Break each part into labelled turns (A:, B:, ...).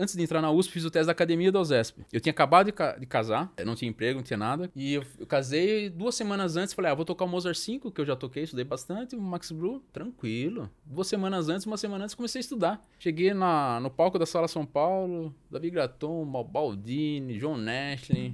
A: antes de entrar na USP, fiz o teste da academia da USESP. Eu tinha acabado de, ca de casar, eh, não tinha emprego, não tinha nada. E eu, eu casei duas semanas antes, falei, ah, vou tocar o Mozart 5, que eu já toquei, estudei bastante, o Max Blue, tranquilo. Duas semanas antes, uma semana antes, comecei a estudar. Cheguei na, no palco da Sala São Paulo, Davi Graton, Baldini, John Nestlé,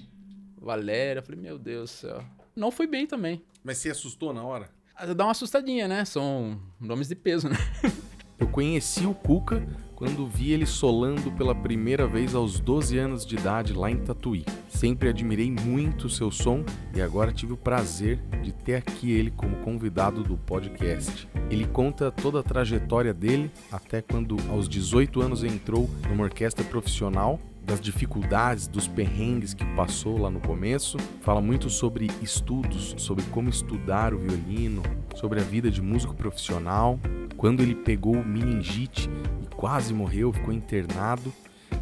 A: Valéria. Falei, meu Deus do céu. Não foi bem também. Mas se assustou na hora? Ah, dá uma assustadinha, né? São nomes de peso, né? Eu conheci o Cuca quando vi ele solando pela
B: primeira vez aos 12 anos de idade lá em Tatuí. Sempre admirei muito o seu som e agora tive o prazer de ter aqui ele como convidado do podcast. Ele conta toda a trajetória dele até quando aos 18 anos entrou numa orquestra profissional das dificuldades, dos perrengues que passou lá no começo. Fala muito sobre estudos, sobre como estudar o violino, sobre a vida de músico profissional, quando ele pegou meningite e quase morreu, ficou internado.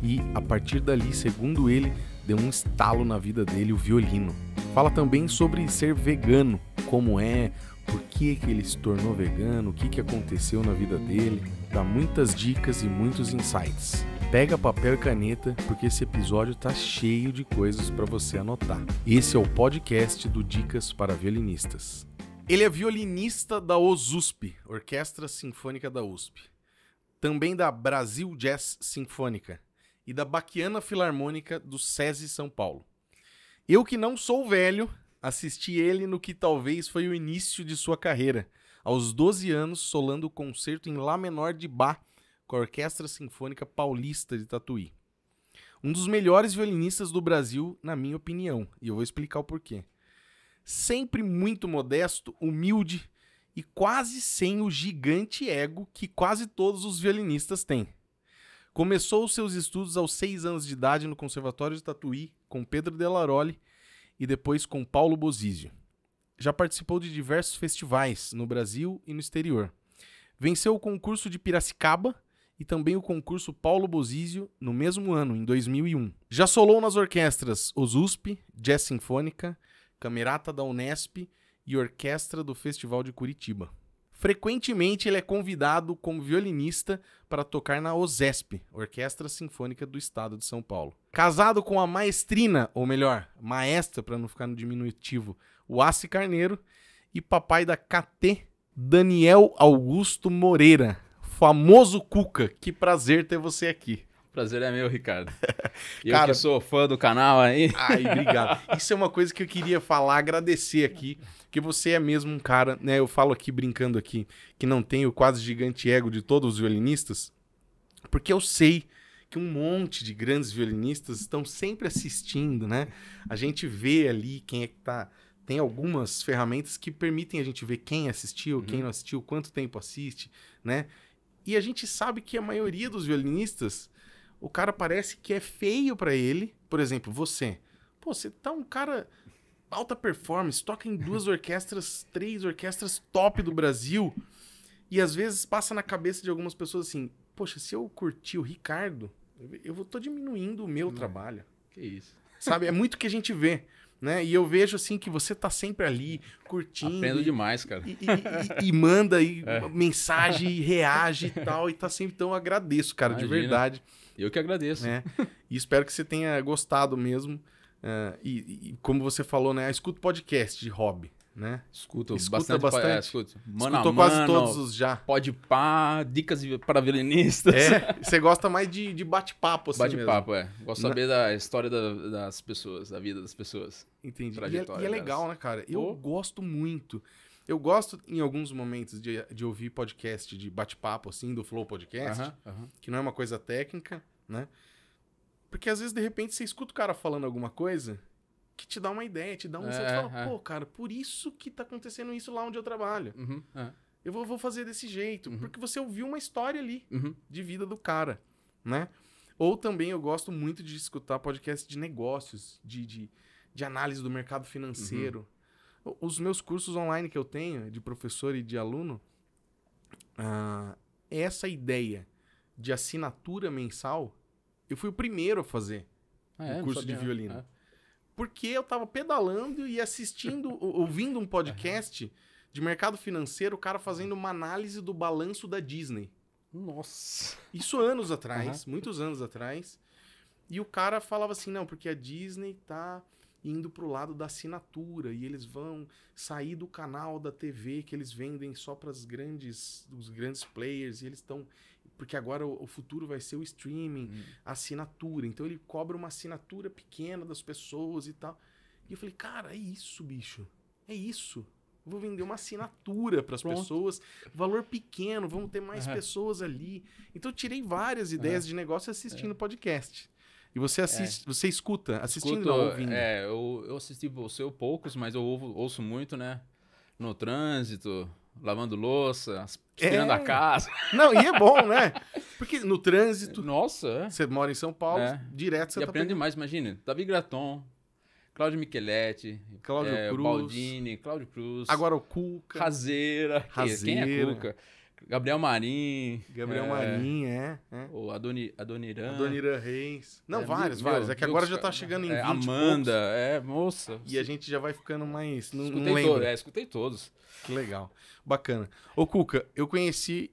B: E a partir dali, segundo ele, deu um estalo na vida dele o violino. Fala também sobre ser vegano, como é, por que, que ele se tornou vegano, o que, que aconteceu na vida dele. Dá muitas dicas e muitos insights. Pega papel e caneta, porque esse episódio está cheio de coisas para você anotar. Esse é o podcast do Dicas para Violinistas. Ele é violinista da OSUSP, Orquestra Sinfônica da USP, também da Brasil Jazz Sinfônica e da Baquiana Filarmônica do SESI São Paulo. Eu que não sou velho, assisti ele no que talvez foi o início de sua carreira, aos 12 anos solando o concerto em Lá menor de Bach com a Orquestra Sinfônica Paulista de Tatuí. Um dos melhores violinistas do Brasil, na minha opinião, e eu vou explicar o porquê. Sempre muito modesto, humilde e quase sem o gigante ego que quase todos os violinistas têm. Começou seus estudos aos seis anos de idade no Conservatório de Tatuí com Pedro Delaroli e depois com Paulo Bozizio. Já participou de diversos festivais no Brasil e no exterior. Venceu o concurso de Piracicaba e também o concurso Paulo Bozizio no mesmo ano, em 2001. Já solou nas orquestras OSUSP, Jazz Sinfônica, Camerata da Unesp e Orquestra do Festival de Curitiba. Frequentemente ele é convidado como violinista para tocar na OSESP, Orquestra Sinfônica do Estado de São Paulo. Casado com a maestrina, ou melhor, maestra para não ficar no diminutivo, Wacy Carneiro e papai da KT, Daniel Augusto Moreira, famoso Cuca. Que prazer ter você aqui.
A: Prazer é meu, Ricardo. E Cara, eu que sou fã do canal aí.
B: Ai, obrigado. Isso é uma coisa que eu queria falar, agradecer aqui, que você é mesmo um cara, né? Eu falo aqui brincando aqui, que não tenho quase gigante ego de todos os violinistas, porque eu sei que um monte de grandes violinistas estão sempre assistindo, né? A gente vê ali quem é que tá tem algumas ferramentas que permitem a gente ver quem assistiu, quem uhum. não assistiu, quanto tempo assiste, né? E a gente sabe que a maioria dos violinistas, o cara parece que é feio para ele. Por exemplo, você. Pô, você tá um cara alta performance, toca em duas orquestras, três orquestras top do Brasil. E às vezes passa na cabeça de algumas pessoas assim: poxa, se eu curtir o Ricardo, eu vou tô diminuindo o meu hum, trabalho. Que isso. Sabe? É muito que a gente vê né? E eu vejo assim que você tá sempre ali, curtindo. Aprendo e, demais, cara. E, e, e manda e é. mensagem, e reage e tal, e tá sempre tão agradeço, cara, Imagina. de verdade. Eu que agradeço. Né? E espero que você tenha gostado mesmo. Uh, e, como você falou, né? Escuta podcast de hobby né? Escuto Escuta bastante. É, bastante. É, escuto. Mano Escutou quase mano, todos os já. Pode pá, dicas para violinistas. É, você gosta mais de, de bate-papo, assim Bate-papo, é. Gosto de saber
A: da história da, das pessoas, da vida das pessoas. Entendi. E é, e é, legal, né, cara?
B: Eu oh. gosto muito. Eu gosto, em alguns momentos, de, de ouvir podcast de bate-papo, assim, do Flow Podcast, uh -huh, uh -huh. que não é uma coisa técnica, né? Porque às vezes, de repente, você escuta o cara falando alguma coisa que te dá uma ideia, te dá um. É, você fala, é, é. pô, cara, por isso que tá acontecendo isso lá onde eu trabalho. Uhum, é. Eu vou, vou, fazer desse jeito. Uhum. Porque você ouviu uma história ali uhum. de vida do cara, né? Ou também eu gosto muito de escutar podcast de negócios, de, de, de análise do mercado financeiro. Uhum. Os meus cursos online que eu tenho, de professor e de aluno, uh, essa ideia de assinatura mensal, eu fui o primeiro a fazer ah, é? o curso de violino. É porque eu estava pedalando e assistindo, ouvindo um podcast de mercado financeiro, o cara fazendo uma análise do balanço da Disney. Nossa. Isso anos atrás, uhum. muitos anos atrás. E o cara falava assim: não, porque a Disney tá indo para o lado da assinatura e eles vão sair do canal da TV que eles vendem só para os grandes os grandes players e eles estão porque agora o, futuro vai ser o streaming, uhum. assinatura. Então ele cobra uma assinatura pequena das pessoas e tal. E eu falei: "Cara, é isso, bicho. É isso. vou vender uma assinatura para as pessoas, valor pequeno, vamos ter mais uhum. pessoas ali. Então eu tirei várias ideias uhum. de negócio assistindo uhum. podcast. E você é. assiste, é. você escuta, assistindo ou ouvindo? É,
A: eu, eu assisti o poucos, mas eu ouço muito, né? No trânsito, lavando louça, é. tirando é. a casa. Não, e é bom, né? Porque no trânsito. Nossa! É. Você mora em São
B: Paulo, é. direto você e tá aprende pegando.
A: mais, imagina. Davi Graton, Cláudio Micheletti, Cláudio é, Cruz, Baldini, Cláudio Cruz. Agora o Cuca. Razeira. Razeira. Quem é Cuca? Gabriel Marim. Gabriel é, Marim, é, é. O Adoni, Adoniran. Adoniran Reis. Não, é, vários, meu, vários. É que agora já tá chegando em é, 20 Amanda, é, moça. E a gente já vai
B: ficando mais. Não, escutei não todos, é, escutei todos. Que legal. Bacana. Ô, Cuca, eu conheci.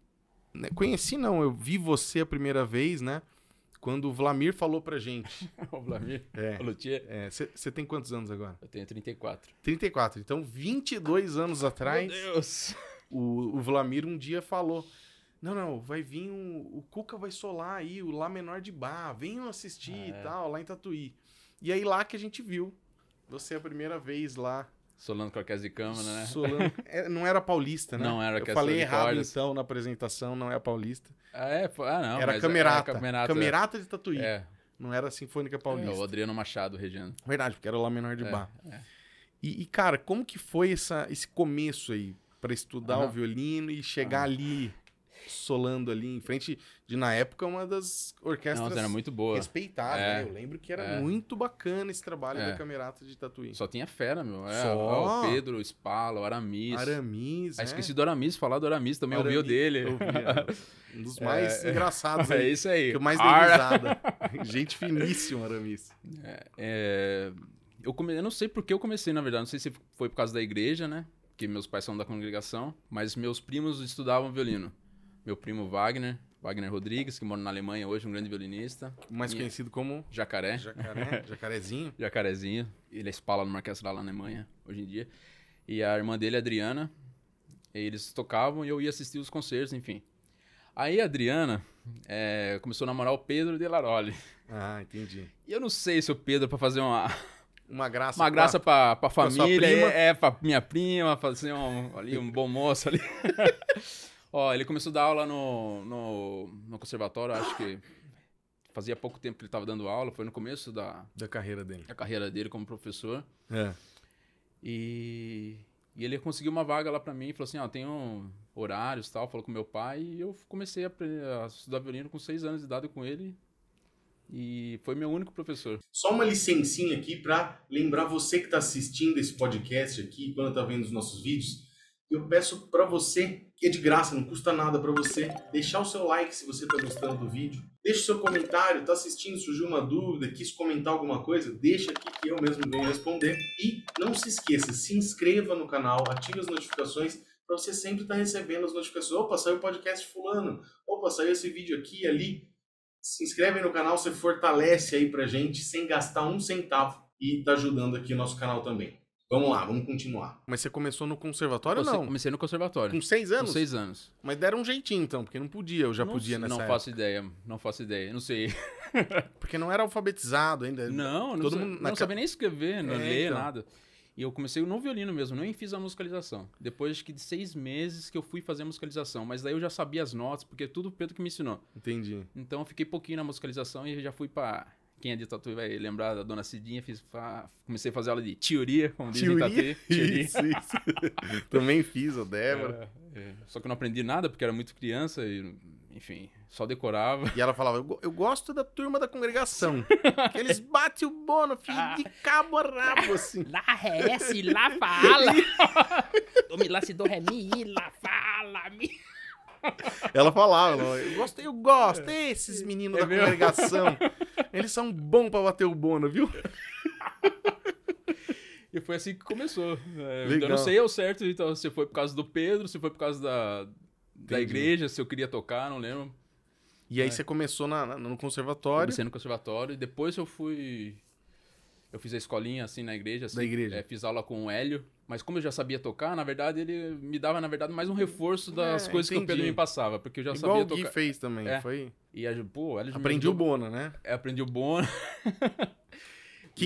B: Né, conheci não, eu vi você a primeira vez, né? Quando o Vlamir falou pra gente. o Vlamir? É. É. Você tem quantos anos agora? Eu tenho 34. 34. Então, 22 anos atrás. Meu Deus! O, o Vlamir um dia falou: Não, não, vai vir um, o Cuca vai solar aí, o Lá Menor de Bar, venham assistir ah, e é. tal, lá em Tatuí. E aí lá que a gente viu. Você a primeira vez
A: lá. Solando com a de câmara, né? Solando... É, não era paulista, né? Não era Eu falei errado cordas.
B: então na apresentação, não é paulista.
A: Ah, é? Ah, não. Era é camerata. Era camerata. camerata. de Tatuí. É. Não era Sinfônica é, Paulista. É, o Adriano Machado regendo.
B: Verdade, porque era lá menor de é, bar. É. E, e, cara, como que foi essa, esse começo aí? para estudar uhum. o violino e chegar uhum. ali solando ali em frente de na época uma das orquestras Nossa, era muito boa. respeitada, é. né? Eu lembro que era é. muito bacana esse trabalho é. da Camerata
A: de Tatuí. Só tinha fera, meu. É, Só. O Pedro, Spala, o Aramis. Aramis, ah, é. esqueci do Aramis, falar do Aramis também Aramis, ouviu dele. É. um dos mais é, engraçados aí. É isso aí. Que mais risada. Gente finíssima, Aramis. É, eu, come... eu não sei por que eu comecei, na verdade, não sei se foi por causa da igreja, né? porque meus pais são da congregação, mas meus primos estudavam violino. Meu primo Wagner, Wagner Rodrigues, que mora na Alemanha hoje, um grande violinista. Mais e... conhecido como? Jacaré. Jacaré, Jacarezinho. Jacarezinho. Ele é espala numa orquestra lá na Alemanha, hoje em dia. E a irmã dele, Adriana, eles tocavam e eu ia assistir os concertos, enfim. Aí a Adriana é, começou a namorar o Pedro de Laroli. Ah, entendi. E eu não sei se o Pedro, para fazer uma uma graça Uma graça para pra família, é, é, pra é, para minha prima, fazer um, ali, um bom moço ali. Ó, ele começou a dar aula no, no, no conservatório, acho que fazia pouco tempo que ele estava dando aula, foi no começo da, da carreira dele. Da carreira dele como professor. É. E, e ele conseguiu uma vaga lá para mim, falou assim, ó, tem um horários tal, falou com meu pai, e eu comecei a, a estudar violino com seis anos de idade com ele, e foi meu único professor. Só uma licencinha aqui para lembrar
B: você que está assistindo esse podcast aqui, quando está vendo os nossos vídeos, eu peço para você, que é de graça, não custa nada para você, deixar o seu like se você está gostando do vídeo. Deixe o seu comentário, está assistindo, surgiu uma dúvida, quis comentar alguma coisa, deixa aqui que eu mesmo venho responder. E não se esqueça, se inscreva no canal, ative as notificações para você sempre estar tá recebendo as notificações. Opa, saiu o podcast fulano, opa, saiu esse vídeo aqui e ali se inscreve no canal, você fortalece aí pra gente sem gastar um centavo e tá ajudando aqui o nosso canal também. Vamos lá, vamos continuar. Mas você começou no conservatório ou não? Comecei no conservatório. Com seis anos? Com seis anos. Mas deram um jeitinho então, porque não podia, eu já não, podia nessa Não época. faço
A: ideia, não faço ideia, não sei. porque não era alfabetizado ainda. Não, não, Todo mundo não sabia nem escrever, não é, ler, então. nada. E eu comecei no violino mesmo, nem fiz a musicalização. Depois que de seis meses que eu fui fazer a musicalização. Mas daí eu já sabia as notas, porque é tudo o Pedro que me ensinou. Entendi. Então eu fiquei pouquinho na musicalização e já fui para Quem é de tatu vai lembrar da dona Cidinha. Fiz, pra... Comecei a fazer aula de teoria, como teoria? dizem tatu. Teoria. Isso, isso. Também fiz, o Débora. É, é. Só que eu não aprendi nada, porque era muito criança e enfim, só decorava. E ela falava, eu, gosto da turma da congregação.
B: que eles batem o bono, filho, ah. de cabo a rabo, assim. Lá RS, lá fala.
A: Tome lá se do ré, mi, lá fala, mi.
B: Ela falava, eu gosto, eu é. gosto, esses é meninos é da congregação. Eles são bons pra bater o bono, viu? E foi assim que começou. É, eu não sei
A: ao certo, então, se foi por causa do Pedro, se foi por causa da, Entendi. da igreja, se eu queria tocar, não lembro. E aí é. você
B: começou na, na, no conservatório? Comecei no
A: conservatório. Depois eu fui. Eu fiz a escolinha assim na igreja. Assim, da igreja. É, fiz aula com o Hélio. Mas como eu já sabia tocar, na verdade ele me dava, na verdade, mais um reforço é, das é, coisas entendi. que o Pedro me passava. Porque eu já Igual sabia tocar. o que fez também, é. foi? E, pô, Hélio Aprendi o Bona, né? É, aprendi
B: o Bona.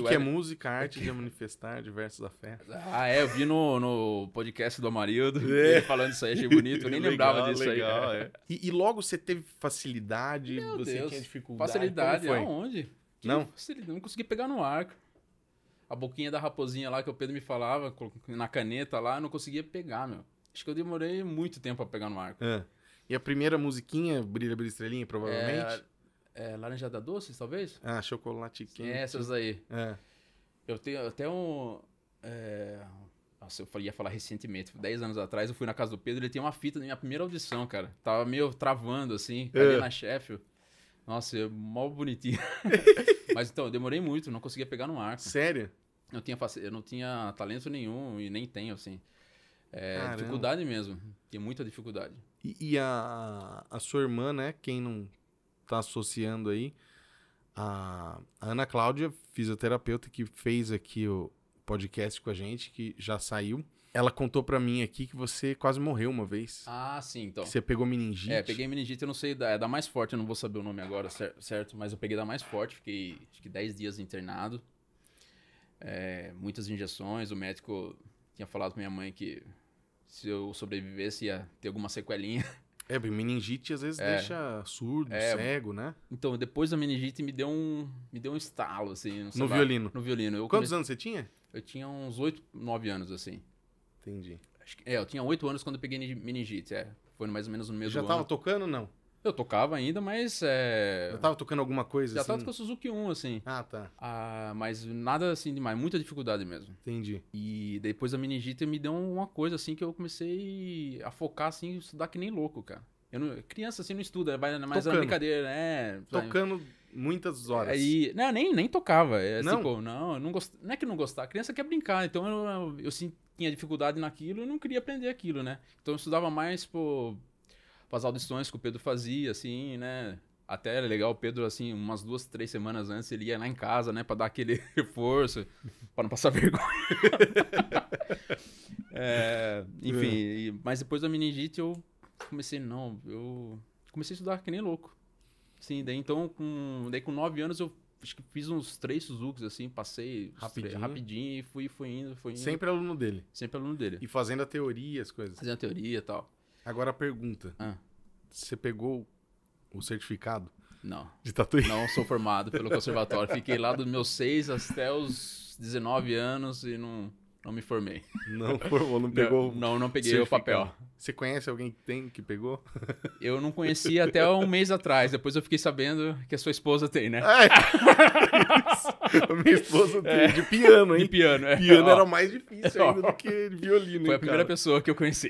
B: que, que, é música? arte de manifestar diversos afetos.
A: Ah, é, eu vi no, no podcast do Amarildo é. falando isso aí, achei bonito. Eu nem legal, lembrava disso legal, aí. É.
B: E, e, logo você teve facilidade? Meu você Deus. tinha dificuldade? Facilidade, aonde? Não?
A: Facilidade, não consegui pegar no arco. A boquinha da raposinha lá que o Pedro me falava, na caneta lá, não conseguia pegar, meu. Acho que eu demorei muito tempo pra pegar no arco. É.
B: E a primeira musiquinha, Brilha, Brilha, Estrelinha, provavelmente? É,
A: é, laranjada doce, talvez? Ah, chocolate quente. essas aí. É. Eu tenho até um. É... Nossa, eu ia falar recentemente, 10 anos atrás, eu fui na casa do Pedro, ele tem uma fita na minha primeira audição, cara. Tava meio travando, assim, cadê é. na chefe? Nossa, eu, mó bonitinho. Mas então, eu demorei muito, não conseguia pegar no arco. Sério? Eu, tinha, eu não tinha talento nenhum e nem tenho, assim. É, dificuldade mesmo. Tinha muita dificuldade. E,
B: e, a, a sua irmã, né? Quem não está associando aí. A, Ana Cláudia, fisioterapeuta, que fez aqui o podcast com a gente, que já saiu. Ela contou para mim aqui que você quase morreu uma vez. Ah, sim, então. Que você pegou meningite. É,
A: peguei meningite, eu não sei, da, é da mais forte, eu não vou saber o nome agora, certo? Mas eu peguei da mais forte, fiquei acho que 10 dias internado. É, muitas injeções, o médico tinha falado pra minha mãe que se eu sobrevivesse ia ter alguma sequelinha. É, meningite às vezes é. deixa surdo, é. cego, né? Então, depois da meningite me deu um, me deu um estalo, assim. No, violino? No violino. Eu Quantos come... anos você tinha? Eu tinha uns 8, 9 anos, assim. Entendi. Que... é, eu tinha 8 anos quando eu peguei meningite, é. Foi mais ou menos no mesmo Já ano. Já tava tocando ou não? Eu tocava ainda, mas. É... Eu tava tocando alguma coisa Já assim? tava com Suzuki 1, assim. Ah, tá. Ah, mas nada assim demais, muita dificuldade mesmo. Entendi. E depois a meningite me deu uma coisa assim que eu comecei a focar assim, estudar que nem louco, cara. Eu não, criança assim não estuda, vai mais tocando. brincadeira, né? Tocando muitas horas. Aí, não, nem, nem tocava. É, não? Tipo, não, não, gost... não é que não gostava. criança quer brincar, então eu, eu, eu, tinha dificuldade naquilo, eu não queria aprender aquilo, né? Então eu estudava mais por as audições que o Pedro fazia, assim, né? Até era legal o Pedro, assim, umas duas, três semanas antes, ele ia lá em casa, né, pra dar aquele reforço, pra não passar vergonha. é, enfim, é. mas depois da meningite eu comecei, não, eu comecei a estudar que nem louco. Sim, daí então, com, daí com nove anos eu acho que fiz uns três Suzuki assim, passei rapidinho, rapidinho e fui, fui indo, fui indo. Sempre aluno dele? Sempre aluno dele. E fazendo a teoria, as coisas? Fazendo a teoria e tal. Agora a pergunta. Ah.
B: Você pegou o certificado? Não. De tatuí? Não sou formado pelo conservatório. Fiquei lá dos
A: meus 6 até os 19 anos e não, não me formei. Não formou, não pegou? Não, não, não peguei o papel.
B: Você conhece alguém que tem, que pegou?
A: Eu não conhecia até um mês atrás. Depois eu fiquei sabendo que a sua esposa tem, né? É. a minha esposa tem, é. de piano, hein? De piano, é. Piano Ó. era mais difícil ainda Ó. do que violino, Foi hein, a primeira pessoa que eu conheci.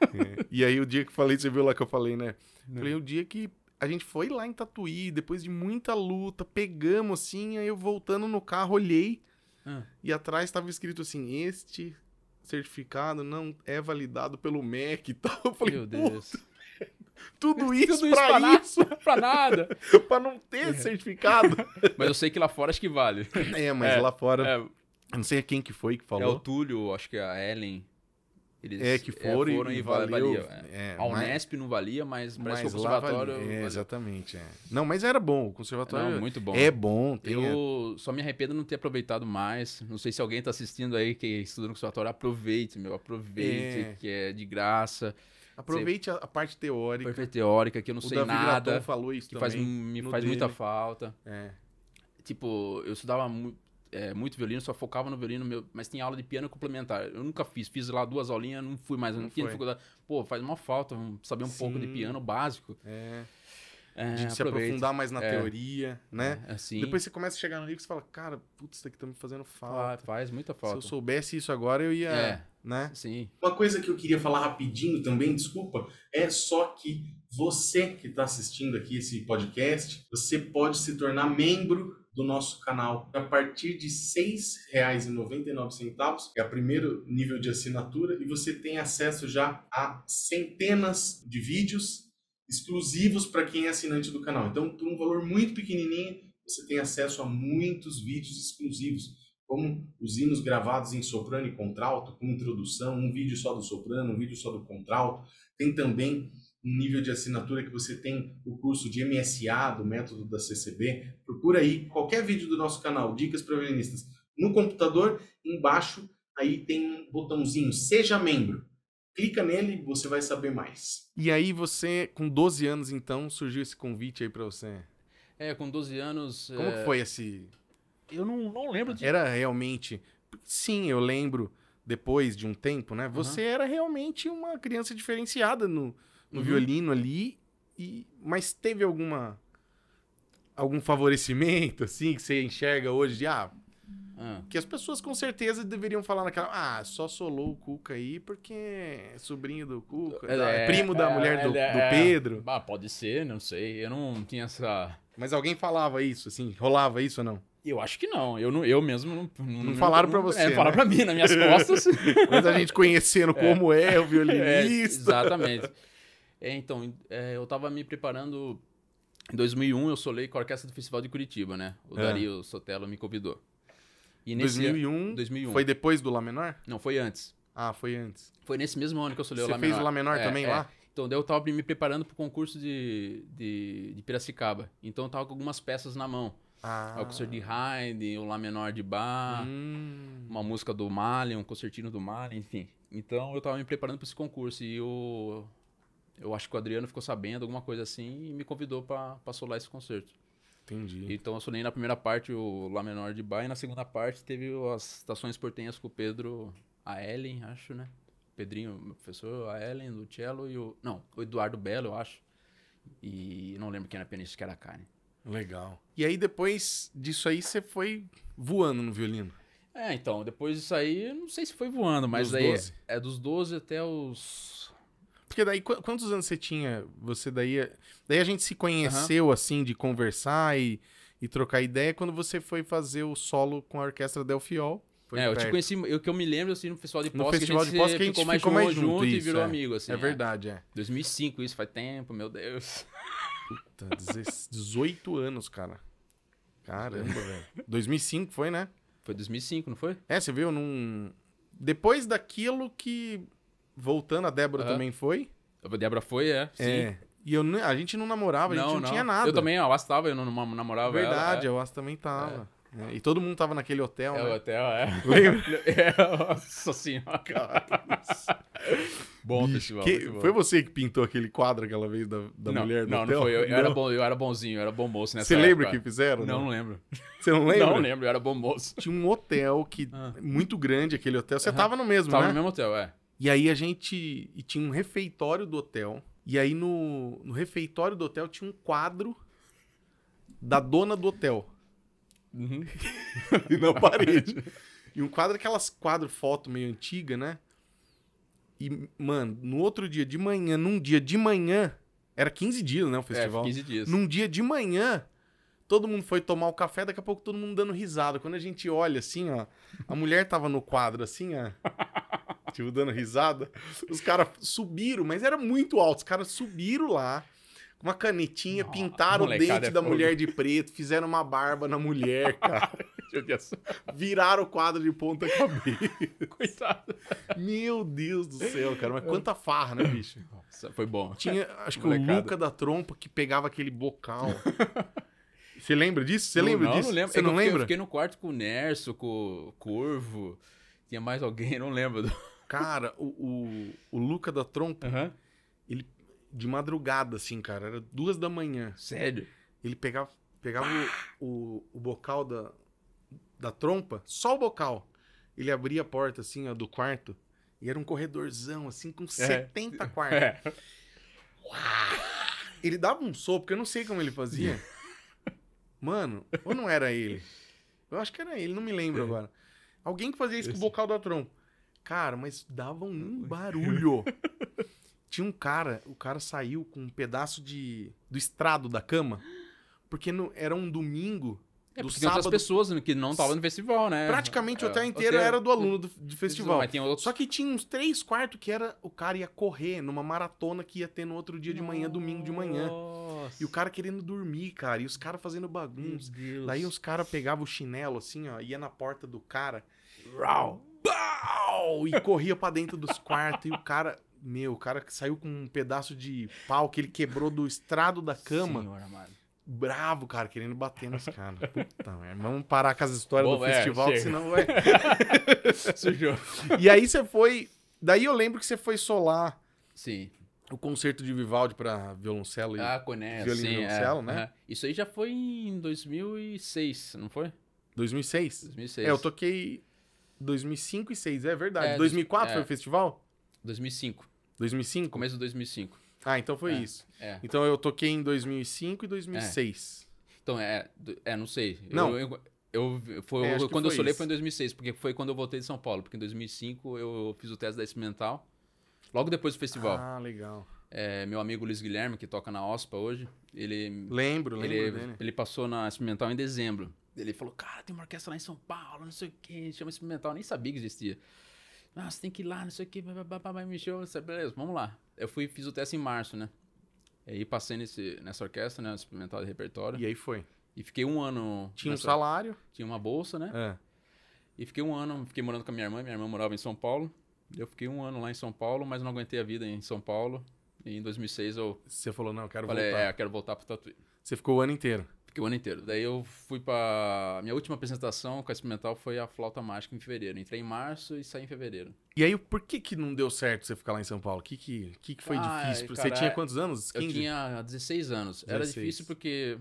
A: É. E aí o dia que falei, você viu lá
B: que eu falei, né? Não. Né. Falei, o dia que a gente foi lá em Tatuí, depois de muita luta, pegamos assim, aí eu voltando no carro, olhei. Ah. E atrás estava escrito assim: este certificado não é validado pelo MEC e tal. Eu falei, Meu Deus.
A: Tudo isso, Tudo isso pra, pra isso. Na... pra nada. pra
B: não ter é. certificado. Mas eu sei que lá
A: fora acho que vale. É, mas é, lá fora. É...
B: Eu não sei quem que foi que falou. É o
A: Túlio, acho que é a Ellen. Eles é, que foram, é, foram e, e valeu. valeu é. é. a Unesp mas, não valia, mas, mas o conservatório... Valia. É, exatamente,
B: é. Não, mas era bom, o conservatório... Não, muito bom. É bom. Eu
A: só me arrependo de não ter aproveitado mais. Não sei se alguém está assistindo aí que estuda no conservatório, aproveite, meu, aproveite, que é de graça. Aproveite Você... a, parte teórica. A parte teórica, que eu não o sei Davi nada. Gratton falou isso que também. Faz, me faz dele. muita falta. É. Tipo, eu estudava muito é, muito violino, só focava no violino, meu, mas tinha aula de piano complementar. Eu nunca fiz, fiz lá duas aulinhas, não fui mais, não, não tinha dificuldade. Pô, faz uma falta saber um Sim. pouco de piano básico. É. É, de se aprofundar mais na é. teoria, né? É, assim. Depois você
B: começa a chegar no livro e fala, cara, putz, isso aqui tá me fazendo falta.
A: Ah, faz muita falta. Se eu soubesse isso agora,
B: eu ia, é, né? Sim. Uma coisa que eu queria falar rapidinho também, desculpa, é só que você que está assistindo aqui esse podcast, você pode se tornar membro do nosso canal. A partir de R$ 6,99 é o primeiro nível de assinatura e você tem acesso já a centenas de vídeos exclusivos para quem é assinante do canal. Então, por um valor muito pequenininho, você tem acesso a muitos vídeos exclusivos, como os hinos gravados em soprano e contralto, com introdução, um vídeo só do soprano, um vídeo só do contralto. Tem também nível de assinatura que você tem o curso de MSA, do método da CCB, procura aí qualquer vídeo do nosso canal, Dicas para Violinistas, no computador, embaixo aí tem um botãozinho Seja Membro. Clica nele, você vai saber mais. E aí você, com 12 anos então, surgiu esse convite aí para você?
A: É, com 12 anos... Como é... foi esse... Eu não, não lembro de... Era
B: realmente... Sim, eu lembro, depois de um tempo, né? Você uhum. era realmente uma criança diferenciada no,
A: no uhum. violino
B: ali, e mas teve alguma algum favorecimento assim que você enxerga hoje de ah, ah. que as pessoas com certeza deveriam falar naquela ah só solou o Cuca aí porque é sobrinho do Cuca é, é, é primo da é, mulher do, do é. Pedro
A: ah pode ser não sei eu não tinha essa mas alguém falava isso assim rolava isso ou não eu acho que não. Eu, não, eu mesmo não. Não, não falaram para você. É, né? Falaram para mim, nas minhas costas. Mas a gente conhecendo é. como é, é o violinista. É, exatamente. É, então, é, eu tava me preparando. Em 2001 eu solei com a orquestra do Festival de Curitiba, né? O é. Dario Sotelo me convidou. E nesse 2001, 2001 foi depois do Lá menor? Não, foi antes. Ah, foi antes. Foi nesse mesmo ano que eu solei Você o Lá menor. Você fez o Lá menor é, também é. lá? Então, daí eu tava me preparando pro concurso de, de, de Piracicaba. Então eu tava com algumas peças na mão. Ah. O concerto de Haydn, o Lá menor de Bach, hum. uma música do Mahler, um concertino do Mahler, enfim. Então eu tava me preparando para esse concurso e o eu acho que o Adriano ficou sabendo, alguma coisa assim, e me convidou para solar esse concerto. Entendi. Então eu solei na primeira parte o Lá Menor de Bá, e na segunda parte teve as estações portenhas com o Pedro, a Ellen, acho, né? Pedrinho, meu professor, a Ellen, do cello e o. Não, o Eduardo Belo, eu acho. E não lembro quem era pianista que era a Karen. Legal. E aí depois disso aí você foi voando no violino? É, então, depois disso aí, não sei se foi voando, mas dos aí 12. É, é dos 12 até os porque daí, quantos anos você tinha?
B: Você daí. Daí a gente se conheceu, uhum. assim, de conversar e, e trocar ideia quando você foi fazer o solo com a orquestra Delfiol. é, eu perto. te
A: conheci, eu que eu me lembro assim no
B: festival de pós, no festival de pós que a gente ficou mais, ficou mais junto, junto isso, e virou é. amigo assim. É, é verdade,
A: é. 2005 isso faz tempo, meu Deus. Puta, 18 anos, cara.
B: Caramba, velho. 2005 foi, né? Foi 2005, não foi? É, você viu num depois daquilo que Voltando, a Débora também foi. A Débora foi, é. é. Sim. E eu, a gente não namorava, a gente não, não, não. tinha nada. Eu também,
A: a Oas tava, eu não namorava Verdade, ela, é. a Oas também
B: tava. É. é. E todo mundo tava naquele hotel, é, né? O hotel, é. Lembra? é, nossa senhora. Cara.
A: bom Bicho, festival. Que, bom. Foi você
B: que pintou aquele quadro aquela
A: vez da, da não, mulher do não, hotel? Não, foi. Eu, eu, era bom, eu era bonzinho, eu era bom moço nessa Você lembra o que fizeram? Não, não lembro. Você não lembra? Não lembro,
B: eu era bom moço. Tinha um hotel que, ah. muito grande aquele hotel. Você uhum. tava no mesmo, tava né? Tava no mesmo hotel, é. E aí a gente. E tinha um refeitório do hotel. E aí no, no refeitório do hotel tinha um quadro da dona do hotel. Uhum. e na parede. E um quadro, aquelas quadro foto meio antiga, né? E, mano, no outro dia de manhã, num dia de manhã, era 15 dias, né? O é, festival. É, 15 dias. Num dia de manhã, todo mundo foi tomar o café, daqui a pouco todo mundo dando risada. Quando a gente olha assim, ó, a mulher tava no quadro assim, ó. tipo, dando risada. Os caras subiram, mas era muito alto. Os caras subiram lá com uma canetinha, Nossa, pintaram o dente é da fogo. mulher de preto, fizeram uma barba na mulher, cara. Viraram o quadro de ponta cabeça. Coitado. Meu Deus do céu, cara. Mas quanta farra, né, bicho? Nossa, foi bom. Tinha, acho Molecada. que o Luca da Trompa que pegava aquele bocal. Você lembra disso? Você não, lembra não, disso? Não lembro. Você não eu lembra? Fiquei, eu fiquei
A: no quarto com o Nerso, com o Corvo. Tinha mais alguém, não lembro. Cara, o, o, o Luca da Trompa, uhum. ele de
B: madrugada, assim, cara, era duas da manhã. Sério? Ele pegava, pegava ah. o, o, bocal da, da trompa, só o bocal. Ele abria a porta, assim, ó, do quarto, e era um corredorzão, assim, com é. 70 quartos. É. Ele dava um sopro, porque eu não sei como ele fazia. Mano, ou não era ele? Eu acho que era ele, não me lembro é. agora. Alguém que fazia isso com o bocal da trompa. Cara, mas davam um barulho. Tinha um cara, o cara saiu com um pedaço de do estrado da cama, porque era um domingo é, do porque sábado. Tem pessoas
A: que não estavam no festival, né? Praticamente é, o hotel inteiro era do aluno do, do festival. Não,
B: outros... Só que tinha uns três quartos que era o cara ia correr numa maratona que ia ter no outro dia de manhã, Nossa. domingo de manhã. E o cara querendo dormir, cara. E os caras fazendo bagunça. Daí os caras pegavam o chinelo assim, ó, ia na porta do cara. Rau! Bau! E corria para dentro dos quartos. e o cara, meu, o cara que saiu com um pedaço de pau que ele quebrou do estrado da cama. Senhor, amado. Bravo, cara, querendo bater nos caras. Puta, merda. Vamos parar com as histórias do é, festival, senão vai. Sujou. E aí
A: você foi. Daí eu lembro que você foi solar.
B: Sim. O concerto de Vivaldi para violoncelo e ah, conhece, né, violino sim, e é, violoncelo, é, né? Uh -huh.
A: Isso aí já foi em 2006, não foi? 2006? 2006. É, eu toquei 2005 e 6, é verdade. É, 2004 é. foi o festival? 2005. 2005? Começo de 2005. Ah, então foi é, isso. Então eu toquei em 2005 e 2006. Então, é, é, não sei. Não. Eu, eu, eu, foi, é, quando eu solei foi em 2006, porque foi quando eu voltei de São Paulo. Porque em 2005 eu fiz o teste da Experimental, logo depois do festival. Ah, legal. É, meu amigo Luiz Guilherme, que toca na OSPA hoje, ele... Lembro, lembro ele, dele. Ele passou na Experimental em dezembro. Ele falou, cara, tem uma orquestra lá em São Paulo, não sei o quê, chama experimental, eu nem sabia que existia. Nossa, ah, tem que ir lá, não sei o quê, babá, me chama, beleza, vamos lá. Eu fui fiz o teste em março, né? E aí passei nesse, nessa orquestra, né, experimental de repertório. E aí foi. E fiquei um ano. Tinha nessa... um salário? Tinha uma bolsa, né? É. E fiquei um ano, fiquei morando com a minha irmã, minha irmã morava em São Paulo. Eu fiquei um ano lá em São Paulo, mas não aguentei a vida em São Paulo. E em 2006 eu. Você falou, não, eu quero falei, voltar. É, quero voltar pro Tatuí. Você ficou o ano inteiro? Fiquei o ano inteiro. Daí eu fui para Minha última apresentação com a Experimental foi a Flauta Mágica em fevereiro. Entrei em março e saí em fevereiro.
B: E aí, por que que não deu certo você ficar lá em São Paulo? O que que, que, que foi ah, difícil? Cara, você tinha quantos anos? 15? Eu tinha
A: 16 anos. 16. Era difícil porque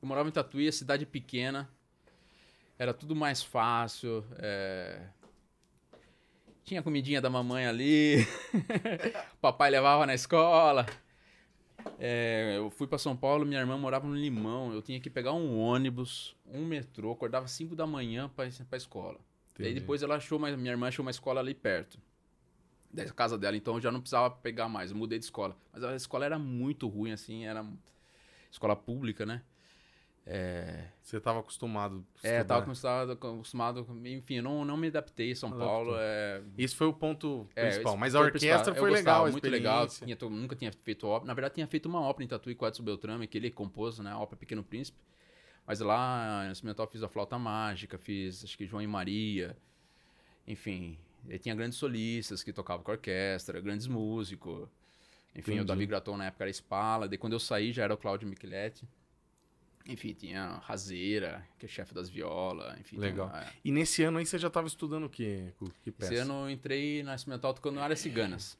A: eu morava em Tatuí, cidade pequena. Era tudo mais fácil. É... Tinha comidinha da mamãe ali. Papai levava na escola. É, eu fui para São Paulo, minha irmã morava no Limão. Eu tinha que pegar um ônibus, um metrô, acordava 5 da manhã para a escola. Entendi. Daí depois ela achou, uma, minha irmã achou uma escola ali perto da casa dela, então eu já não precisava pegar mais, eu mudei de escola. Mas a escola era muito ruim, assim, era escola pública, né? É... Você estava acostumado? É, estava acostumado, acostumado, enfim, não, não me adaptei em São Adaptou. Paulo. É... Isso foi o ponto é, principal, é, mas a orquestra foi legal, gostava, muito legal. Tinha, nunca tinha feito ópera, na verdade tinha feito uma ópera em Tatuí com Edson Beltrame, que ele compôs, né, a ópera Pequeno Príncipe. Mas lá, no instrumental, fiz a Flauta Mágica, fiz, acho que João e Maria, enfim. ele tinha grandes solistas que tocavam com a orquestra, grandes músicos. Enfim, Entendi. o Davi Graton na época era Spala, daí quando eu saí já era o Claudio Micheletti. Enfim, tinha Razeira, que é chefe das violas, enfim. Então, Legal. É.
B: E nesse ano aí você já estava estudando o quê que peça? Esse
A: ano eu entrei na instrumental tocando áreas ciganas.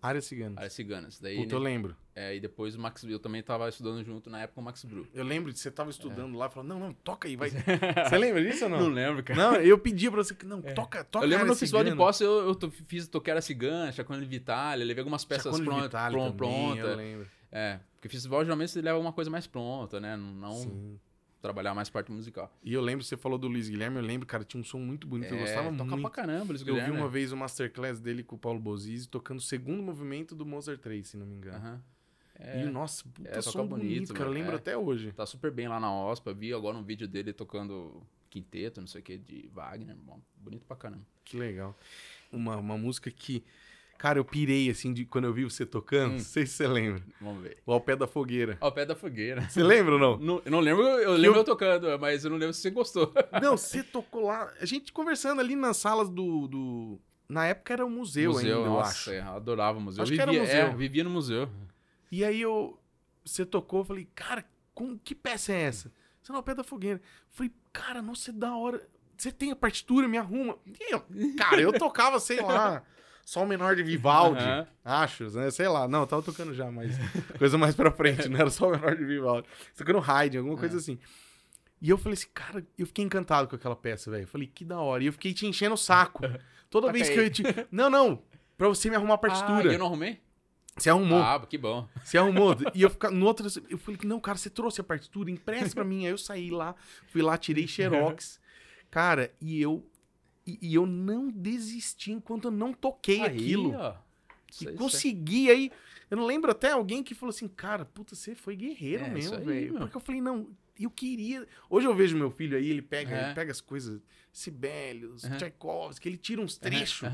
A: Áreas ciganas. Áreas ciganas. Daí, Puta, né, eu lembro. É, e depois o Max eu também estava estudando junto na época com o Max Bru. Eu lembro de você estava estudando é. lá e falando, não, não, toca aí, vai. você lembra disso ou não? Não lembro, cara. Não, eu
B: pedi pra você, não, é. toca, toca Eu lembro no festival de
A: posse, eu, eu fiz, toquei era cigana, de Vitália, levei algumas peças prontas. Pronta, pronta, Eu lembro. É, porque festival geralmente você leva é uma coisa mais pronta, né? Não Sim. trabalhar mais parte musical. E eu lembro, você falou do Luiz Guilherme, eu lembro, cara, tinha um som muito bonito, é, eu gostava toca muito. Toca pra caramba, Luiz Guilherme. Eu vi uma né? vez o
B: masterclass dele com o Paulo Bozizzi tocando o segundo movimento do Mozart 3, se não me engano. Aham. Uh -huh. É, e nossa, puta é, som bonito, bonito cara, lembro é,
A: até hoje. Tá super bem lá na OSPA, vi agora um vídeo dele tocando quinteto, não sei o que, de Wagner, bom, bonito
B: pra caramba. Que legal. Uma, uma música que Cara, eu pirei assim de quando eu vi você tocando. Hum. Não sei se você lembra. Vamos
A: ver. O Ao Pé da Fogueira. Ao Pé da Fogueira. Você lembra ou não? não? Eu não lembro, eu lembro eu... eu... tocando, mas eu não lembro se você gostou. Não, você
B: tocou lá. A gente conversando ali nas salas do. do... Na época era um museu, museu ainda, nossa, eu acho.
A: É, eu adorava o museu. Acho eu vivia, que era um é, museu. É, vivia no museu. E aí
B: eu. Você tocou, eu falei, cara, com... que peça é essa? Você é não, ao pé da fogueira. Eu falei, cara, nossa, é da hora. Você tem a partitura, me arruma. Eu, cara, eu tocava, sei lá. Sol menor de Vivaldi, uhum. acho, né? Sei lá. Não, eu tava tocando já, mas coisa mais pra frente, não né? era Sol menor de Vivaldi. Tocando Haydn, alguma coisa uhum. assim. E eu falei assim, cara, eu fiquei encantado com aquela peça, velho. Falei, que da hora. E eu fiquei te enchendo o saco. Toda tá vez que eu te. Não, não. Pra você me arrumar a partitura. Ah, eu não arrumei? Você arrumou. Ah, que bom. Você arrumou. E eu no outro. Eu falei, não, cara, você trouxe a partitura, impressa pra mim. Aí eu saí lá, fui lá, tirei xerox. Cara, e eu e, e eu não desisti enquanto eu não toquei aí, aquilo. Ó. consegui aí. Eu não lembro até alguém que falou assim, cara, puta, você foi guerreiro é, mesmo, velho. Porque eu falei, não, eu queria. Hoje eu vejo meu filho aí, ele pega, é. ele pega as coisas, Sibelius, uhum. Tchaikovsky, ele tira uns trechos.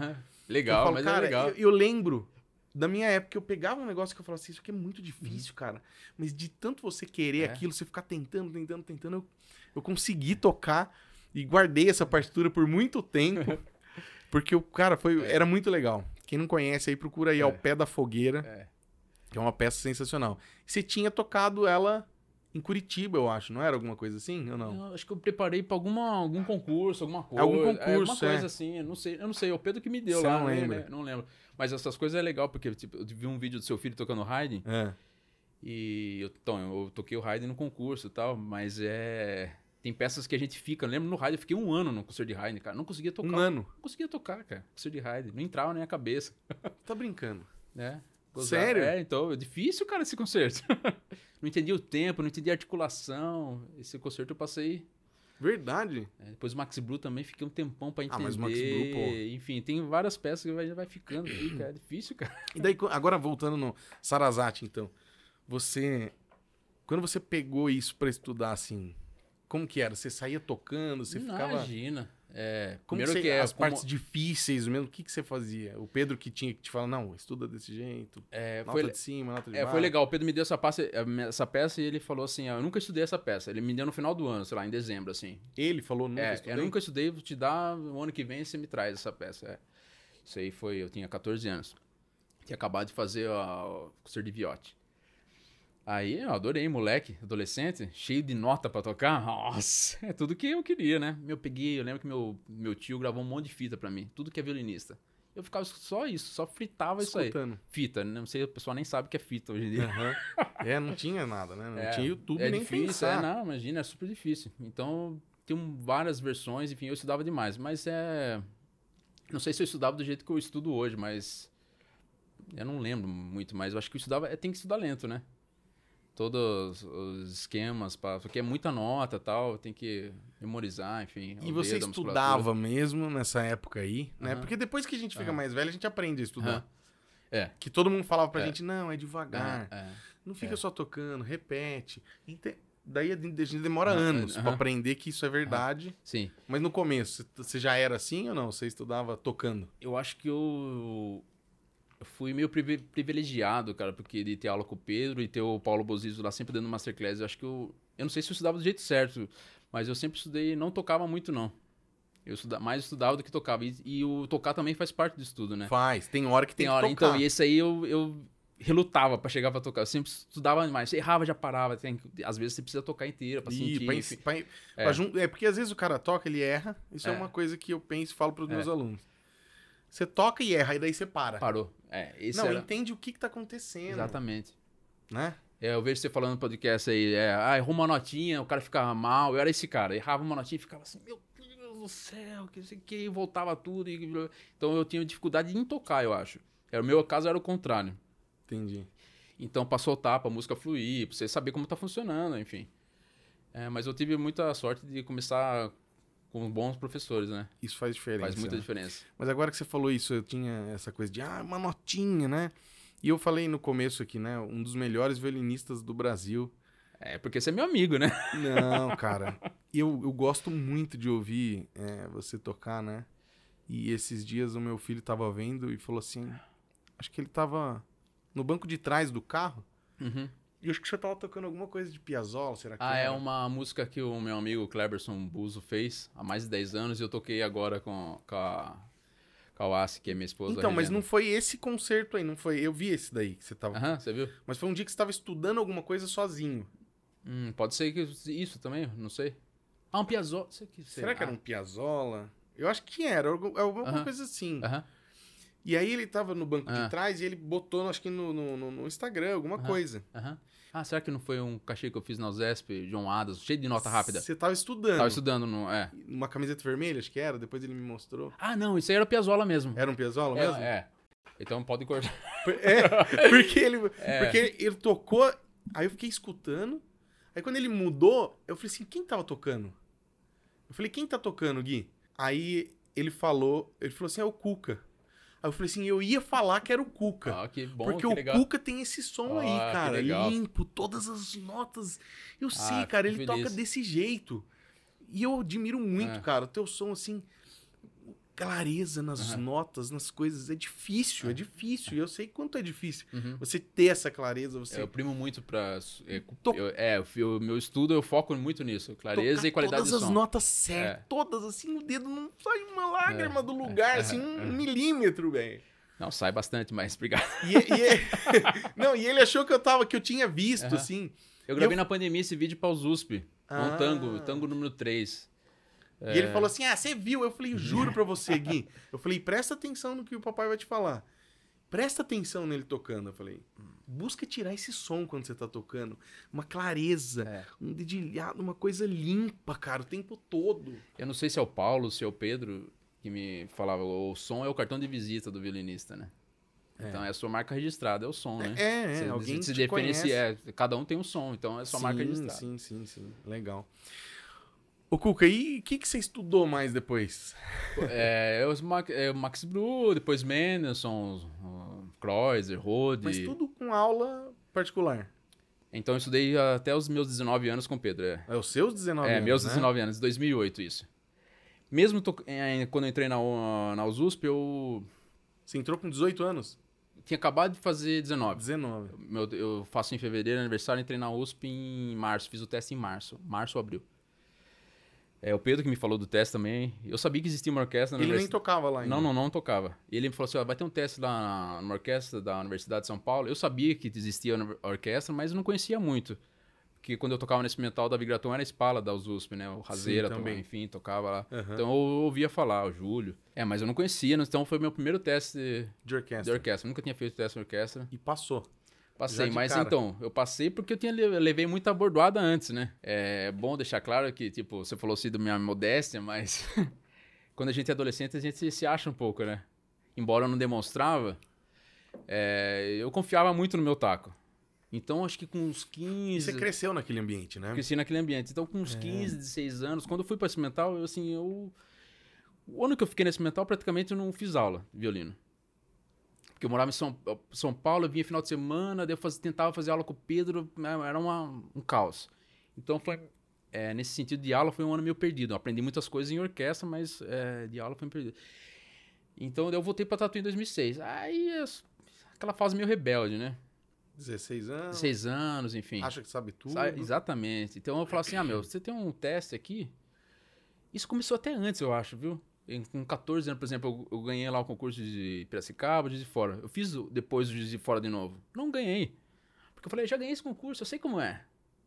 B: Legal, eu falo, mas é cara, é legal. Eu, eu, lembro da minha época, eu pegava um negócio que eu falava assim, isso aqui é muito difícil, uhum. cara. Mas de tanto você querer é. aquilo, você ficar tentando, tentando, tentando, eu, eu consegui tocar. E guardei essa partitura por muito tempo. porque o cara foi. É. Era muito legal. Quem não conhece aí, procura aí é. ao pé da fogueira. É. Que é uma peça sensacional. Você tinha tocado ela em Curitiba, eu acho, não era alguma coisa assim ou não?
A: Eu acho que eu preparei para alguma algum concurso, alguma coisa. Algum é, concurso, alguma coisa é. assim, eu não sei, eu não sei, é o Pedro que me deu Você lá, não né? lembro. Né? Não lembro. Mas essas coisas é legal porque tipo, eu vi um vídeo do seu filho tocando Haydn. É. E eu, então, eu toquei o Haydn no concurso e tal, mas é tem peças que a gente fica. Eu lembro no Raid, eu fiquei um ano no concerto de Raid, cara. Não conseguia tocar. Um ano? Não conseguia tocar, cara. Concerto de Raid. Não entrava na minha cabeça. Tá brincando. É. Gozar. Sério? É, então, é difícil, cara, esse concerto. não entendi o tempo, não entendi a articulação. Esse concerto eu passei. Verdade. É, depois o Max Blue também fiquei um tempão pra entender. Ah, mas o Max Blue, pô. Enfim, tem várias peças que vai, vai ficando aí, cara. É difícil, cara. E daí, agora voltando no Sarazate então.
B: Você. Quando você pegou isso para estudar, assim, como que era? Você saía tocando,
A: você Não, ficava. Imagina. É, como primeiro que, você, que é, as como... partes
B: difíceis mesmo, o que, que você fazia? O Pedro que tinha que te falar, não, estuda desse jeito, é, nota foi, de cima, nota de é, Foi legal,
A: o Pedro me deu essa, peça, essa peça e ele falou assim, ah, eu nunca estudei essa peça. Ele me deu no final do ano, sei lá, em dezembro, assim. Ele falou, nunca é, estudei? Eu nunca estudei, vou te dar, o ano que vem você me traz essa peça. É. Isso aí foi, eu tinha 14 anos. Tinha acabado de fazer o Sir de Viotti. Aí eu adorei, moleque, adolescente, cheio de nota para tocar. Nossa, é tudo que eu queria, né? Eu peguei, eu lembro que meu, meu tio gravou um monte de fita para mim, tudo que é violinista. Eu ficava só isso, só fritava Escutando. isso aí. Fita, não sei, o pessoal nem sabe o que é fita hoje em dia. Uhum. É, não tinha nada, né? Não é, tinha YouTube é nem difícil, é, pensar. É, não, imagina, é super difícil. Então, tem várias versões, enfim, eu estudava demais, mas é não sei se eu estudava do jeito que eu estudo hoje, mas eu não lembro muito, mas eu acho que eu estudava, é, tem que estudar lento, né? todos os esquemas, para porque é muita nota tal, tem que memorizar, enfim. É e você dedo, estudava
B: mesmo nessa época aí, né? Uhum. Porque depois que a gente fica uhum. mais velho, a gente aprende a estudar. Uhum. É. Que todo mundo falava pra é. gente, não, é devagar. É, é. Não fica só tocando, repete. Daí a gente demora anos uhum. pra aprender que isso é
A: verdade. Sim. Mas no começo, você já era assim ou não? Você estudava tocando? Eu acho que eu fui meio privilegiado, cara, porque de ter aula com o Pedro e ter o Paulo Bozizzo lá sempre dando masterclass, eu acho que eu. Eu não sei se eu estudava do jeito certo, mas eu sempre estudei não tocava muito, não. Eu estudava, mais estudava do que tocava. E, e, o tocar também faz parte do estudo, né? Faz, tem hora que tem, tem hora. Que tocar. Então, e esse aí eu, eu relutava para chegar para tocar. Eu sempre estudava mais. Você errava, já parava. Tem, às vezes você precisa tocar inteira para sentir. Pra, pra, é. Pra, é porque às vezes o cara toca, ele erra. Isso é, é uma coisa que eu penso e falo pros é. meus alunos. Você toca e erra, e daí você para. Parou. É, Não, era... entende
B: o que, que tá acontecendo. Exatamente.
A: Né? É, eu vejo você falando no podcast aí, é, ah, errou uma notinha, o cara ficava mal. Eu era esse cara, errava uma notinha e ficava assim, meu Deus do céu, que sei que, voltava tudo. E... Então eu tinha dificuldade em tocar, eu acho. o meu caso era o contrário. Entendi. Então, pra soltar, pra música fluir, pra você saber como tá funcionando, enfim. É, mas eu tive muita sorte de começar com bons professores, né? Isso faz diferença. Faz muita né? diferença.
B: Mas agora que você falou isso, eu tinha essa coisa de, ah, uma notinha, né? E eu falei no começo aqui, né? Um dos melhores violinistas do Brasil. É, porque você é meu amigo, né? Não, cara. eu, eu gosto muito de ouvir é, você tocar, né? E esses dias o meu filho tava vendo e falou assim: acho que ele tava no banco de trás do carro. Uhum. E acho que você tava tocando alguma coisa de Piazzolla, será que Ah, é
A: uma música que o meu amigo Cleberson Buzo fez há mais de 10 anos e eu toquei agora com, com a Kawase, que é minha esposa. Então, mas não
B: foi esse concerto aí, não foi. Eu vi esse daí que você tava. Aham, você viu? Mas foi um dia que você tava estudando alguma coisa sozinho. Hum, pode ser que isso também, não sei.
A: Ah, um Piazzolla. Será que era ah. um
B: Piazzolla? Eu acho que era, alguma uh -huh. coisa assim. Aham. Uh -huh. E aí ele tava no banco ah. de trás e ele botou, acho que no, no, no Instagram, alguma uh -huh. coisa. Uh -huh.
A: Ah, será que não foi um cachê que eu fiz na USESP, João Adams, cheio de nota rápida? Você tava estudando. Tava estudando, no, é.
B: Uma camiseta vermelha, acho que era, depois ele me mostrou.
A: Ah, não, isso aí era o mesmo. Era um Piazzolla é, mesmo? É. Então pode cortar. É, porque ele, é. porque ele tocou,
B: aí eu fiquei escutando. Aí quando ele mudou, eu falei assim, quem tava tocando? Eu falei, quem tá tocando, Gui? Aí ele falou, ele falou assim, é o Cuca. Aí eu falei assim, eu ia falar que era o Cuca. Ah, que bom, Porque que o legal. Cuca tem esse som ah, aí, cara, limpo, todas as notas. Eu ah, sei, cara, ele feliz. toca desse jeito. E eu admiro muito, é. cara, o teu som assim clareza nas uhum. notas, nas coisas. É difícil, uhum. é difícil. E eu sei quanto é difícil uhum. você ter essa clareza. Você... É, eu
A: primo muito para é, to... é, o meu estudo eu foco muito nisso. Clareza Tocar e qualidade de som. Todas as notas certas, é.
B: todas assim, o dedo não sai uma lágrima é. do é, lugar, é, assim, um
A: milímetro, bem Não, sai bastante, mas obrigado. E, e... não, e ele achou que eu tava, que eu tinha visto, assim. Eu gravei eu... na pandemia esse vídeo para o USP. Ah. Um tango, tango número 3. É. E ele falou assim: Ah,
B: você viu? Eu falei: Juro pra você, Gui. Eu falei: Presta atenção no que o papai vai te falar. Presta atenção nele tocando. Eu falei: Busca tirar esse som quando você tá tocando. Uma clareza, é. um dedilhado, uma coisa limpa, cara, o tempo
A: todo. Eu não sei se é o Paulo, se é o Pedro que me falava: O som é o cartão de visita do violinista, né? É. Então é a sua marca registrada, é o som, né? É, é, você, alguém se diferencia. É, cada um tem um som, então é a sua sim, marca registrada. Sim, sim, sim. Legal. Ô, Cuca, e o que, que você estudou mais depois? É, os Max, é, Max Bru, depois Mendelssohn, Kreuzer, Rode. Mas tudo
B: com aula particular.
A: Então eu estudei até os meus 19 anos com o Pedro. É, é os seus 19 é, anos? É, meus 19 né? anos, 2008 isso. Mesmo é, quando eu entrei na, na eu. Você entrou com 18 anos? Tinha acabado de fazer 19. 19. Eu, eu faço em fevereiro aniversário, entrei na USP em março, fiz o teste em março, março ou abril. É o Pedro que me falou do teste também. Eu sabia que existia uma orquestra na Ele nem tocava lá ainda. Não, não, não tocava. Ele me falou assim: ah, vai ter um teste lá na orquestra da Universidade de São Paulo. Eu sabia que existia a orquestra, mas não conhecia muito. Porque quando eu tocava no o da Vigraton era a espala da USP, né? O Razeira também, tocava, enfim, tocava lá. Uhum. Então eu ouvia falar, o Júlio. É, mas eu não conhecia, né? então foi meu primeiro teste de orquestra. De orquestra. nunca tinha feito teste de orquestra. E passou. Passei, mas cara. então, eu passei porque eu tinha levei muita bordoada antes, né? É bom deixar claro que, tipo, você falou assim da minha modéstia, mas quando a gente é adolescente, a gente se acha um pouco, né? Embora eu não demonstrava, é, eu confiava muito no meu taco. Então, acho que com uns 15. E você cresceu naquele ambiente, né? Cresci naquele ambiente. Então, com uns é. 15, 16 anos, quando eu fui para esse mental, eu assim, eu. O ano que eu fiquei nesse mental, praticamente eu não fiz aula de violino. Porque eu morava em São, São Paulo, eu vinha final de semana, daí eu faz, tentava fazer aula com o Pedro, né, era uma, um caos. Então foi. É, nesse sentido de aula foi um ano meio perdido. Eu aprendi muitas coisas em orquestra, mas é, de aula foi meio perdido. Então eu voltei para Tatu em 2006. Aí é, aquela fase meio rebelde, né? 16 anos. 16 anos, enfim. Acha que sabe tudo. Sabe, exatamente. Então eu falo assim: ah, meu, você tem um teste aqui. Isso começou até antes, eu acho, viu? Em, com 14 anos, por exemplo, eu, eu, ganhei lá o concurso de Piracicaba, Juiz de Fora. Eu fiz depois o Juiz de Fora de novo. Não ganhei. Porque eu falei, já ganhei esse concurso, eu sei como é.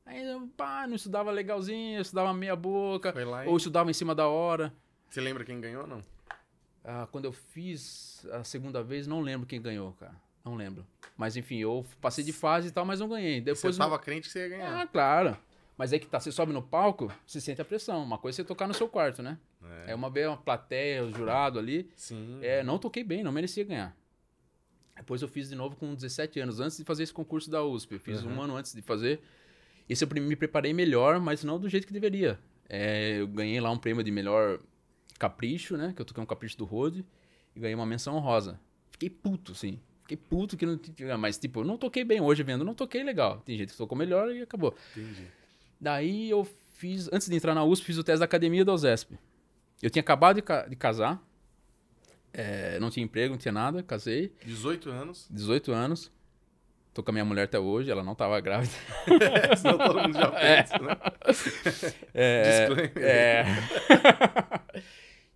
A: Aí, pá, não estudava legalzinho, eu estudava meia boca, ou estudava em cima da hora. Você lembra quem ganhou ou não? Ah, quando eu fiz a segunda vez, não lembro quem ganhou, cara. Não lembro. Mas enfim, eu passei de fase e tal, mas não ganhei. Depois, você estava não... crente que você ia ganhar. Ah, claro. Mas é que tá, você sobe no palco, você sente a pressão. Uma coisa é você tocar no seu quarto, né? É, é uma bela plateia, o jurado ali. Sim. É, não toquei bem, não merecia ganhar. Depois eu fiz de novo com 17 anos, antes de fazer esse concurso da USP. Eu fiz uhum. um ano antes de fazer. Esse eu me preparei melhor, mas não do jeito que deveria. É, eu ganhei lá um prêmio de melhor capricho, né? Que eu toquei um capricho do Rode. E ganhei uma menção honrosa. Fiquei puto, sim. Fiquei puto que não tinha. Mas, tipo, eu não toquei bem hoje vendo, não toquei legal. Tem gente que tocou melhor e acabou. Entendi. Daí eu fiz, antes de entrar na USP, fiz o teste da academia da USESP. Eu tinha acabado de, ca de casar. É, não tinha emprego, não tinha nada, casei. 18 anos. 18 anos. Tô com a minha mulher até hoje, ela não tava grávida. É, senão todo mundo já é. pensa, é. né? É, É.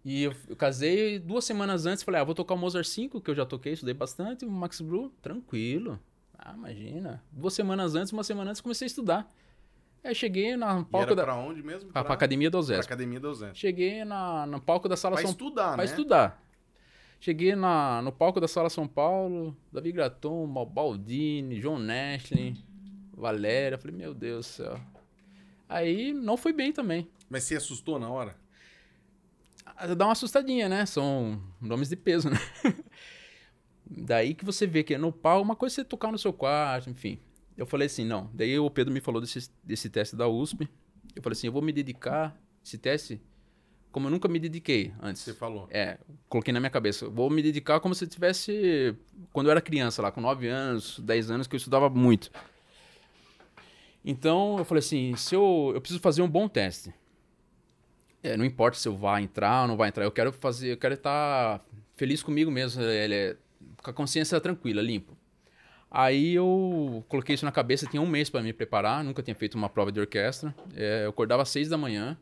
A: e eu, eu, casei duas semanas antes, falei, ah, vou tocar o Mozart 5, que eu já toquei, estudei bastante, o Max Blue, tranquilo. Ah, imagina. Duas semanas antes, uma semana antes, comecei a estudar. Aí é, cheguei na no palco e era da. Pra onde mesmo? Pra, pra Academia do Uzesp. Academia da Uzesp. Cheguei na, no palco da Sala pra São Paulo. estudar, pra né? estudar. Cheguei na, no palco da Sala São Paulo, Davi Graton, Baldini, João Nestlin, Valéria. Falei, meu Deus do céu. Aí não fui bem também. Mas se assustou na hora? Ah, dá uma assustadinha, né? São nomes de peso, né? Daí que você vê que é no palco, uma coisa é você tocar no seu quarto, enfim eu falei assim, não. Daí o Pedro me falou desse, desse teste da USP. Eu falei assim, eu vou me dedicar esse teste como eu nunca me dediquei antes. Você falou. É, coloquei na minha cabeça. Vou me dedicar como se eu tivesse... Quando eu era criança lá, com 9 anos, 10 anos, que eu estudava muito. Então, eu falei assim, se eu, eu preciso fazer um bom teste. É, não importa se eu vá entrar ou não vai entrar. Eu quero fazer, eu quero estar feliz comigo mesmo. Ele é, com a consciência tranquila, limpo. Aí eu coloquei isso na cabeça, tinha um mês para me preparar, nunca tinha feito uma prova de orquestra. É, eu acordava às seis da manhã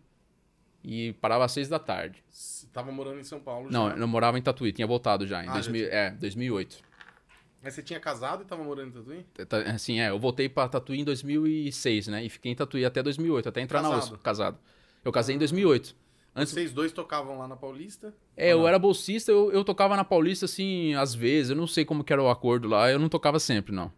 A: e parava às seis da tarde. Você
B: tava morando em São Paulo Não,
A: eu morava em Tatuí, tinha voltado já, em ah, já tinha... é, 2008.
B: Mas você tinha casado e tava morando em
A: Tatuí? Assim, é, eu voltei para Tatuí em 2006, né? E fiquei em Tatuí até 2008, até entrar casado. na USP, casado. Eu casei em 2008. Antes... Vocês
B: dois tocavam lá na Paulista? É, eu
A: era bolsista, eu, eu tocava na Paulista, assim, às vezes. Eu não sei como que era o acordo lá, eu não tocava sempre, não.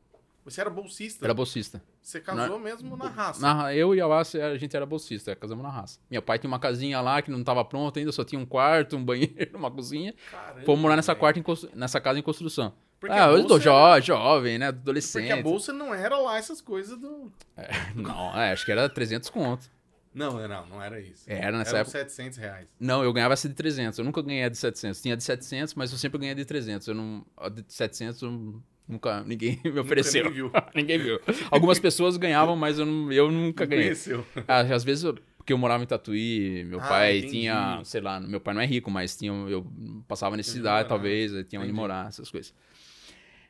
A: Você era bolsista? Era bolsista. Você casou na... mesmo na raça? Na... Eu e a Lácia, a gente era bolsista, casamos na raça. Meu pai tinha uma casinha lá que não estava pronta ainda, só tinha um quarto, um banheiro, uma cozinha. Caramba, Fomos morar nessa, quarta constru... nessa casa em construção. Porque ah, eu estou jo era... jovem, né? Adolescente. Porque a bolsa
B: não era lá essas coisas do. É,
A: não, é, acho que era 300 contos.
B: Não, é, não, não era isso. É, era nessa era época. 700 reais.
A: Não, eu ganhava essa de 300. Eu nunca ganhei a de 700. Tinha a de 700, mas eu sempre ganhei a de 300. Eu não, a de 700 eu nunca ninguém me ofereceu. Nunca ninguém viu. ninguém viu. Algumas pessoas ganhavam, mas eu, não, eu nunca ganhei. Conheceu. Ah, às vezes, eu, porque eu morava em Tatuí, meu ah, pai entendi. tinha, sei lá, meu pai não é rico, mas tinha, eu passava necessidade, talvez, eu tinha onde morar, essas coisas.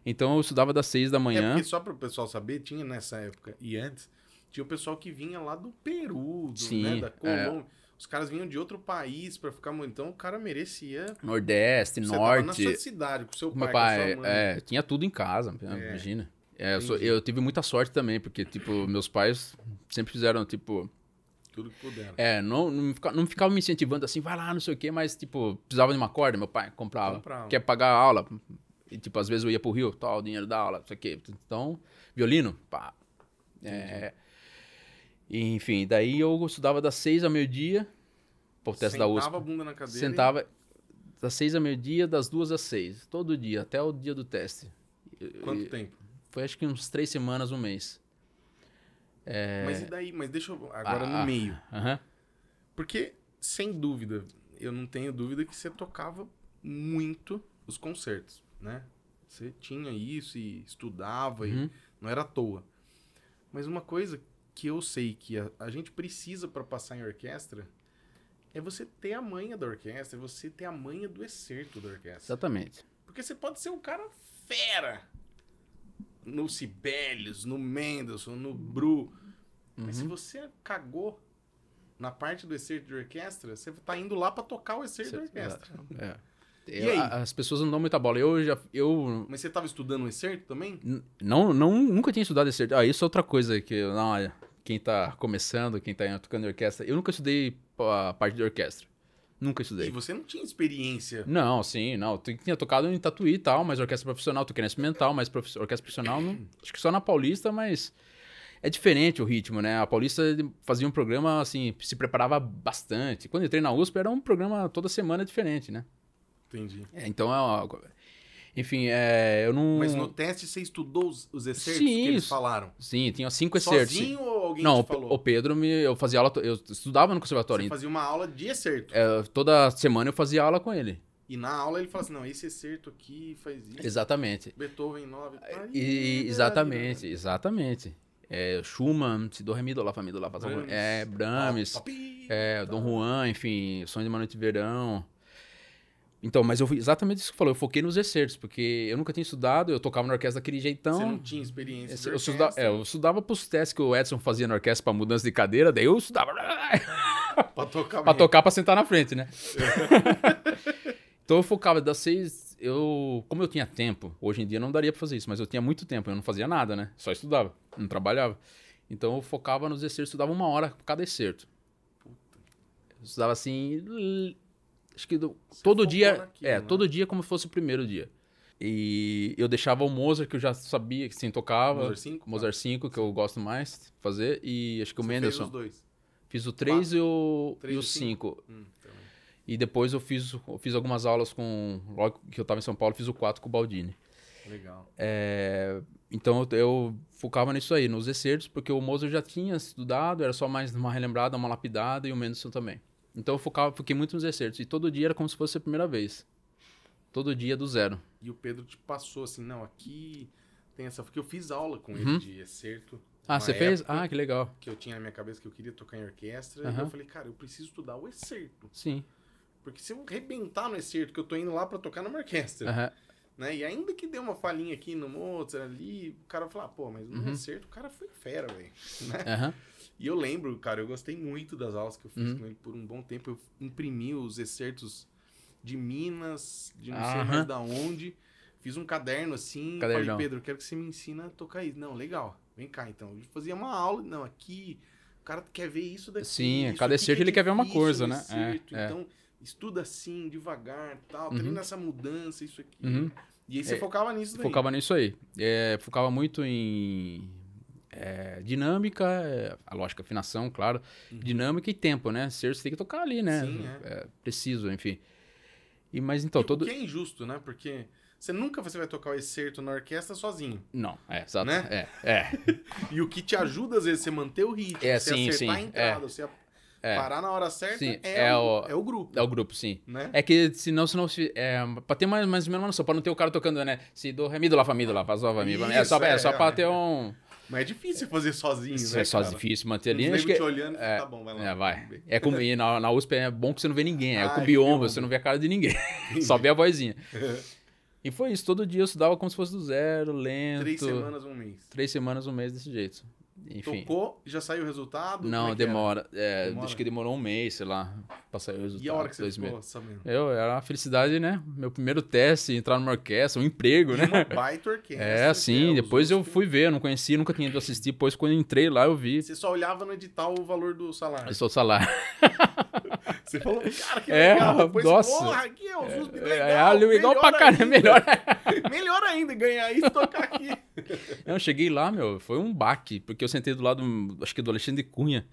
A: Então eu estudava das seis da é, manhã. É só
B: para o pessoal saber, tinha nessa época e antes tinha o pessoal que vinha lá do Peru, do, Sim, né, da é. Colômbia. É. Os caras vinham de outro país para ficar. Então o cara merecia. Nordeste, Você norte. na sua cidade, com seu pai, meu pai, É,
A: tinha tudo em casa, né, é. imagina. É, eu, sou, eu, tive muita sorte também, porque, tipo, meus pais sempre fizeram, tipo. Tudo que puderam. É, não, não, ficava, não ficava me incentivando assim, vai lá, não sei o quê, mas, tipo, precisava de uma corda, meu pai comprava. comprava. Quer pagar a aula? E, tipo, às vezes eu ia pro Rio, tal, o dinheiro da aula, não sei o quê. Então, violino, pá. É, e, enfim, daí eu estudava das seis ao meio-dia, por teste da USP. Sentava a bunda na cadeira. Sentava e... das seis ao meio-dia, das duas às seis, todo dia, até o dia do teste. Quanto e... tempo? Foi acho que uns três semanas, um mês. É... Mas e daí? Mas deixa eu... Agora ah, no ah, meio. Uh -huh.
B: Porque, sem dúvida, eu não tenho dúvida que você tocava muito os concertos, né? Você tinha isso e estudava uhum. e não era à toa. Mas uma coisa que eu sei que a, a gente precisa para passar em orquestra é você ter a manha da orquestra, é você ter a manha do excerto da orquestra. Exatamente. Porque você pode ser um cara fera no Sibelius, no Mendelssohn, no Bru. Uhum. Mas se uhum. você cagou na parte do excerto de orquestra, você está indo lá para tocar o excerto da orquestra. É.
A: Eu, e aí? As pessoas não dão muita bola. Eu já. Eu... Mas você estava estudando excerto também? não, não, nunca tinha estudado excerto. Ah, isso é outra coisa que. Não, quem está começando, quem está tocando orquestra. Eu nunca estudei a parte de orquestra. Nunca estudei. E
B: você não tinha experiência? Não,
A: sim, não. Eu tinha tocado em tatuí e tal, mas orquestra profissional, toquei na mental, mas prof... orquestra profissional, não... acho que só na Paulista, mas é diferente o ritmo, né? A Paulista fazia um programa, assim, se preparava bastante. Quando entrei na USP, era um programa toda semana diferente, né? Entendi. É, então é uma... Enfim, é, eu não. Mas no
B: teste você estudou os, os excertos sim, que eles falaram?
A: Sim, tinha cinco excertos. Sozinho ou alguém não, te falou? o Pedro me. Eu fazia aula. Eu estudava no conservatório. Você fazia uma aula de excerto. É, toda semana eu fazia aula com ele.
B: E na aula ele fala assim: não, esse excerto aqui faz isso. Exatamente. Beethoven 9. Tá e, né, né, né, exatamente,
A: exatamente. É, Schumann, se do remi do lá, família lá, Brahms, é Brahms, ah, é, Dom Juan, enfim, Sonho de Uma Noite de Verão. Então, mas eu exatamente isso que você falou, eu foquei nos excertos, porque eu nunca tinha estudado, eu tocava na orquestra daquele jeitão. Você não tinha experiência. Eu, estudava, é, eu estudava pros testes que o Edson fazia na orquestra pra mudança de cadeira, daí eu estudava. pra tocar Pra tocar pra sentar na frente, né? então eu focava das seis. Eu, como eu tinha tempo, hoje em dia não daria pra fazer isso, mas eu tinha muito tempo, eu não fazia nada, né? Só estudava, não trabalhava. Então eu focava nos excertos, estudava uma hora cada excerto. Puta. Eu estudava assim acho que do, todo dia, naquilo, é, né? todo dia como se fosse o primeiro dia. E eu deixava o Mozart, que eu já sabia que sim tocava. Mozart 5? Mozart 5, tá? que eu gosto mais de fazer. E acho que Você o Mendelssohn. Fez os dois. Fiz o 3 e o 5. E, hum, e depois eu fiz, eu fiz algumas aulas com. Logo que eu estava em São Paulo, fiz o 4 com o Baldini. Legal. É, então eu, eu, focava nisso aí, nos excertos, porque o Mozart já tinha estudado, era só mais uma relembrada, uma lapidada, e o Mendelssohn também. Então eu focava, fiquei muito nos excertos. E todo dia era como se fosse a primeira vez. Todo dia do zero. E o Pedro
B: te passou assim, não, aqui tem essa. Porque eu fiz aula com ele uhum. de excerto. Ah, você fez? Ah, que legal. Que eu tinha na minha cabeça que eu queria tocar em orquestra. Uhum. E eu falei, cara, eu preciso estudar o excerto. Sim. Porque se eu arrebentar no excerto, que eu tô indo lá para tocar numa orquestra. Uhum. Né? E ainda que deu uma falhinha aqui no Mozart ali, o cara falou, falar, pô, mas no uhum. excerto o cara foi fera, velho. Né? Uhum. E eu lembro, cara, eu gostei muito das aulas que eu fiz uhum. com ele por um bom tempo. Eu imprimi os excertos de Minas, de não uhum. sei mais da onde. Fiz um caderno assim. Falei, Pedro, quero que você me ensina a tocar isso. Não, legal. Vem cá, então. Eu fazia uma aula. Não, aqui... O cara quer ver isso daqui. Sim, isso é, cada excerto é ele quer ver uma coisa, né? É, é, então, é. estuda assim, devagar, tal. Uhum. Treina essa mudança, isso aqui. Uhum. E aí você é, focava nisso daí. Focava
A: nisso aí. focava muito em é, dinâmica, é, a lógica afinação, claro, uhum. dinâmica e tempo, né? Ser você tem que tocar ali, né? Sim, é. é preciso, enfim. E mas então e tipo, todo o que é
B: injusto, né? Porque você nunca você vai tocar o excerto na orquestra sozinho.
A: Não, é, exato. Né? É, é.
B: e o que te ajuda, às vezes, é você manter o ritmo, é, você sim, acertar sim, a é. entrada, é. você é. parar na hora certa sim, é, é, o, é o grupo.
A: É o grupo, sim. Né? É que senão, senão é, pra ter mais, mais ou menos uma noção, pra não ter o cara tocando, né? Se do remido lá, família lá, faz o né? É só, é, é só pra ter
B: um... Mas é difícil fazer sozinho, Isso né? É só cara? difícil manter ali. Acho que... te olhando,
A: é, tá bom, vai lá. É, vai. É e na, na USP é bom que você não vê ninguém. É ah, com é bioma, você não vê a cara de ninguém. só vê a vozinha. E foi isso, todo dia eu estudava como se fosse do zero, lento. Três semanas, um mês. Três semanas, um mês desse jeito. Enfim.
B: Tocou, já saiu o resultado?
A: Não, é demora, é, demora. Acho que demorou um mês, sei lá, pra sair o resultado. E a hora que você ficou meses. sabendo? Eu, era uma felicidade, né? Meu primeiro teste, entrar numa orquestra, um emprego, e né? Uma baita orquestra. É, sim. É, depois eu fui ver, não conhecia, nunca tinha ido assistir. Depois, quando entrei lá, eu vi. Você
B: só olhava no edital o valor do salário. É só o salário.
A: Você falou, cara, que é, legal. Depois, nossa. porra, aqui é Zuzbi é, é, legal. É, é pra caramba, melhor.
B: melhor ainda ganhar isso e tocar aqui.
A: Não, eu cheguei lá, meu, foi um baque, porque eu sentei do lado, acho que do Alexandre Cunha.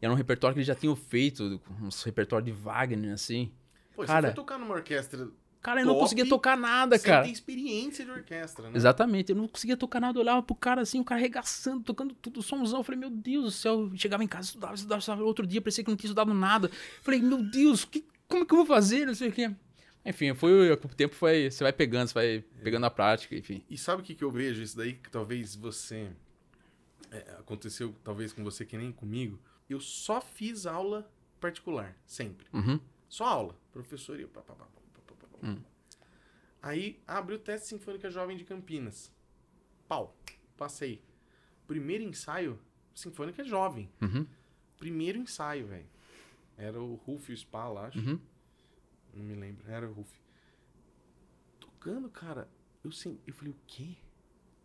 A: E era um repertório que eles já tinham feito, um repertório de Wagner, assim. Pô, cara, você foi tocar
B: numa orquestra Cara, eu não conseguia tocar nada, cara. Sem ter experiência de orquestra, né? Exatamente.
A: Eu não conseguia tocar nada. Eu olhava pro cara assim, o cara arregaçando, tocando tudo, somzão. Eu falei, meu Deus do céu. Eu chegava em casa, estudava, estudava, estudava. Outro dia, pensei que não tinha estudado nada. Eu falei, meu Deus, que, como é que eu vou fazer? Não sei o quê. Enfim, foi, o tempo foi. Você vai pegando, você vai pegando a prática, enfim.
B: E sabe o que, que eu vejo? Isso daí que talvez você. É, aconteceu talvez com você que nem comigo. Eu só fiz aula particular, sempre. Uhum. Só aula. Professor e eu. Pá, pá, pá, pá. Hum. Aí abriu o teste Sinfônica Jovem de Campinas. Pau. Passei. Primeiro ensaio, Sinfônica é Jovem. Uhum. Primeiro ensaio, velho. Era o Ruff e o Spa, lá, acho. Uhum. Não me lembro. Era o Ruff. Tocando, cara, eu, sem... eu falei, o quê?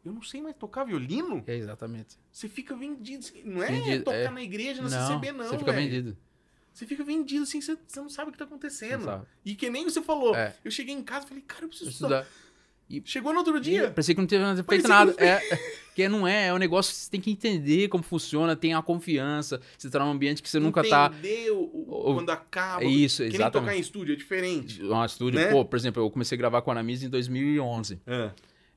B: Eu não sei mais tocar violino? É, exatamente. Você fica vendido. Não é vendido, tocar é... na igreja, na não, CCB, não. Você fica véio. vendido. Você fica vendido assim, você, você não sabe o que tá acontecendo. E que nem você falou. É. Eu cheguei em casa e falei, cara, eu preciso estudar. E Chegou no outro dia.
A: Parecia que não teve feito Parecia nada. Que não... É, que não é, é um negócio que você tem que entender como funciona, tem a confiança, você tá num ambiente que você nunca tá. Entender quando acaba. É isso, que exatamente. nem tocar em estúdio, é diferente. É um estúdio, né? pô, por exemplo, eu comecei a gravar com a Anamisa em 2011. É.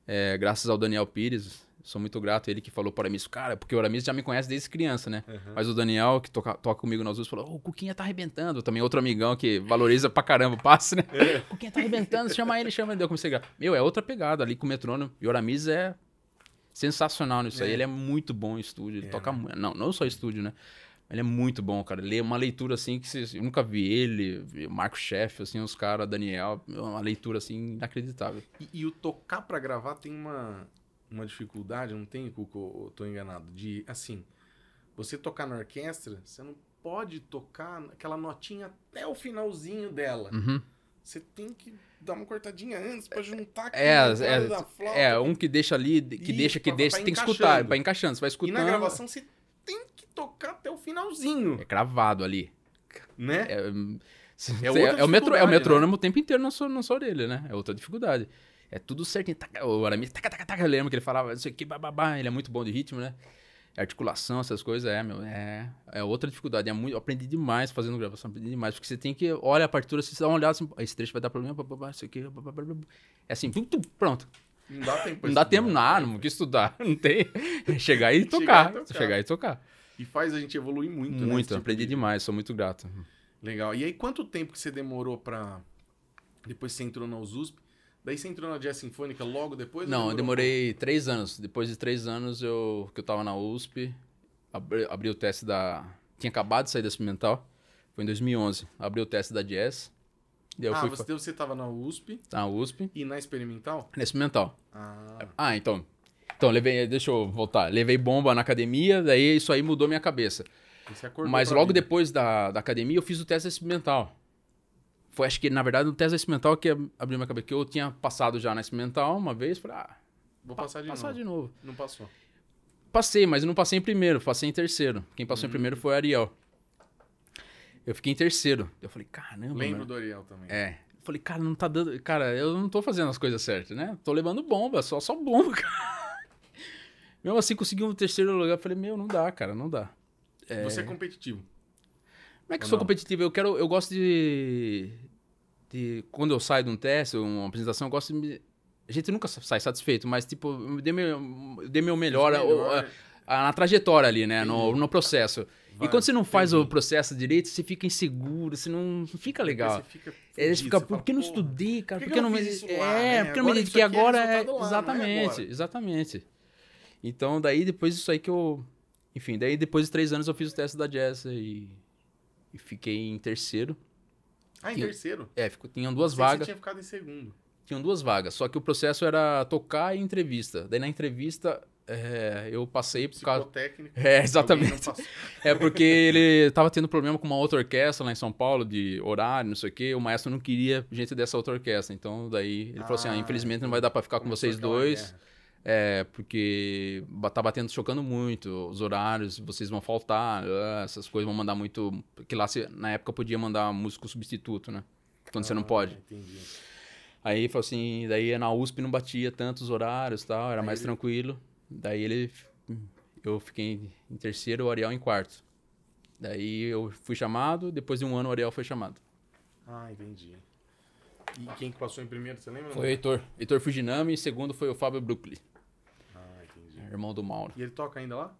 A: É, graças ao Daniel Pires, Sou muito grato a ele que falou para mim isso. Cara, porque o Aramis já me conhece desde criança, né? Uhum. Mas o Daniel, que toca, toca comigo nas duas, falou: oh, o Cuquinha tá arrebentando. Também outro amigão que valoriza pra caramba o passe, né? O é. Cuquinha tá arrebentando, chama ele, chama ele. Eu comecei a gravar. Meu, é outra pegada ali com o metrônomo. E o Aramis é sensacional nisso é. aí. Ele é muito bom em estúdio. Ele é. toca muito. Não, não só estúdio, né? Ele é muito bom, cara. Ele é uma leitura assim que você eu nunca vi ele, Marco Chefe, assim, os caras, Daniel, é uma leitura assim inacreditável.
B: E, e o tocar para gravar tem uma uma dificuldade, não tem, Cuco, eu tô enganado, de, assim, você tocar na orquestra, você não pode tocar aquela notinha até o finalzinho dela. Uhum. Você tem que dar uma cortadinha antes para juntar é, é, da flauta.
A: É, um que deixa ali, que Isso, deixa, que pra, deixa, pra você tem que escutar, vai encaixando, você vai escutando. E na gravação você tem que tocar até o finalzinho. É cravado ali. Né? É, hum, é, é, é o, metrô, é o metrônomo né? o tempo inteiro na sua, na sua orelha, né? É outra dificuldade. É tudo certinho. o Aramis, taca, taca, taca. Eu lembro que ele falava, não sei o que, bababá. Ele é muito bom de ritmo, né? Articulação, essas coisas, é, meu. É, é outra dificuldade. É muito, eu aprendi demais fazendo gravação, aprendi demais. Porque você tem que. Olha a partitura, você dá uma olhada assim, esse trecho vai dar problema, bababá, isso aqui, bababá. É assim, pronto. Não dá tempo. Não dá tempo, nada, não, não que estudar. Não tem. Chegar e tocar. Chegar e tocar. Chegar e tocar.
B: E faz a gente evoluir muito, né, Muito, né, tipo aprendi
A: de... demais, sou muito grato.
B: Legal. E aí, quanto tempo que você demorou para Depois você entrou na USUSP Daí você entrou na Jazz Sinfônica logo depois? Não, eu demorei
A: um... três anos. Depois de três anos eu, que eu tava na USP, abri, abri o teste da... Tinha acabado de sair da Experimental. Foi em 2011. Abri o teste da Jazz. Daí ah, você, pra... Então
B: você tava na USP. Tá na USP. E na Experimental?
A: Na Experimental. Ah, ah então... Então, levei, deixa eu voltar. Levei bomba na academia, daí isso aí mudou minha cabeça. Mas logo depois da, da academia, eu fiz o teste experimental. Foi, acho que, na verdade, no teste da experimental que abriu minha cabeça. Que eu tinha passado já na experimental uma vez. Falei, ah... Vou pa passar de passar novo. de novo. Não passou. Passei, mas não passei em primeiro. Passei em terceiro. Quem passou hum. em primeiro foi o Ariel. Eu fiquei em terceiro. Eu falei, caramba... Lembro mano. do Ariel também. É. Eu falei, cara, não tá dando... Cara, eu não tô fazendo as coisas certas, né? Tô levando bomba. Só, só bomba, cara. Mesmo assim, consegui um terceiro lugar. Eu falei, meu, não dá, cara. Não dá. É... Você é competitivo. Não é que eu sou não? competitivo, eu quero, eu gosto de, de quando eu saio de um teste, uma apresentação, eu gosto de me, a gente nunca sai satisfeito, mas tipo, eu dei meu, eu dei meu melhor, melhor. A, a, na trajetória ali, né, no, no processo. Vai, e quando você não faz entendi. o processo direito, você fica inseguro, você não fica legal. Você fica, é, você fica por que não estudei, cara? Por que, não me. É, né? porque não me dediquei é agora. É, lá, né, exatamente, é exatamente. Então, daí depois disso aí que eu. Enfim, daí depois de três anos eu fiz o teste da Jess e e fiquei em terceiro. Ah, em terceiro? É, ficou, tinham duas vagas. Você tinha ficado em segundo. Tinham duas vagas, só que o processo era tocar e entrevista. Daí na entrevista é, eu passei por causa. É, exatamente. É porque ele tava tendo problema com uma outra orquestra lá em São Paulo, de horário, não sei o quê. O maestro não queria gente dessa outra orquestra. Então, daí ele ah, falou assim: ah, ah infelizmente não vai dar para ficar com vocês dois. Guerra. É, porque tá batendo, chocando muito, os horários, vocês vão faltar, ah, essas coisas vão mandar muito. Que lá na época podia mandar músico substituto, né? Quando ah, você não ah, pode. Entendi. Aí falou assim, daí na USP não batia tantos horários tal, era Aí mais ele... tranquilo. Daí ele. Eu fiquei em terceiro, o Ariel em quarto. Daí eu fui chamado, depois de um ano o Ariel foi chamado.
B: Ah, entendi. E quem que passou em primeiro, você lembra? Foi o Heitor.
A: Heitor Fujinami, segundo foi o Fábio Brooklyn irmão do Mauro.
B: E ele toca ainda lá?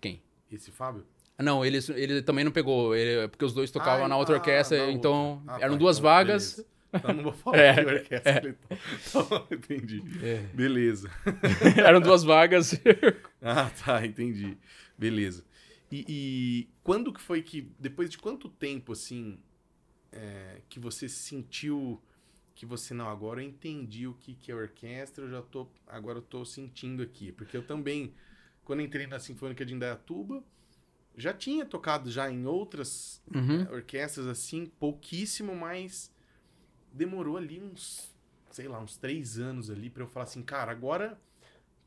B: Quem? Esse Fábio?
A: Ah, não, ele, ele também não pegou, ele, é porque os dois tocavam ah, na outra ah, orquestra, então Ah, eram tá, duas então, vagas. Então não vou falar é, que orquestra é. Então. então, Entendi.
B: É. Beleza. eram duas vagas. ah, tá, entendi. Beleza. E, e, quando que foi que, depois de quanto tempo, assim, é, que você sentiu que você não agora eu entendi o que que é orquestra, eu já tô agora eu tô sentindo aqui, porque eu também quando entrei na Sinfônica de Indaiatuba, já tinha tocado já em outras uhum. Eh, orquestras assim, pouquíssimo, mas demorou ali uns, sei lá, uns três anos ali para eu falar assim, cara, agora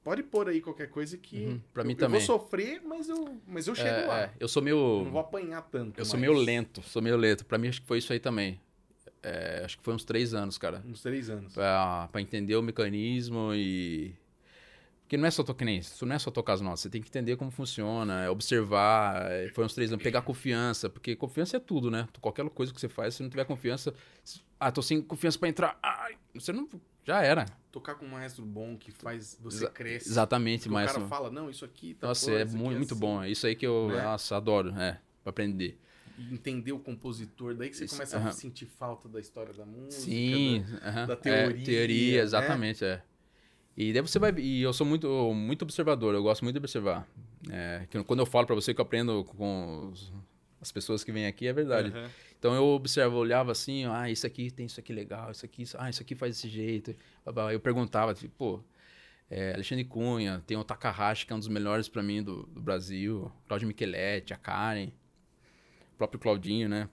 B: pode pôr aí qualquer coisa que uhum, para mim eu, também. Eu vou sofrer, mas eu, mas eu chego é, lá. É, eu sou meio eu não vou apanhar tanto. Eu mas... sou meio lento,
A: sou meio lento. Para mim acho que foi isso aí também. É, acho que foi uns três anos, cara. Uns três anos. Pra, pra entender o mecanismo e. Porque não é só tocar nem isso, não é só tocar as notas, você tem que entender como funciona, é observar, é, foi uns três anos, pegar confiança, porque confiança é tudo, né? Qualquer coisa que você faz, se não tiver confiança, ah, tô sem confiança para entrar, Ai, você não, já era. Tocar com um maestro
B: bom que faz você Exa cresce. Exatamente, mas maestro. O cara fala, não, isso aqui tá Nossa, é muito,
A: é muito assim. bom, é isso aí que eu, né? nossa, adoro, é, pra aprender
B: entender o compositor, daí que você Isso, começa uh-huh. a sentir falta da história da música, Sim, da, uh-huh. da teoria. É, teoria, né? exatamente,
A: né? é. E daí você vai. E eu sou muito, muito observador, eu gosto muito de observar. É, que quando eu falo para você que eu aprendo com os, as pessoas que vêm aqui, é verdade. Então eu observo, olhava assim, ah, isso aqui tem isso aqui legal, isso aqui, isso, ah, isso aqui faz desse jeito. Eu perguntava, tipo, pô, é, Alexandre Cunha, tem o Takahashi, que é um dos melhores para mim do, do Brasil, Cláudio Micheletti, a Karen. O próprio Claudinho, né?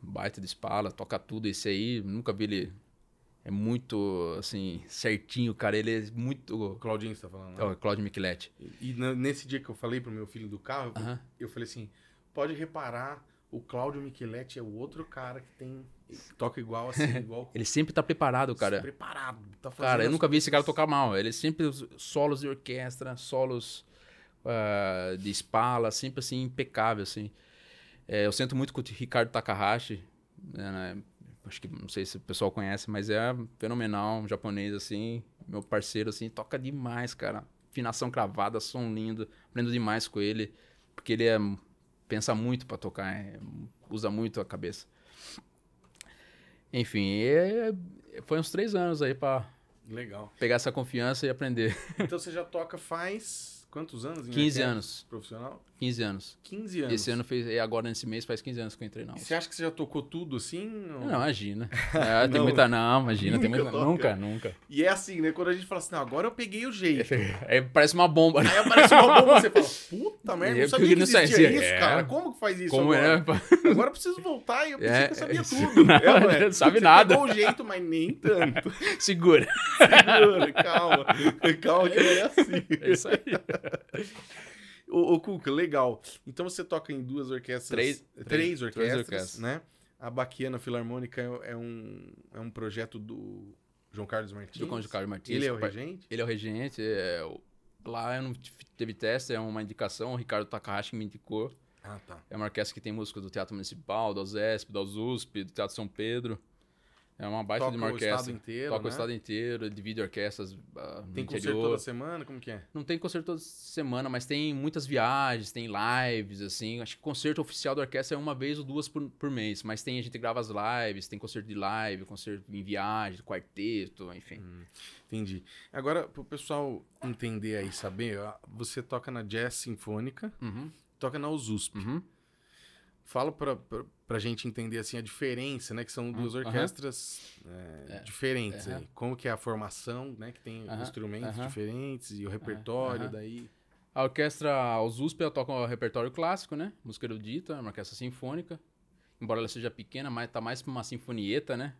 A: Baita de espala, toca tudo. Esse aí, nunca vi ele. É muito, assim, certinho, cara. Ele é muito. Claudinho, você tá falando? Né? É, o Claudinho Micheletti.
B: E, nesse dia que eu falei pro meu filho do carro, uh -huh. eu falei assim: pode reparar, o Claudio Micheletti é o outro cara que tem.
A: Toca igual, assim, igual. ele sempre tá preparado, cara. Preparado. Tá fazendo. cara, eu nunca vi esse cara tocar mal. Ele é sempre solos de orquestra, solos uh, de espala, sempre assim, impecável, assim. É, eu sinto muito com o Ricardo Takahashi, né, né? acho que não sei se o pessoal conhece, mas é fenomenal, um japonês assim, meu parceiro assim, toca demais, cara. Afinação cravada, som lindo, aprendo demais com ele, porque ele é, pensa muito para tocar, é, usa muito a cabeça. Enfim, é, foi uns três anos aí para Legal. Pegar essa confiança e aprender.
B: Então você já toca faz quantos anos? 15 anos. Profissional?
A: 15 anos. 15 anos. Esse ano fez, agora nesse mês faz 15 anos que eu entrei na Você acha que você já tocou tudo assim? Ou... Não, imagina. É, não. Tem muita, não, imagina. Nunca, tem muita, nunca, nunca. E é assim, né? Quando a gente fala assim, não, agora eu peguei o jeito. É, é, parece uma bomba. Né? Aí é, aparece uma bomba, você fala, puta merda, é, eu não sabia que não existia sei, isso, é. cara. Como que faz isso Como agora? Agora eu preciso voltar e eu pensei que eu sabia tudo. Não, é, não sabe você nada. pegou o jeito, mas nem tanto. Segura. Segura, calma. Calma que não é assim. É isso aí. Ô, ô
B: Cuca, legal. Então você toca em duas orquestras. Três, três, três orquestras, três orquestras, né? A Baquiana Filarmônica
A: é, é um, é um projeto do João Carlos Martins. Do João Carlos Martins. Ele é o regente? Ele é o regente. É, lá eu não teve teste, é uma indicação. O Ricardo Takahashi me indicou. Ah, tá. É uma orquestra que tem música do Teatro Municipal, da OSESP, da USP, do Teatro São Pedro. É uma baixa de uma orquestra. O estado inteiro, toca né? o estado inteiro, divide orquestras. Uh, tem concerto toda semana? Como que é? Não tem concerto toda semana, mas tem muitas viagens, tem lives, assim. Acho que concerto oficial da orquestra é uma vez ou duas por, por mês. Mas tem, a gente grava as lives, tem concerto de live, concerto em viagem, quarteto, enfim. Hum, entendi. Agora,
B: pro pessoal entender aí, saber, você toca na Jazz Sinfônica, uhum. toca na USUSP. Uhum. Fala pra, pra, pra, gente entender, assim, a diferença, né? Que são duas orquestras é, é diferentes é. aí. Como que é a formação, né? Que tem instrumentos diferentes e o repertório daí...
A: A orquestra, os USP, toca o repertório clássico, né? Música erudita, uma orquestra sinfônica. Embora ela seja pequena, mas tá mais pra uma sinfonieta, né?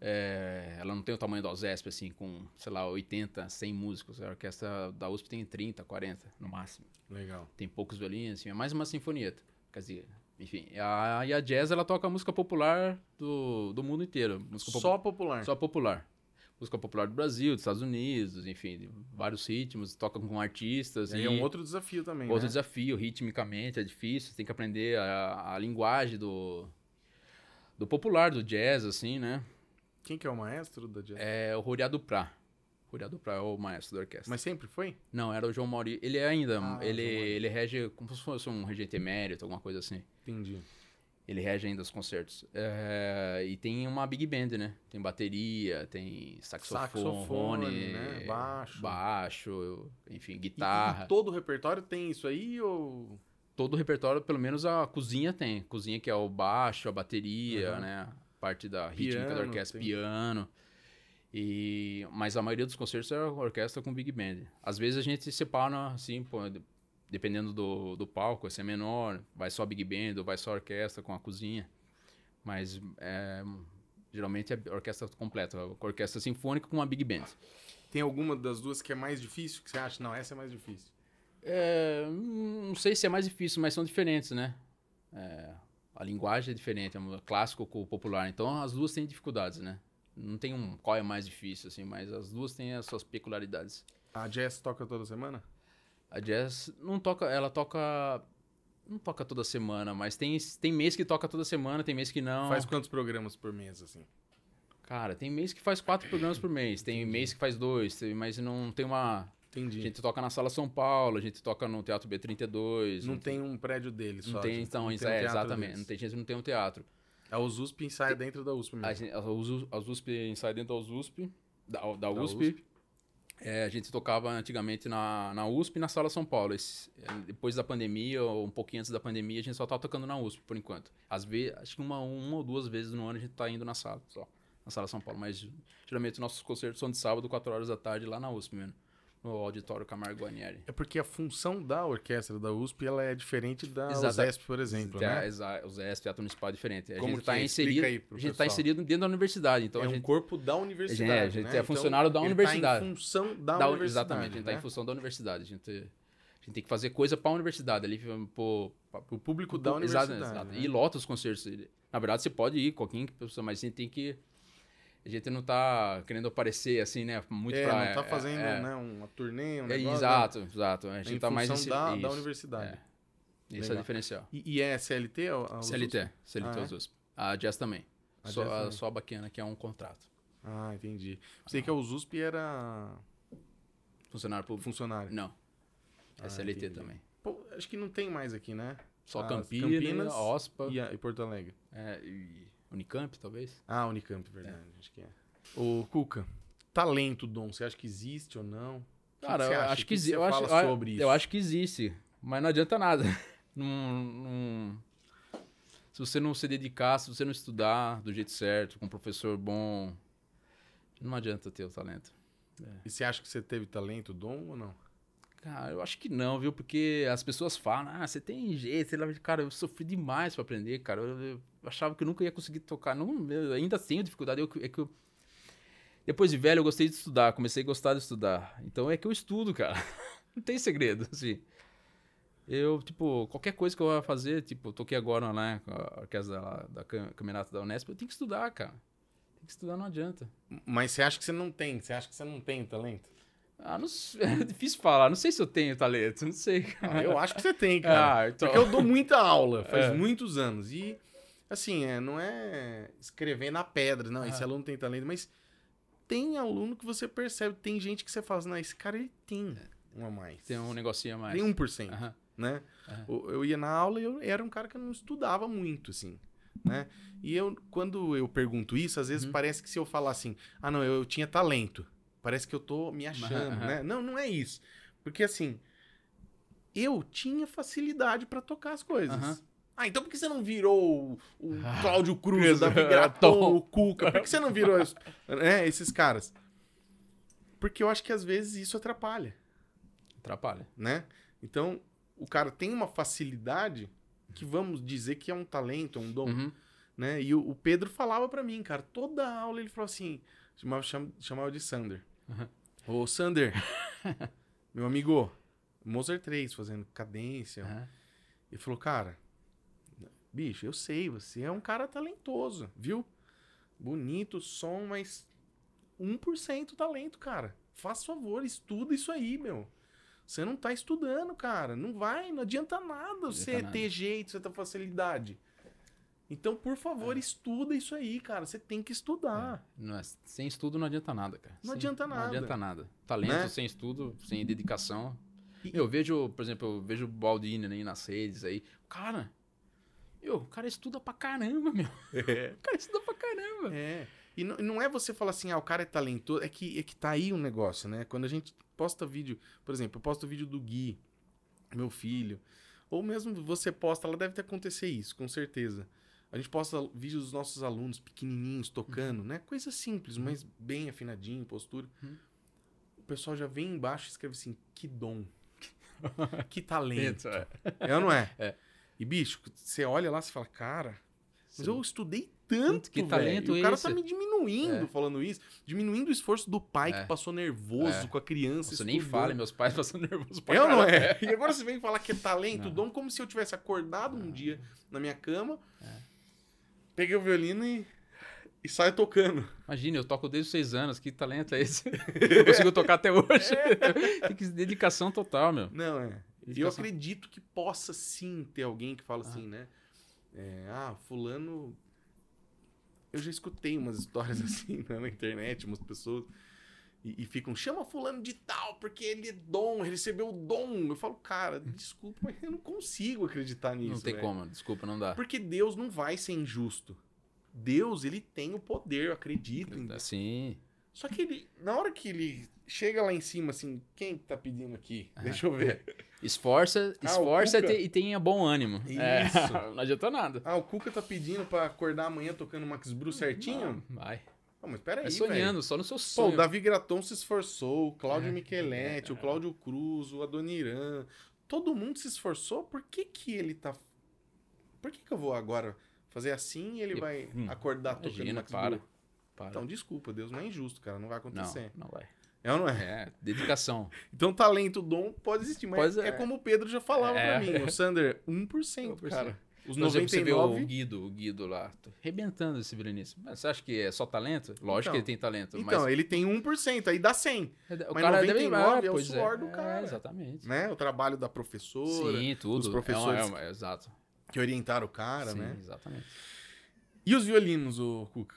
A: É, ela não tem o tamanho da OSESP, assim, com, sei lá, 80, 100 músicos. A orquestra da USP tem 30, 40, no máximo. Legal. Tem poucos violinos, assim, é mais uma sinfonieta e enfim, a, e a jazz ela toca música popular do, do mundo inteiro. Música só popular? Só popular. Música popular do Brasil, dos Estados Unidos, enfim, vários ritmos, toca com artistas. E, é e é um outro desafio também. Outro né? desafio, ritmicamente, é difícil, tem que aprender a, a linguagem do, do popular, do jazz, assim, né? Quem que é o maestro da jazz? É o Roriá Prat Curador para o maestro da orquestra. Mas sempre foi? Não, era o João Mauri. Ele é ainda. Ah, ele, ele rege como se fosse um regente emérito, alguma coisa assim. Entendi. Ele rege ainda os concertos. É, e tem uma big band, né? Tem bateria, tem saxofone, saxofone né? baixo. baixo, enfim, guitarra. E, e todo
B: o repertório tem isso aí ou
A: todo o repertório, pelo menos a cozinha tem. Cozinha que é o baixo, a bateria, uhum. né? Parte da rítmica da orquestra, tem. piano. E, mas a maioria dos concertos era é orquestra com big band. Às vezes a gente separa assim, pô, dependendo do, do palco, se é menor, vai só big band ou vai só orquestra com a cozinha. Mas é, geralmente é orquestra completa, orquestra sinfônica com uma big band. Tem alguma das duas que é mais difícil que você acha? Não, essa é mais difícil. É, não sei se é mais difícil, mas são diferentes, né? É, a linguagem é diferente, é um clássico com o popular. Então as duas têm dificuldades, né? Não tem um qual é mais difícil, assim, mas as duas têm as suas peculiaridades. A Jess toca toda semana? A Jess não toca, ela toca. Não toca toda semana, mas tem, tem mês que toca toda semana, tem mês que não. Faz quantos programas por mês, assim? Cara, tem mês que faz quatro programas por mês, tem Entendi. mês que faz dois, tem, mas não tem uma. Entendi. A gente toca na Sala São Paulo, a gente toca no Teatro B32. Não, não tem, um prédio deles, só. Não tem, então, não tem é, exatamente. Deles. Não tem gente não tem um teatro. É A USP ensaia tem... dentro da USP mesmo. A, gente, USP, a USP ensaia dentro da USP, da, da, da USP. USP. É, a gente tocava antigamente na, na USP e na Sala São Paulo. Esse, depois da pandemia, ou um pouquinho antes da pandemia, a gente só tá tocando na USP por enquanto. Às vezes, acho que uma, uma ou duas vezes no ano a gente tá indo na sala, só. Na Sala São Paulo. Mas geralmente nossos concertos são de sábado, 4 horas da tarde, lá na USP mesmo no auditório Camargo Guarnieri.
B: É porque a função da orquestra da USP ela é diferente da Exato. por exemplo, né?
A: Exato, USESP, a Municipal é diferente. A Como gente está inserido, aí a gente está inserido dentro da universidade, então é um gente, corpo da universidade, É, a gente né? é então, funcionário então, da tá universidade. está em função da, da universidade. Exatamente, né? a gente está em né? função da universidade, a gente a gente tem que fazer coisa para a universidade ali, para o público da universidade. Exato, né? E lota os concertos. Na verdade, você pode ir, qualquer pessoa, mas a gente tem que a gente não tá querendo aparecer assim, né? Muito é, pra, não tá é, fazendo, é, né?
B: Uma turnê, um é, negócio. Né? Exato, né? exato. A gente em tá mais... Em da, da é. universidade. É. Isso é diferencial. E,
A: e é CLT? Ou, CLT. CLT ah, é? A Jazz também. A só, Jazz a, também. só a bacana que é um contrato.
B: Ah, entendi. Pensei ah. que a USP
A: era... Funcionário público? Funcionário. Não. É ah, CLT entendi. também.
B: Pô, acho que não tem mais aqui, né? Só As Campinas, Campinas, OSPA... E, a, e
A: Porto Alegre. É, e Unicamp, talvez? Ah,
B: Unicamp, verdade. É. Acho que é. Ô, Cuca, talento, Dom, você acha que existe
A: ou não? Cara, que que eu acho que, que eu acho, sobre eu, isso? eu acho que existe, mas não adianta nada. não, não, se você não se dedicar, se você não estudar do jeito certo, com um professor bom, não adianta ter o talento. É. E você acha que você teve talento, dom ou não? Cara, eu acho que não, viu? Porque as pessoas falam, ah, você tem jeito, sei lá, cara, eu sofri demais para aprender, cara. Eu, eu, achava que eu nunca ia conseguir tocar. Não, eu ainda tenho assim, dificuldade. É eu, é que eu... Depois de velho, eu gostei de estudar, comecei a gostar de estudar. Então é que eu estudo, cara. não tem segredo, assim. Eu, tipo, qualquer coisa que eu vá fazer, tipo, eu toquei agora, né, com a orquestra da, da da Unesp, eu tenho que estudar, cara. Tem que estudar, não adianta. Mas você acha que você não tem? Você acha que você não tem talento? Ah, não, é difícil falar. Não sei se eu tenho talento, não sei. Ah, eu acho que você tem, cara. Ah, então... Porque eu dou muita aula, faz é. muitos anos. E, assim, é, não é
B: escrever na pedra, não, ah. esse aluno tem talento, mas tem aluno que você percebe, tem gente que você fala assim, esse cara ele tem um a mais. Tem um negocinho a mais. Tem 1%, cento, né? Eu, eu ia na aula e eu era um cara que não estudava muito, assim. Né? E eu, quando eu pergunto isso, às vezes uhum. parece que se eu falar assim, ah, não, eu, eu tinha talento. Parece que eu tô me achando, né? Não, não é isso. Porque assim, eu tinha facilidade para tocar as coisas. Uhum. Ah, então por que você não virou o, ah, Cláudio Cruz, da Davi Graton, o Cuca? Por que você não virou isso, né, esses caras? Porque eu acho que às vezes isso atrapalha. Atrapalha. Né? Então, o cara tem uma facilidade que vamos dizer que é um talento, é um dom. Uhum. Né? E o, o Pedro falava para mim, cara, toda aula ele falou assim, chamava, chamava de Sander. O Ô, Sander, meu amigo, Mozart 3 fazendo cadência. Uhum. Ele falou, cara, bicho, eu sei, você é um cara talentoso, viu? Bonito, som, mas 1% talento, cara. Faz favor, estuda isso aí, meu. Você não tá estudando, cara. Não vai, não adianta nada não adianta você nada. ter jeito, você ter facilidade. Então, por favor, é. estuda isso aí, cara. Você tem que estudar.
A: É. É, sem estudo não adianta nada, cara. Não sem, adianta nada. Não adianta nada. Talento né? sem estudo, sem dedicação. E... Eu vejo, por exemplo, eu vejo o Baldini aí nas redes aí. Cara, eu, o cara estuda pra caramba, meu. É. O cara estuda pra
B: caramba. É. E não, não é você falar assim, ah, o cara é talentoso. É que, é que tá aí o um negócio, né? Quando a gente posta vídeo, por exemplo, eu posto vídeo do Gui, meu filho. Ou mesmo você posta, ela deve ter acontecer isso, com certeza a gente posta vídeos dos nossos alunos pequenininhos tocando, uhum. né? Coisa simples, uhum. mas bem afinadinho, postura. Uhum. O pessoal já vem embaixo e escreve assim: que dom, que talento. É. é ou não é? é? E bicho, você olha lá e fala: cara, Sim. mas eu estudei tanto que talento e o cara tá esse? tá me diminuindo é. falando isso, diminuindo o esforço do pai é. que passou nervoso é. com a
A: criança. Você nem fala, meus pais passam nervoso pra Eu é cara. não é.
B: E agora você vem falar que é talento, não. dom, como se eu tivesse acordado não. um dia na minha cama. É peguei o violino e,
A: e saio tocando. Imagina, eu toco desde os seis anos, que talento é esse? Eu consigo tocar até hoje. que dedicação total, meu. Não, é. E eu acredito que possa
B: sim ter alguém que fala ah. assim, né? É, ah, fulano. Eu já escutei umas histórias assim né, na internet, umas pessoas. E, e, ficam, chama fulano de tal, porque ele é dom, ele recebeu o dom. Eu falo, cara, hum. desculpa, mas eu não consigo acreditar nisso. Não tem véio. como, desculpa, não dá. Porque Deus não vai ser injusto. Deus, ele tem o poder, eu
A: acredito tá eu, Sim.
B: Só que ele, na hora que ele chega lá em cima, assim, quem tá pedindo aqui? Deixa eu ver.
A: Esforça, ah, esforça ah, e tenha bom ânimo. É, Isso. É,
B: não adiantou nada. Ah, o Cuca tá pedindo para acordar amanhã tocando Max Bru certinho? Não, vai. Não, mas peraí, É sonhando, véio. só no seu sonho. Pô, o Davi Graton se esforçou, o Cláudio é, Micheletti, é, o Cláudio Cruz, o Adoniran. Todo mundo se esforçou. Por que que ele tá... Por que que eu vou agora fazer assim e ele vai hum, acordar tocando Max para, para. Então, desculpa, Deus não é injusto, cara. Não vai acontecer. Não, não vai.
A: É ou não é? É,
B: dedicação. então, talento, dom pode existir, mas é. é. como o Pedro já falava é. pra mim. O Sander, 1%, 1%. cara. Os 99... Você vê o
A: Guido, o Guido lá, rebentando esse Bereníssimo. você acha que é só talento? Lógico então, que ele tem talento. Então, mas... ele
B: tem 1%, aí dá 100. É, o mas cara 99 deve... é o é. suor é. do
A: cara. É, exatamente.
B: Né? O trabalho da professora. Sim, tudo. Os é professores
A: é exato. que orientaram o cara, Sim, né? exatamente. E os violinos, o Cuca?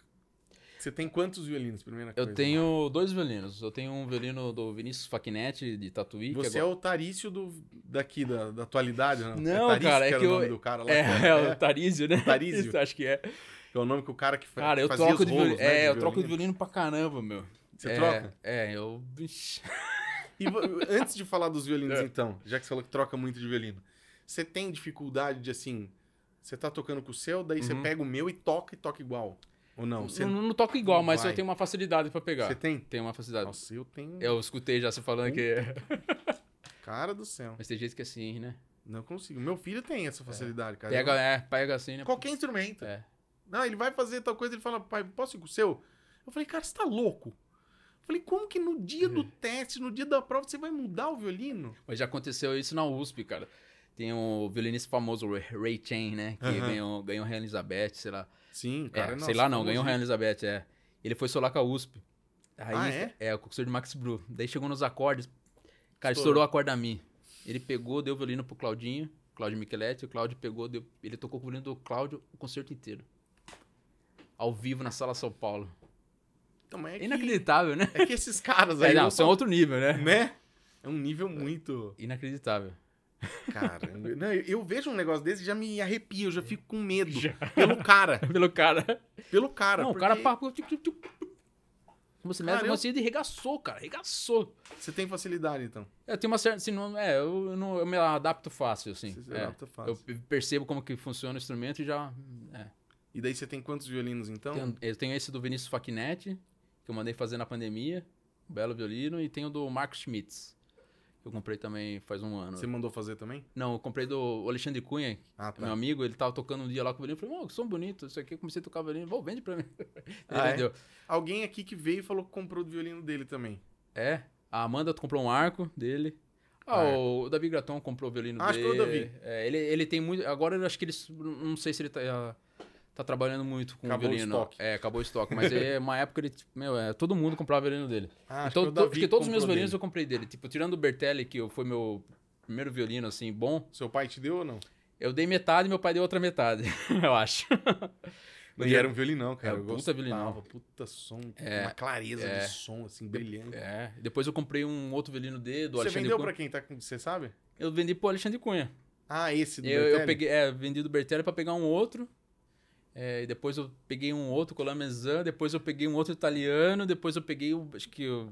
A: Você tem quantos violinos, primeira coisa? Eu tenho dois violinos. Eu tenho um violino do Vinícius Facchinetti, de Tatuí. Você é o Tarício do, daqui, da, da atualidade, né? Não, é cara, é que, que eu... cara lá, é, é, o Tarício, né? Tarísio. Acho que é. Que é o nome que o cara que faz. Cara,
B: eu fazia troco de rolos, violino. Né, é, eu troco de
A: violino pra caramba, meu. Você é, troca?
B: É, eu. e antes de falar dos violinos, é. então, já que você falou que troca muito de violino, você tem dificuldade de assim. Você tá tocando com o seu, daí uhum. você pega o meu e toca e toca igual.
A: Ou não? Você... Eu não toco igual, mas vai. eu tenho uma facilidade para pegar. Você tem? Tenho uma facilidade. Nossa, eu tenho. Eu escutei já você falando Puta. que. Cara do céu. Mas tem jeito que é assim, né? Não consigo. Meu filho tem essa é. facilidade, é. cara. Pega, é, pega assim, né? Qualquer instrumento. É.
B: Não, ele vai fazer tal coisa, ele fala, pai, posso ir com o seu? Eu falei, cara, você tá louco? Eu falei, como que no dia do é. teste, no dia da prova, você vai mudar o violino?
A: Mas já aconteceu isso na USP, cara. Tem o um violinista famoso, Ray Chain, né? Que uh -huh. ganhou, ganhou Rainha Elizabeth, sei lá. Sim, é, cara. É, sei lá, não, ganhou o Rainha Elizabeth, é. Ele foi solar com a USP. Aí, ah, é? é? É, o cursor de Max Bru. Daí chegou nos acordes, cara, estourou, estourou acorde corda a mim. Ele pegou, deu o violino pro Claudinho, Claudio Micheletti, o Claudio pegou, deu, ele tocou o violino do Claudio o concerto inteiro. Ao vivo na Sala São Paulo. Então, é Inacreditável, que, né? É que esses caras é, aí... É, não, são outro nível, né? Né? É um nível muito... Inacreditável. Cara, não, eu vejo
B: um negócio desse e já me arrepio, eu já fico com medo. Já. Pelo cara. pelo cara. Pelo cara. Não, porque... o cara
A: papo. Você tipo, tipo, tipo, cara, mesmo, eu... você assim, regaçou, cara, Regaçou. Você tem facilidade, então? Eu tenho uma certa. Assim, não, é, eu, não, eu me adapto fácil, assim. Você se é, adapta fácil. Eu percebo como que funciona o instrumento e já. É. E daí você tem quantos violinos, então? Tenho, eu tenho esse do Vinícius Facchinetti, que eu mandei fazer na pandemia, um belo violino, e tenho o do Marcos Schmitz. Eu comprei também faz um ano. Você mandou fazer também? Não, eu comprei do Alexandre Cunha, ah, tá. meu amigo. Ele tava tocando um dia lá com o violino. Eu falei, oh, que som bonito, isso aqui. Eu comecei a tocar violino. Vou, vende pra mim. Ah, ele é? Alguém aqui que veio falou que comprou do violino dele também. É? A Amanda comprou um arco dele. Ah, ah é. o Davi Graton comprou o violino acho dele. Acho que foi é o Davi. É, ele, ele tem muito... Agora eu acho que ele... Não sei se ele tá tá trabalhando muito com acabou violino. O estoque. É, acabou o estoque. Mas aí, é uma época, ele, meu, é, todo mundo comprava violino dele. Ah, então, acho to, porque todos os meus violinos dele. eu comprei dele. Tipo, tirando o Bertelli, que foi meu primeiro violino, assim, bom. Seu pai te deu ou não? Eu dei metade e meu pai deu outra metade, eu acho. E era um violinão, cara. é eu puta violinão. Puta som, é, uma clareza é, de som, assim, brilhante. É. Depois eu comprei um outro violino dele, do Você Alexandre vendeu Cunha. pra quem tá com... Você sabe? Eu vendi pro Alexandre Cunha. Ah, esse do eu, Bertelli? Eu peguei, é, vendi do Bertelli pra pegar um outro. É, depois eu peguei um outro colamezan, depois eu peguei um outro italiano, depois eu peguei, acho que um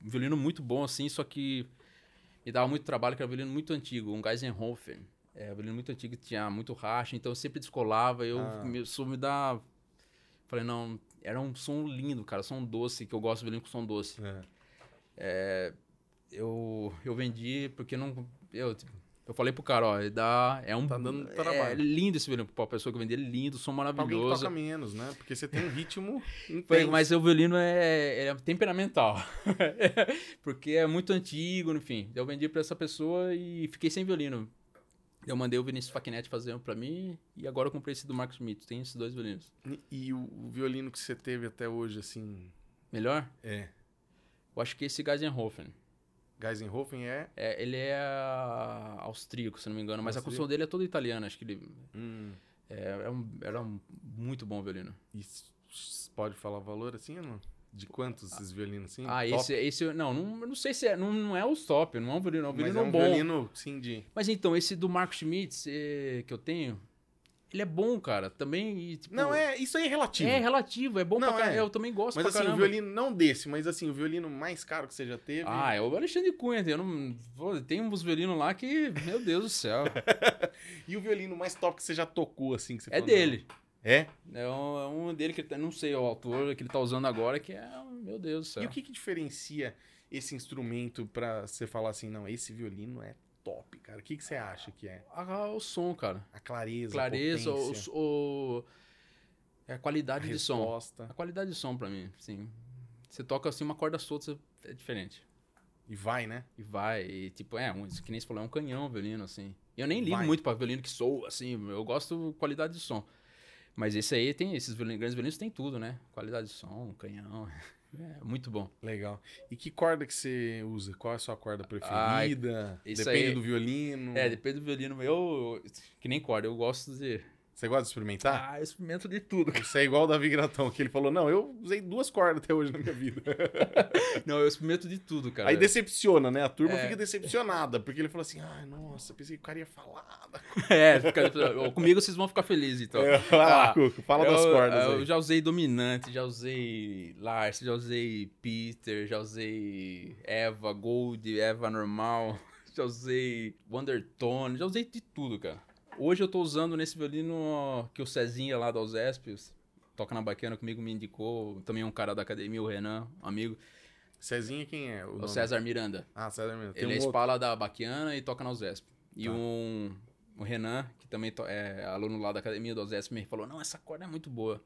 A: violino muito bom, assim, só que me dava muito trabalho, que era um violino muito antigo, um Geisenhofer. É, um violino muito antigo, tinha muito racha, então eu sempre descolava, eu ah. me, sou me dá... Falei, não, era um som lindo, cara, som doce, que eu gosto de violino com som doce. É. É, eu, eu vendi porque não... Eu, tipo, eu falei pro cara, ó, dá, é um. Tá dando é trabalho. É lindo esse violino. Pra pessoa que vende, é lindo, som maravilhoso. Alguém toca
B: menos, né? Porque você tem um ritmo. Foi, mas o
A: violino é, é temperamental. Porque é muito antigo, enfim. Eu vendi pra essa pessoa e fiquei sem violino. Eu mandei o Vinícius Facchinetti fazer um pra mim e agora eu comprei esse do Marcos Mito. Tem esses dois violinos. E, e o, o violino que você teve até hoje, assim. Melhor? É. Eu acho que é esse Geisenhofen. Geisenhofen é? é ele é ah, austríaco, se não me engano, mas a construção dele é toda italiana, acho que ele. Hum. É, é um, era um muito bom violino. E pode falar valor assim não? De quantos esses violinos assim? Ah, esse, esse. Não, não, não sei se é. Não, não é o top, não é um violino, é um violino Mas é um bom. violino, sim, de. Mas então, esse do Marco Schmitz eh, que eu tenho, ele é bom, cara. Também. E, tipo, não, é.
B: Isso aí é relativo. É relativo,
A: é bom não, pra caramba. É. Eu também gosto mas, pra assim, Mas o violino,
B: não desse, mas assim, o violino mais caro que você já teve. Ah, é o
A: Alexandre Cunha. Eu não... tem uns violinos lá que. Meu Deus do céu. e o violino mais top que você já tocou, assim? Que você é falou, dele. Não? É? É um, é um, dele que ele, tá, não sei
B: o autor que ele tá usando agora, que é. Meu Deus do céu. E o que, que diferencia esse instrumento para você falar assim, não, esse violino é top, cara? O que, que você acha que é?
A: Ah, ah o som, cara. A clareza. Clareza, o, o, é a qualidade a de som. A qualidade de som para mim, sim. Você toca assim uma corda solta, é diferente. E vai, né? E vai. E tipo, é, um, que nem você falou, é um canhão violino, assim. eu nem ligo vai. muito pra violino que soa, assim. Eu gosto qualidade de som. Mas esse aí tem, esses grandes violinos tem tudo, né? Qualidade de som, canhão. É, muito bom. Legal. E que corda que você usa? Qual é a sua corda preferida? depende aí, do violino? É, depende do violino. Eu, que nem corda, eu gosto de você gosta de experimentar?
B: Ah, eu experimento de tudo. Você é igual o Davi Gratão, que ele falou: não, eu usei duas cordas até hoje na minha vida. não, eu experimento de tudo, cara. Aí decepciona,
A: né? A turma é. fica
B: decepcionada, porque ele fala assim: ai, nossa, pensei que o cara ia falar. é, comigo vocês
A: vão ficar felizes, então. É, ah, Cuco, fala eu, das cordas. Eu, eu já usei Dominante, já usei Lars, já usei Peter, já usei Eva Gold, Eva normal, já usei Wondertone, já usei de tudo, cara. Hoje eu tô usando nesse violino que o Cezinha lá da Alzesp, toca na bacana comigo, me indicou. Também é um cara da academia, o Renan, amigo. Cezinha quem é? O, o César Miranda. Ah, César Miranda. Tem Ele um é espala outro... da Baquiana e toca na Alzesp. E tá. um, o Renan, que também é aluno lá da academia da Alzesp, me falou, não, essa corda é muito boa.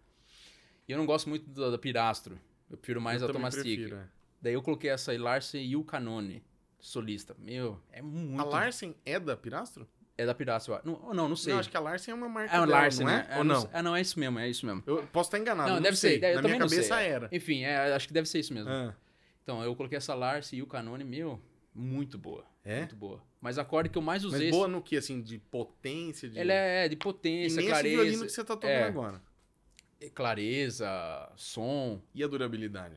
A: E eu não gosto muito da, Pirastro. Eu prefiro mais eu a Tomastica. É. Daí eu coloquei essa Larsen e o Canone, solista. Meu, é muito... A Larsen é da Pirastro? É da Pirácio, não, não, não sei. Não, acho que a Larsen é uma marca. É uma Larsen, é? Né? é Ou não? não? É, não, é isso mesmo, é isso mesmo. Eu posso estar enganado. Não, não deve sei. ser. Na minha cabeça era. Enfim, é, acho que deve ser isso mesmo. Ah. Então, eu coloquei essa Larsen e o Canone, meu, muito boa. É? Muito boa. Mas a corda que eu mais usei. Mas é boa no que, assim, de potência? De... Ela é, é de potência, e nem clareza. Esse violino que você tá tocando é, agora. Clareza, som. E a durabilidade?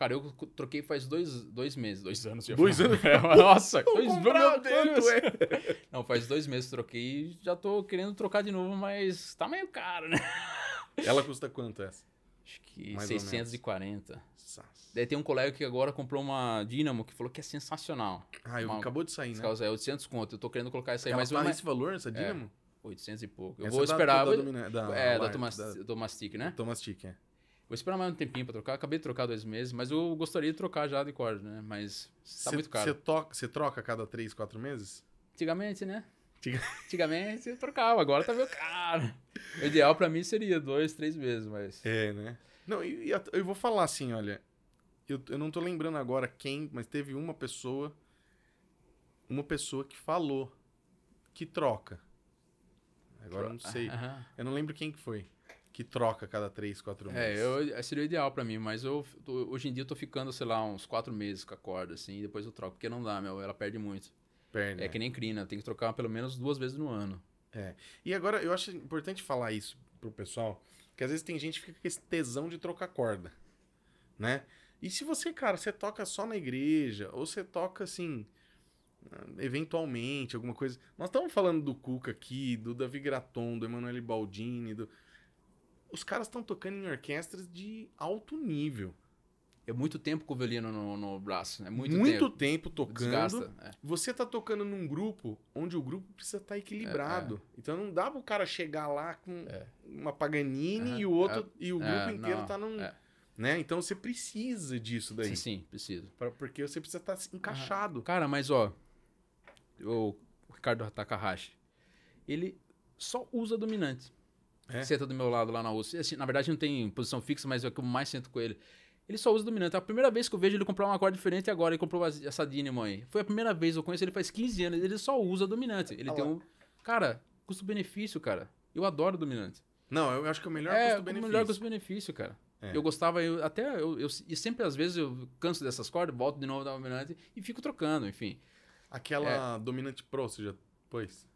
A: Cara, eu troquei faz dois, dois meses, dois anos já. Dois anos? É, nossa, dois meu É. Não, faz dois meses troquei e já tô querendo trocar de novo, mas tá meio caro, né? Ela custa quanto essa? Acho que Mais 640. Daí tem um colega que agora comprou uma Dynamo que falou que é sensacional. Ah, uma, acabou de sair, né? Causa, é 800 conto. Eu tô querendo colocar essa aí. Ela mas tá uma... esse valor, essa é, Dynamo? É, 800 e pouco. Eu essa vou é esperar. Da, da, da, é, da, da, da, da Tomastic, né? Tomastic, é. Vou esperar mais um tempinho pra trocar. Acabei de trocar dois meses, mas eu gostaria de trocar já de corda, né? Mas tá cê, muito caro. Você troca a cada três, quatro meses? Antigamente, né? Antigamente eu trocava, agora tá meio caro. O ideal pra mim seria dois, três meses, mas. É, né?
B: Não, e eu, eu vou falar assim, olha. Eu, eu não tô lembrando agora quem, mas teve uma pessoa. Uma pessoa que falou que troca. Agora eu não sei. Uh -huh. Eu não lembro quem que foi que troca cada três, quatro é, meses.
A: É, eu, seria ideal para mim, mas eu hoje em dia eu tô ficando, sei lá, uns quatro meses com a corda, assim, e depois eu troco, porque não dá, meu, ela perde muito. Perde. É, é que nem crina, tem que trocar pelo menos duas vezes no ano. É. E agora eu acho importante falar isso pro pessoal, que às vezes tem gente que fica com esse tesão de
B: trocar corda, né? E se você, cara, você toca só na igreja, ou você toca assim, ah, eventualmente, alguma coisa. Nós estamos falando do Cuca aqui, do Davi Graton, do Emanuele Baldini, do os caras estão tocando em orquestras de
A: alto nível. É muito tempo com o violino no, no braço. É muito, muito tempo. tempo tocando. Desgasta, é.
B: Você tá tocando num grupo onde o grupo precisa estar tá equilibrado. É, é. Então não dá pro cara chegar lá com é. uma Paganini uhum. e o outro é. e o grupo é, inteiro não. tá num.
A: Né? Então você precisa disso daí. Sim, sim precisa.
B: porque você precisa estar tá encaixado.
A: Uhum. Cara, mas ó, o Ricardo Takahashi, ele só usa dominantes é? Senta do meu lado lá na USP. Assim, na verdade, não tem posição fixa, mas é o que eu mais sento com ele. Ele só usa dominante. É a primeira vez que eu vejo ele comprar uma corda diferente agora. Ele comprou essa Dynamo aí. Foi a primeira vez que eu conheço ele faz 15 anos. Ele só usa dominante. Ele ah, tem um. Cara, custo-benefício, cara. Eu adoro dominante. Não, eu acho que é o melhor é, custo-benefício. É, o melhor custo-benefício, cara. É. Eu gostava, eu, até eu, eu, sempre às vezes eu canso dessas cordas, volto de novo da dominante e fico trocando, enfim. Aquela é. dominante Pro, você já pôs?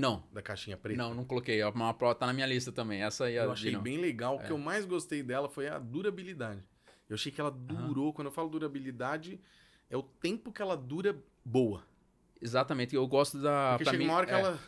A: Não. Da caixinha preta? Não, não coloquei. A Mapa Pro tá na minha lista também. Essa aí Eu achei bem legal. O é. que eu
B: mais gostei dela foi a durabilidade. Eu achei que ela durou. Uhum. Quando eu falo durabilidade, é o tempo que ela
A: dura boa. Exatamente. Eu gosto da. Porque chega mim, uma hora que é. ela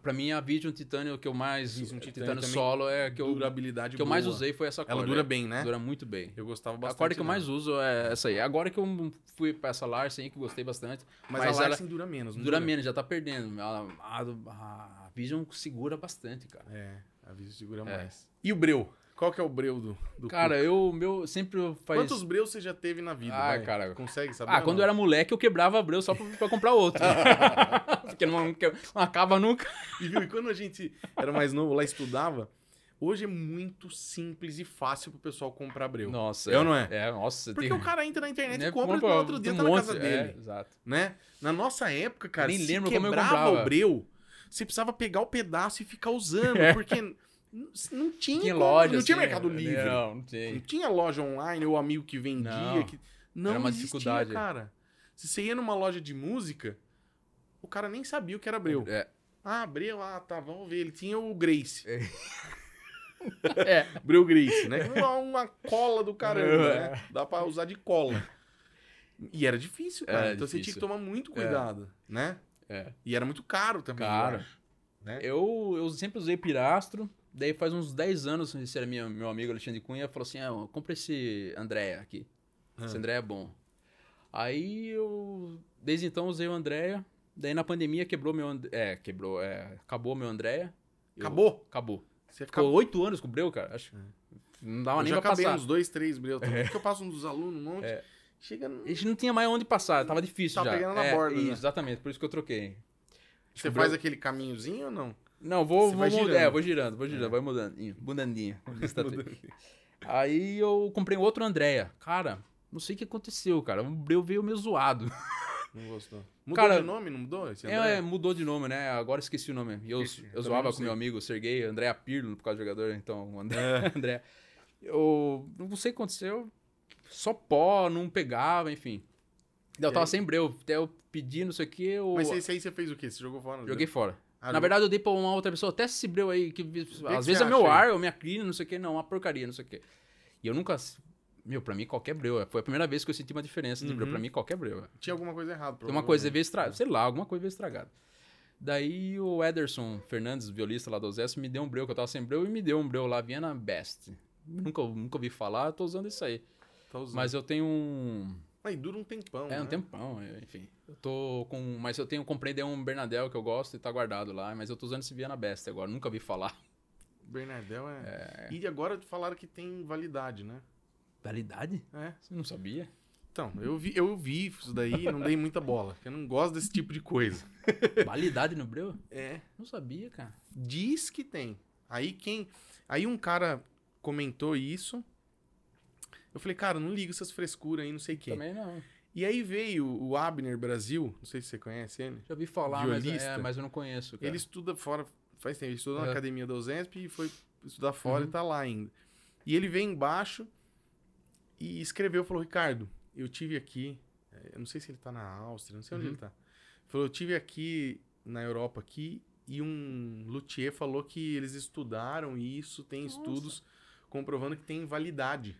A: Pra mim, a Vision titânio que eu mais. Fiz titânio, solo é que eu. Durabilidade que boa. eu mais usei foi essa corda. Ela dura é. bem, né? Dura muito bem. Eu gostava bastante. A corda que eu mais uso é essa aí. Agora que eu fui pra essa Larsen, que eu gostei bastante. Mas, mas a Larsen dura menos, dura, dura, menos, já tá perdendo. A, a, a Vision segura bastante, cara. É, a Vision segura é. mais. E o Breu? Qual que é o breu do, do Cara, Cuca? eu meu sempre faz Quantos breus você já teve na vida? Ah, vai? cara. Consegue saber? Ah, quando eu era moleque eu quebrava breu só pra, pra comprar outro. Porque não, não, acaba nunca. E viu, e quando a
B: gente era mais novo lá estudava, hoje é muito simples e fácil pro pessoal comprar breu. Nossa. Eu é, não é? É, nossa. Porque tem... o cara entra na internet né, e compra, compra no outro dia um tá monte, na casa dele. É, exato. Né? Na nossa época, cara, eu Nem se lembro quebrava como eu comprava. o breu, você precisava pegar o pedaço e ficar usando, é. porque não tinha, tinha loja, não assim, tinha mercado né? livre. Não, não, não, tinha loja online ou amigo que vendia. Não, que... não era uma existia, dificuldade. cara. Se você ia numa loja de música, o cara nem sabia o que era Abreu. É. Ah, Abreu, ah, tá, vamos ver. Ele tinha o Grace. É. é. Breu Grace, né? Uma, uma cola do caramba, é. né? Dá pra usar de cola. E era difícil, cara. Era é, então difícil. você tinha que tomar muito cuidado,
A: né? é. né? É. E era muito caro também. Caro. Né? Eu, eu sempre usei pirastro. Daí faz uns 10 anos, esse era minha, meu amigo Alexandre Cunha, falou assim: ah, compra esse Andréia aqui. Hum. Esse ah. Andréia é bom. Aí eu, desde então, usei o Andréia. Daí na pandemia quebrou meu. And... É, quebrou. É, acabou meu Andréia. Acabou? Acabou. Você ficou 8 anos com o Breu, cara. Acho. É. Não dava eu nem pra passar. uns dois, três Breu também. É. Porque eu passo um dos alunos, um monte. É. Chega... A gente não tinha mais onde passar, tava difícil tava tá já. Tava pegando na é, borda. Isso, né? Exatamente, por isso que eu troquei. Você tipo, Breu... faz
B: aquele caminhozinho ou não? Não, vou, vou, mud... girando. É, vou girando, vou girando,
A: é. vai mudando. Mudandinho. Tá aí eu comprei um outro Andréia. Cara, não sei o que aconteceu, cara. O Breu veio meio zoado. Não gostou. Mudou cara, de nome, não mudou? É, é, mudou de nome, né? Agora esqueci o nome. Eu, Ixi, eu, zoava com meu amigo Serguei, Andréia Pirlo, por causa do jogador, então, André. É. André. Eu não sei o que aconteceu. Só pó, não pegava, enfim. Eu tava é. sem breu, até eu pedi, não sei o que. Eu... Mas esse aí você fez o quê? Você jogou fora? Né? Joguei deu? fora. Ah, Na verdade, eu dei pra uma outra pessoa, até esse breu aí, que, que às vezes é meu ar, ou minha crina, não sei o que, não, uma porcaria, não sei o que. E eu nunca. Meu, pra mim qualquer breu. É, foi a primeira vez que eu senti uma diferença uhum. de breu. Pra uhum. mim qualquer breu. É. Tinha alguma coisa errada. Tem uma coisa veio estragada, sei lá, alguma coisa veio estragada. Daí o Ederson Fernandes, violista lá do Exército, me deu um breu, que eu tava sem breu, e me deu um breu lá, Viena Best. Nunca, nunca ouvi falar, tô usando isso aí. Tá usando. Mas eu tenho um. Aí dura um tempão. É, né? um tempão, enfim. Eu tô com. Mas eu tenho. Comprei um Bernadel que eu gosto e tá guardado lá. Mas eu tô usando esse Viana Best agora. Nunca vi falar.
B: Bernadel é... é. E agora falaram que tem validade, né?
A: Validade? É. Você não sabia? Então, eu vi, eu vi isso daí não dei muita bola. porque Eu não gosto desse tipo de coisa. Validade no breu? É. Não sabia, cara.
B: Diz que tem. Aí quem. Aí um cara comentou isso. Eu falei, cara, não liga essas frescuras aí, não sei o quê. Também não. E aí veio o Abner Brasil, não sei se você conhece ele. Já ouvi falar, mas, é, mas, eu não conheço. Cara. Ele estuda fora, faz tempo, ele estudou uhum. na academia da USESP e foi estudar fora uhum. e tá lá ainda. E ele veio embaixo e escreveu, falou, Ricardo, eu tive aqui, eh, eu não sei se ele tá na Áustria, não sei onde ele uhum. tá. Falou, eu tive aqui na Europa aqui e um luthier falou que eles estudaram e isso, tem Nossa. estudos comprovando que tem validade.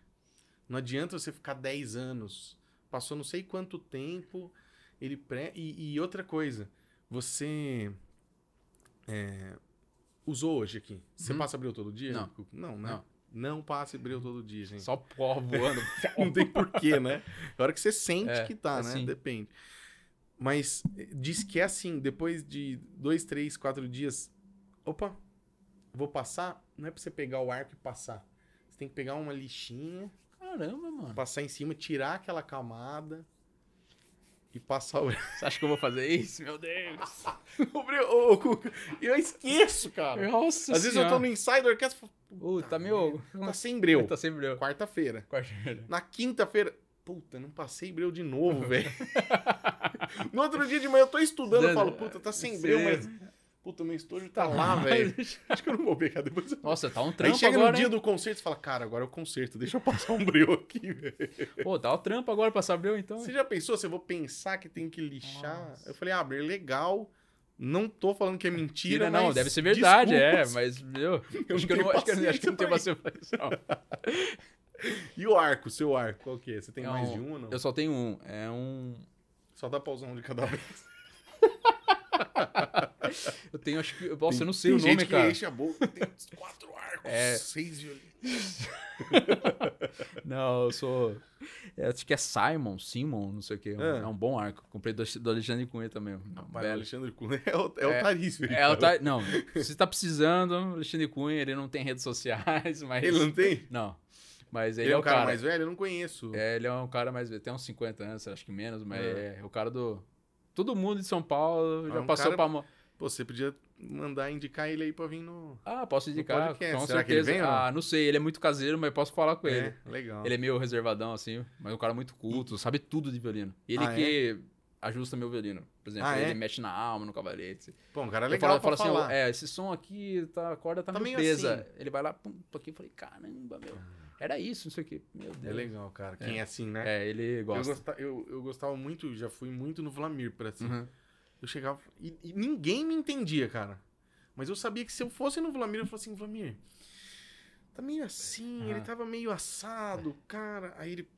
B: Não adianta você ficar 10 anos Passou não sei quanto tempo. Ele pré. E, e outra coisa, você. É, usou hoje aqui. Você hum? passa abril todo dia? Não. Não, né? não. Não passa abril todo dia, gente. Só pó voando. não tem porquê, né? A hora que você sente é, que tá, né? assim. né? Depende. Mas eh, diz que é assim, depois de dois, três, quatro dias. Opa, vou passar. Não é pra você pegar o arco e passar. Você tem que pegar uma lixinha Caramba, mano. Passar em cima, tirar aquela camada e passar
A: o. Você acha que eu vou fazer isso? Meu Deus!
B: o Cuca, eu esqueço, cara. Nossa Às senhora. vezes eu tô no Insider da orquestra e falo. Puta, tá meu. Tá sem breu. Tá sem breu. Quarta-feira. Quarta-feira. Na quinta-feira. Puta, não passei breu de novo, velho. no outro dia de manhã eu tô estudando, eu falo, puta, tá sem breu, mas Puta, meu estojo tá, tá lá, velho. Acho que eu não vou pegar depois.
A: Nossa, tá um trampo Aí chega agora, no dia hein?
B: do concerto e fala, cara, agora é o concerto, deixa eu passar um breu aqui, velho. Pô, dá o um trampo agora passar breu, então. Você já pensou se eu vou pensar que tem que lixar? Nossa. Eu falei, ah, legal. Não tô falando que é mentira, mentira não. Deve ser verdade, é, mas, meu, eu acho, que eu não, acho, que eu acho que não tenho paciência E o arco, seu arco, qual que é? Você tem é mais um, de um ou não? Eu só tenho um. É um. Só dá pausão de cada vez eu tenho, acho que. Nossa, tem, eu não sei o nome, gente cara. Que enche a boca, tem quatro arcos, é... seis violinos.
A: não, eu sou. Eu é, acho que é Simon, Simon, não sei o quê. É, é, é um bom arco. Comprei do, do Alexandre Cunha também. Alexandre Cunha é o, é, é, é o É o tar... Não, você tá precisando, Alexandre Cunha, ele não tem redes sociais, mas. Ele não tem? Não. Mas ele, ele é, um o cara, cara, mais velho? Eu não conheço. É, ele é um cara mais velho. Tem uns 50 anos, acho que menos, mas é, é o cara do Todo mundo de São Paulo ah, já é um passou para pra. você podia mandar indicar ele aí pra vir no. Ah, posso indicar. Com Será certeza. que ele vem? Ah, não sei. Ele é muito caseiro, mas posso falar com é, ele. Legal. Ele é meio reservadão, assim, mas é um cara muito culto, sabe tudo de violino. Ele ah, que é? ajusta meu violino. Por exemplo, ah, ele é? mexe na alma, no cavalete. Pô, um cara é legal. Eu falo, assim: é, esse som aqui, tá, a corda tá, tá meio presa. Assim. Ele vai lá, pum, aqui, eu falei, caramba, meu. Ah era isso, não sei o quê. Meu é Deus. É legal, cara. Quem é, é assim, né? É, ele gosta. Eu, gostava,
B: eu, eu gostava muito, já fui muito no Vlamir, pra assim. Uhum. Eu chegava e, e, ninguém me entendia, cara. Mas eu sabia que se eu fosse no Vlamir, eu falasse assim, Vlamir, tá meio assim, ele tava meio assado, cara. Aí ele...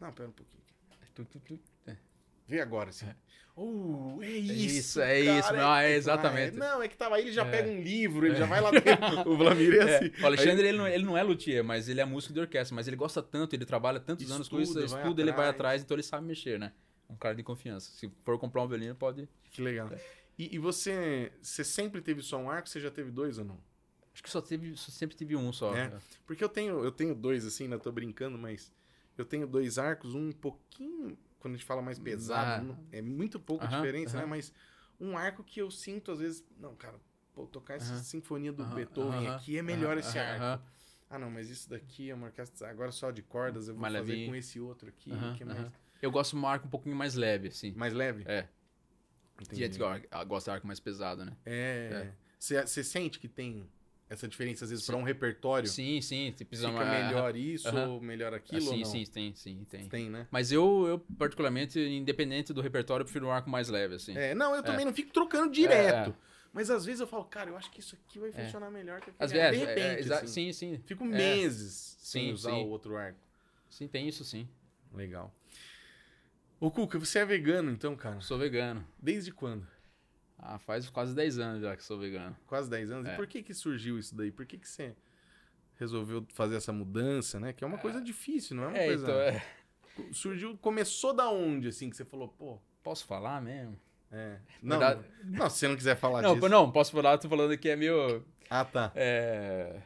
B: Não, pera um pouquinho. É, é. Vê agora, assim. Uh, é, é isso. Isso, é cara, isso, não, é, é exatamente. Não, é que tava aí, ele já é. pega um livro, ele é. já vai lá dentro. o Vladimir é, é assim. O Alexandre, aí...
A: ele, não, ele não é luthier, mas ele é músico de orquestra, mas ele gosta tanto, ele trabalha tantos estuda, anos com isso, estuda, ele vai atrás, então ele sabe mexer, né? Um cara de confiança. Se for comprar um violino, pode. Que legal.
B: E, e, você, você sempre teve só um arco, você já teve dois ou não? Acho que só teve, só sempre tive um só. É, porque eu tenho, eu tenho dois assim, né? Tô brincando, mas eu tenho dois arcos, um pouquinho quando a gente fala mais hum, pesado, ah. é muito pouco uh-huh, diferença, uh-huh. né? Mas um arco que eu sinto, às vezes, não, cara, pô, tocar essa sinfonia do Beethoven aqui é melhor esse arco. Ah, não, mas isso daqui é uma orquestra agora só de cordas, eu vou fazer com esse outro aqui, que é mais...
A: Eu gosto de um arco um pouquinho mais leve, assim. Mais leve? É. Entendi. Gente gosta de arco mais pesado, né? É. é. Você é. sente que tem essa diferença, às vezes, para um repertório? Sim, sim. Você precisa fica uma... melhor isso, ou melhor ah, aquilo? Ah, sim, sim, tem, sim, tem. Tem, né? Mas eu, eu, particularmente, independente do repertório, prefiro um arco mais leve, assim. É, não, eu é. também não fico trocando direto. É.
B: é. Mas às vezes eu falo, cara, eu acho que isso aqui vai é. funcionar melhor que aquele. Às vezes, de é, repente, assim, sim, sim. Fico meses sem sim, usar sim. o
A: outro arco. Sim, tem isso sim. Legal. Ô, Cuca, você é vegano então, cara? Sou vegano. Desde quando? Ah, faz quase 10 anos já que sou vegano. Quase 10 anos? É. E por
B: que que surgiu isso daí? Por que que você resolveu fazer essa mudança, né? Que é uma é. coisa difícil, não é uma é, coisa... Então, é. Surgiu, começou da onde, assim, que você falou, pô...
A: Posso falar mesmo? É. Não, Verdade... não, se você não quiser falar não, disso... Não, posso falar, tô falando que é meu... Ah, tá. É...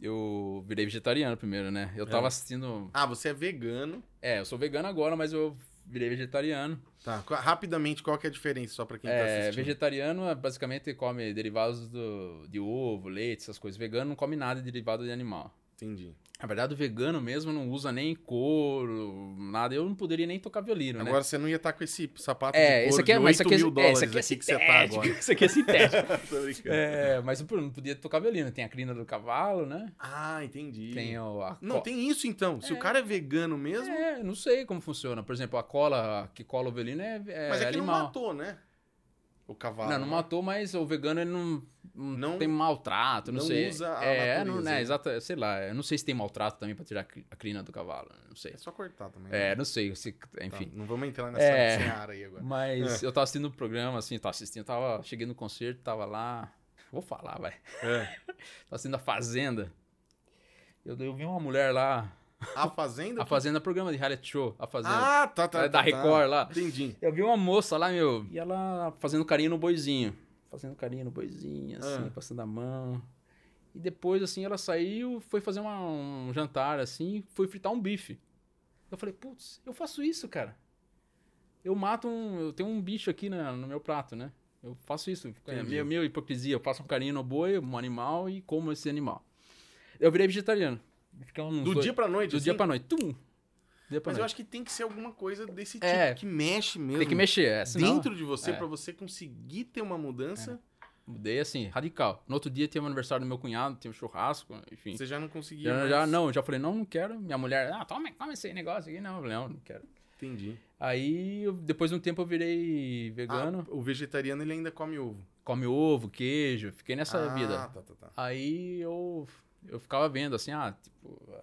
A: Eu virei vegetariano primeiro, né? Eu tava é. assistindo... Ah, você é vegano. É, eu sou vegano agora, mas eu virei vegetariano.
B: Tá. Rapidamente, qual que é a diferença, só pra
A: quem tá é, tá assistindo? Vegetariano é basicamente come derivados do, de ovo, leite, essas coisas. Vegano não come nada de derivado de animal. Entendi. Na verdade, o vegano mesmo não usa nem couro, nada. Eu não poderia nem tocar violino, né? Agora né? você não ia estar tá com esse sapato é, de couro é esse aqui é, de 8 é, aqui é, mil dólares é, aqui, é aqui que você tá agora. Isso aqui é sintético. é, mas eu não podia tocar violino. Tem a crina do cavalo, né? Ah, entendi. Tem o, a... Não, tem isso então. Se o é. cara é vegano mesmo... É, não sei como funciona. Por exemplo, a cola que cola o violino é, é Mas é que animal. não matou, né? O cavalo. Não, não matou, mas o vegano ele não, não, não tem maltrato, não, não sei. usa a É, não, né, né? exato, sei lá, eu não sei se tem maltrato também pra tirar a crina do cavalo, não sei. É só cortar também. É, né? não sei, se, enfim. Tá, não vamos entrar nessa é, área aí agora. Mas é. eu tava assistindo o um programa, assim, tava assistindo, tava, cheguei no concerto, tava lá, vou falar, vai. É. tava assistindo a Fazenda, eu, eu vi uma mulher lá,
B: a Fazenda? a Fazenda
A: é programa de reality show. A Fazenda. Ah, tá, tá. É da tá, tá. Record tá. lá. Entendi. Eu vi uma moça lá, meu, e ela fazendo carinho no boizinho. Fazendo carinho no boizinho, ah. assim, passando a mão. E depois, assim, ela saiu, foi fazer uma, um jantar, assim, foi fritar um bife. Eu falei, putz, eu faço isso, cara. Eu mato um. Eu tenho um bicho aqui na, no meu prato, né? Eu faço isso. É meio, minha hipocrisia. Eu faço um carinho no boi, um animal e como esse animal. Eu virei vegetariano do dois, dia pra noite? Do assim? dia pra noite. Tum! Dia pra Mas noite. eu acho
B: que tem que ser alguma coisa desse é. tipo é,
A: que mexe mesmo. Tem que mexer, é. Senão, dentro de você, é. para
B: você conseguir ter uma mudança. É.
A: Mudei assim, radical. No outro dia tem o aniversário do meu cunhado, tem um churrasco, enfim. Você já não conseguia. Já, mais... já, não, já falei, não, não quero. Minha mulher, ah, toma, toma esse negócio aqui. Não, eu falei, não, não quero. Entendi. Aí, depois de um tempo, eu virei vegano. Ah, o vegetariano ele ainda come ovo. Come ovo, queijo, fiquei nessa ah, vida. Tá, tá, tá. Aí eu eu ficava vendo, assim, ah, tipo.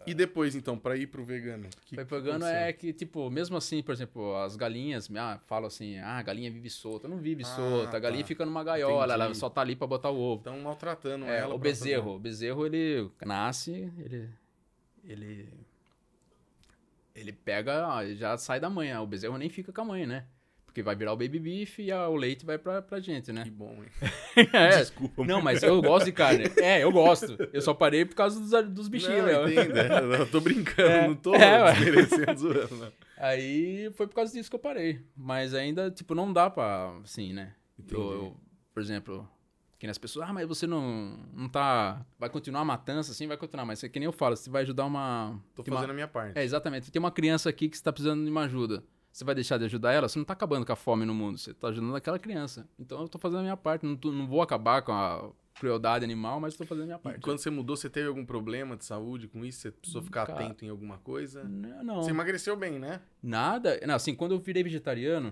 A: E depois, então, para ir pro vegano? Que pra ir pro vegano aconteceu? é que, tipo, mesmo assim, por exemplo, as galinhas, ah, falam assim, ah, a galinha vive solta. Não vive ah, solta. A galinha tá. fica numa gaiola, Entendi. ela só tá ali pra botar o ovo. Estão maltratando é, ela. O bezerro. Fazer... O bezerro, ele nasce, ele. Ele. Ele pega, já sai da mãe. O bezerro nem fica com a mãe, né? Porque vai virar o baby beef e a, o leite vai pra, pra gente, né? Que bom, hein? é. Desculpa. Não, mas eu gosto de carne. É, eu gosto. Eu só parei por causa dos, dos bichinhos, não, né? Entendo. É, eu tô brincando, é. não tô é, zoando, Aí foi por causa disso que eu parei. Mas ainda, tipo, não dá pra, assim, né? Eu, eu, por exemplo, que as pessoas, ah, mas você não, não tá. Vai continuar a matança, assim, vai continuar. Mas é que nem eu falo, você vai ajudar uma. Tô fazendo uma, a minha parte. É, exatamente. Tem uma criança aqui que está precisando de uma ajuda. Você vai deixar de ajudar ela? Você não está acabando com a fome no mundo, você está ajudando aquela criança. Então eu estou fazendo a minha parte, não, tô, não vou acabar com a crueldade animal, mas estou fazendo a minha parte. E quando você mudou, você teve algum problema de saúde com isso? Você precisou hum, ficar Cara, atento em alguma coisa? Não, não. Você
B: emagreceu bem, né?
A: Nada. Não, assim, quando eu virei vegetariano,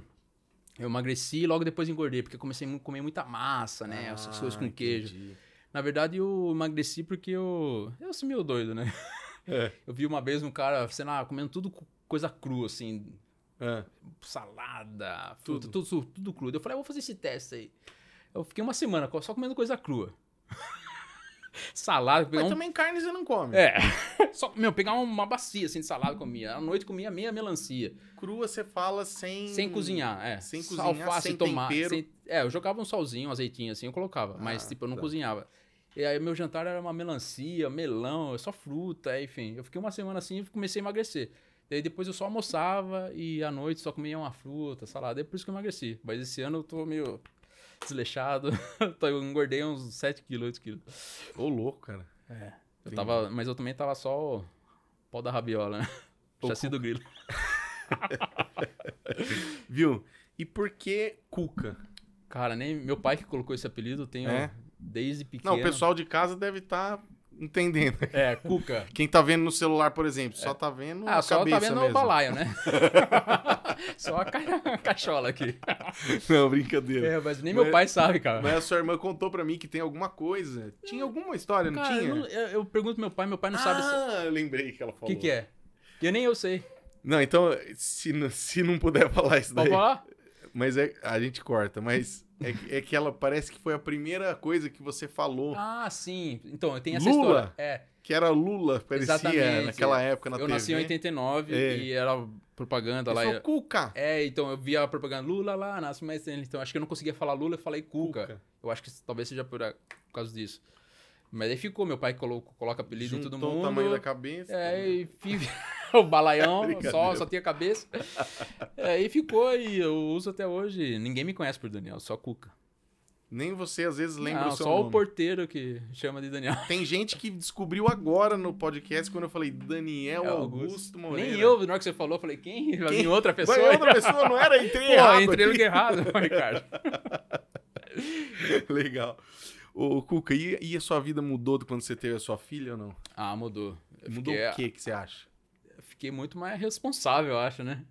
A: eu emagreci e logo depois engordei, porque comecei a comer muita massa, né? Ah, As coisas com entendi. queijo. Na verdade, eu emagreci porque eu. Eu sou meio doido, né? É. Eu vi uma vez um cara, sei lá, comendo tudo coisa crua, assim, é. Salada, fruta, tudo. Tudo, tudo, cru. Eu falei, ah, vou fazer esse teste aí. Eu fiquei uma semana só comendo coisa crua. salada. Mas um... também
B: carnes você não come. É.
A: Só, meu, pegar uma bacia assim de salada comia. À noite comia meia melancia. Crua você fala sem... Sem cozinhar, é. Sem cozinhar, Alface, sem tomate. Tempero. Sem... É, eu jogava um salzinho, um azeitinho assim, eu colocava. Ah, mas, tipo, eu não tá. cozinhava. E aí meu jantar era uma melancia, melão, só fruta, enfim. Eu fiquei uma semana assim e comecei a emagrecer aí depois eu só almoçava e à noite só comia uma fruta, salada. É por isso que eu emagreci. Mas esse ano eu tô meio desleixado. eu engordei uns 7 quilos, 8 quilos. Ô, louco, cara. É. Eu tava, mas eu também tava só o pó da rabiola, né? O Chassi cuca. do grilo. Viu? E por que Cuca? Cara, nem meu pai que colocou esse apelido tem é? desde
B: pequeno. Não, o pessoal de casa deve estar tá entendendo. É, Cuca. Quem tá vendo no celular, por exemplo, só é. tá vendo ah, tá a só cabeça tá vendo mesmo. o balaio, né? só a, ca... a cachola aqui. Não, brincadeira. É, mas nem mas, meu pai sabe, cara. Mas a sua irmã contou pra mim que tem alguma coisa. Tinha alguma história, cara, não tinha? Eu, não,
A: eu, eu pergunto pro meu pai, meu pai não ah, sabe. Ah, se... lembrei que ela falou. O que, que é?
B: Eu nem eu sei. Não, então, se, se não puder falar isso daí... Falar? Mas é, a gente corta, mas é, é, que ela parece que foi a primeira coisa que você
A: falou. Ah, sim. Então, tem essa Lula, história. É. Que era Lula, parecia Exatamente, naquela é. época na eu TV. Eu nasci em 89 é. e era propaganda eu lá. Sou é. Cuca. É, então eu via a propaganda Lula lá, nasce mais Então acho que eu não conseguia falar Lula, eu falei Cuca. Cuca. Eu acho que talvez seja por, por causa disso. Mas aí ficou, meu pai colocou, coloca apelido Juntou em todo mundo. o tamanho da cabeça. É, e o balaião, só, só tinha cabeça. É, e ficou, e eu uso até hoje. Ninguém me conhece por Daniel, só Cuca. Nem você às vezes lembra não, o seu só nome. o
B: porteiro que chama de Daniel. Tem gente que descobriu agora no podcast quando eu falei Daniel é Augusto, Moreira. Nem eu, na hora que você falou,
A: eu falei quem? quem? outra pessoa. foi outra pessoa, não era? Entrei Pô, errado. Entrei aqui. errado, Ricardo. Legal. Ô, Cuca, e, e, a sua vida mudou quando você teve a sua filha ou não? Ah, mudou. Mudou o que, que você acha? fiquei muito mais responsável, eu acho, né?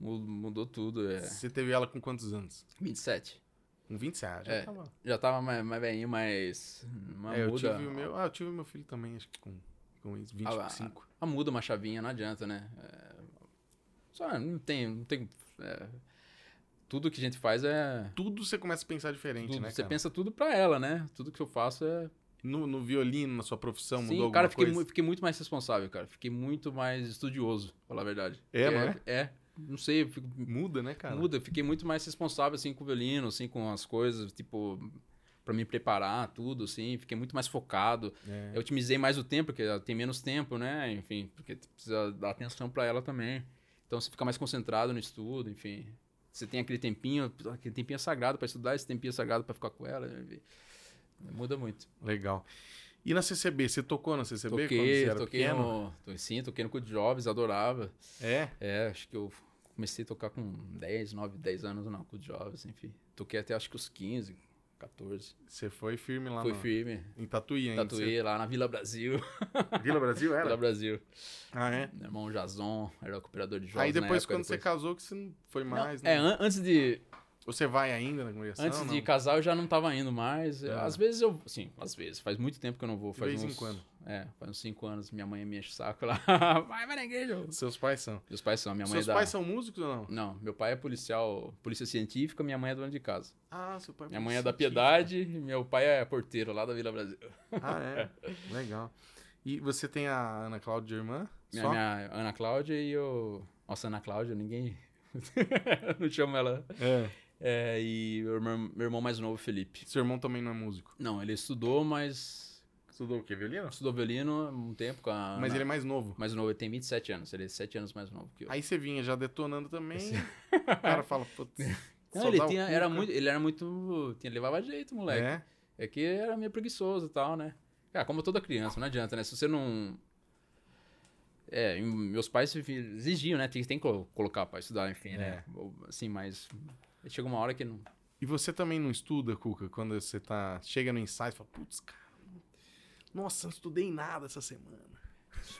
A: Mudou tudo. É. Você teve ela com quantos anos? 27. Com 27, já é, tava. Tá já tava mais, mais velhinho, mais. Uma é, muda. eu tive o
B: meu. Ah, eu tive o meu filho também, acho que com, com 25. A, a,
A: a muda uma chavinha, não adianta, né? É, só não tem. Não tem é, tudo que a gente faz é. Tudo você começa a pensar diferente, tudo, né? Você cara? pensa tudo pra ela, né? Tudo que eu faço é no, no, violino, na sua profissão, Sim, mudou cara, alguma fiquei coisa? Mu fiquei muito mais responsável, cara. Fiquei muito mais estudioso, pra falar a verdade. É, Porque É, é, não sei. Fico... Muda, né, cara? Muda. Fiquei muito mais responsável, assim, com o violino, assim, com as coisas, tipo para me preparar, tudo, assim, fiquei muito mais focado. É. Eu otimizei mais o tempo, porque ela tem menos tempo, né? Enfim, porque precisa dar atenção para ela também. Então você fica mais concentrado no estudo, enfim. Você tem aquele tempinho, aquele tempinho é sagrado para estudar, esse tempinho é sagrado para ficar com ela. Né, enfim. Muda muito. Legal. E na CCB, você tocou na CCB toquei, quando você era toquei pequeno? No, sim, toquei no Clube de Jovens, adorava. É? É, acho que eu comecei a tocar com 10, 9, 10 anos no Clube de Jovens, enfim. Toquei até acho que os 15, 14. Você foi firme lá? Foi no... firme. Em Tatuí, hein? Tatuí, você... lá na Vila Brasil. Vila Brasil era? Vila Brasil. Ah, é? Meu irmão Jason era o cooperador de jovens Aí depois, época, quando depois... você
B: casou, que você não foi mais, não, é, né? É, an antes
A: de... Ah você vai ainda na congregação? Antes de casar, eu já não estava indo mais. É. Às vezes eu. Sim, às vezes. Faz muito tempo que eu não vou. Faz de vez uns, em quando. É, faz uns 5 anos. Minha mãe me enche o saco lá. vai, vai na igreja. Seus pais são? Meus pais são. Minha mãe Seus é da... pais são músicos ou não? Não. Meu pai é policial, polícia científica, minha mãe é dona de casa. Ah, seu pai é Minha mãe é da Piedade e meu pai é porteiro lá da Vila Brasil. Ah, é? Legal. E você tem a Ana Cláudia, irmã? Minha, minha Ana Cláudia e o Nossa, Ana Cláudia, ninguém. não chama ela. É. É, e meu irmão, meu irmão mais novo, Felipe. Seu irmão também não é músico? Não, ele estudou, mas Estudou o quê? Violino? Estudou violino um tempo com a. Mas ele é mais novo. Mais novo, ele tem 27 anos, ele é 7 anos mais novo que eu. Aí você vinha já detonando também. Esse... o cara fala, putz. Não, ele, tinha, era muito, ele era muito. Tinha, levava jeito, moleque. É? é que era meio preguiçoso e tal, né? Cara, ah, como toda criança, não adianta, né? Se você não. É, meus pais exigiam, né? Tem, tem que colocar pra estudar, enfim, né? é. né? Assim, mas Chega uma hora que não. E você também não estuda, Cuca, quando você tá. Chega no ensaio e fala,
B: putz, cara, nossa, não estudei nada essa semana.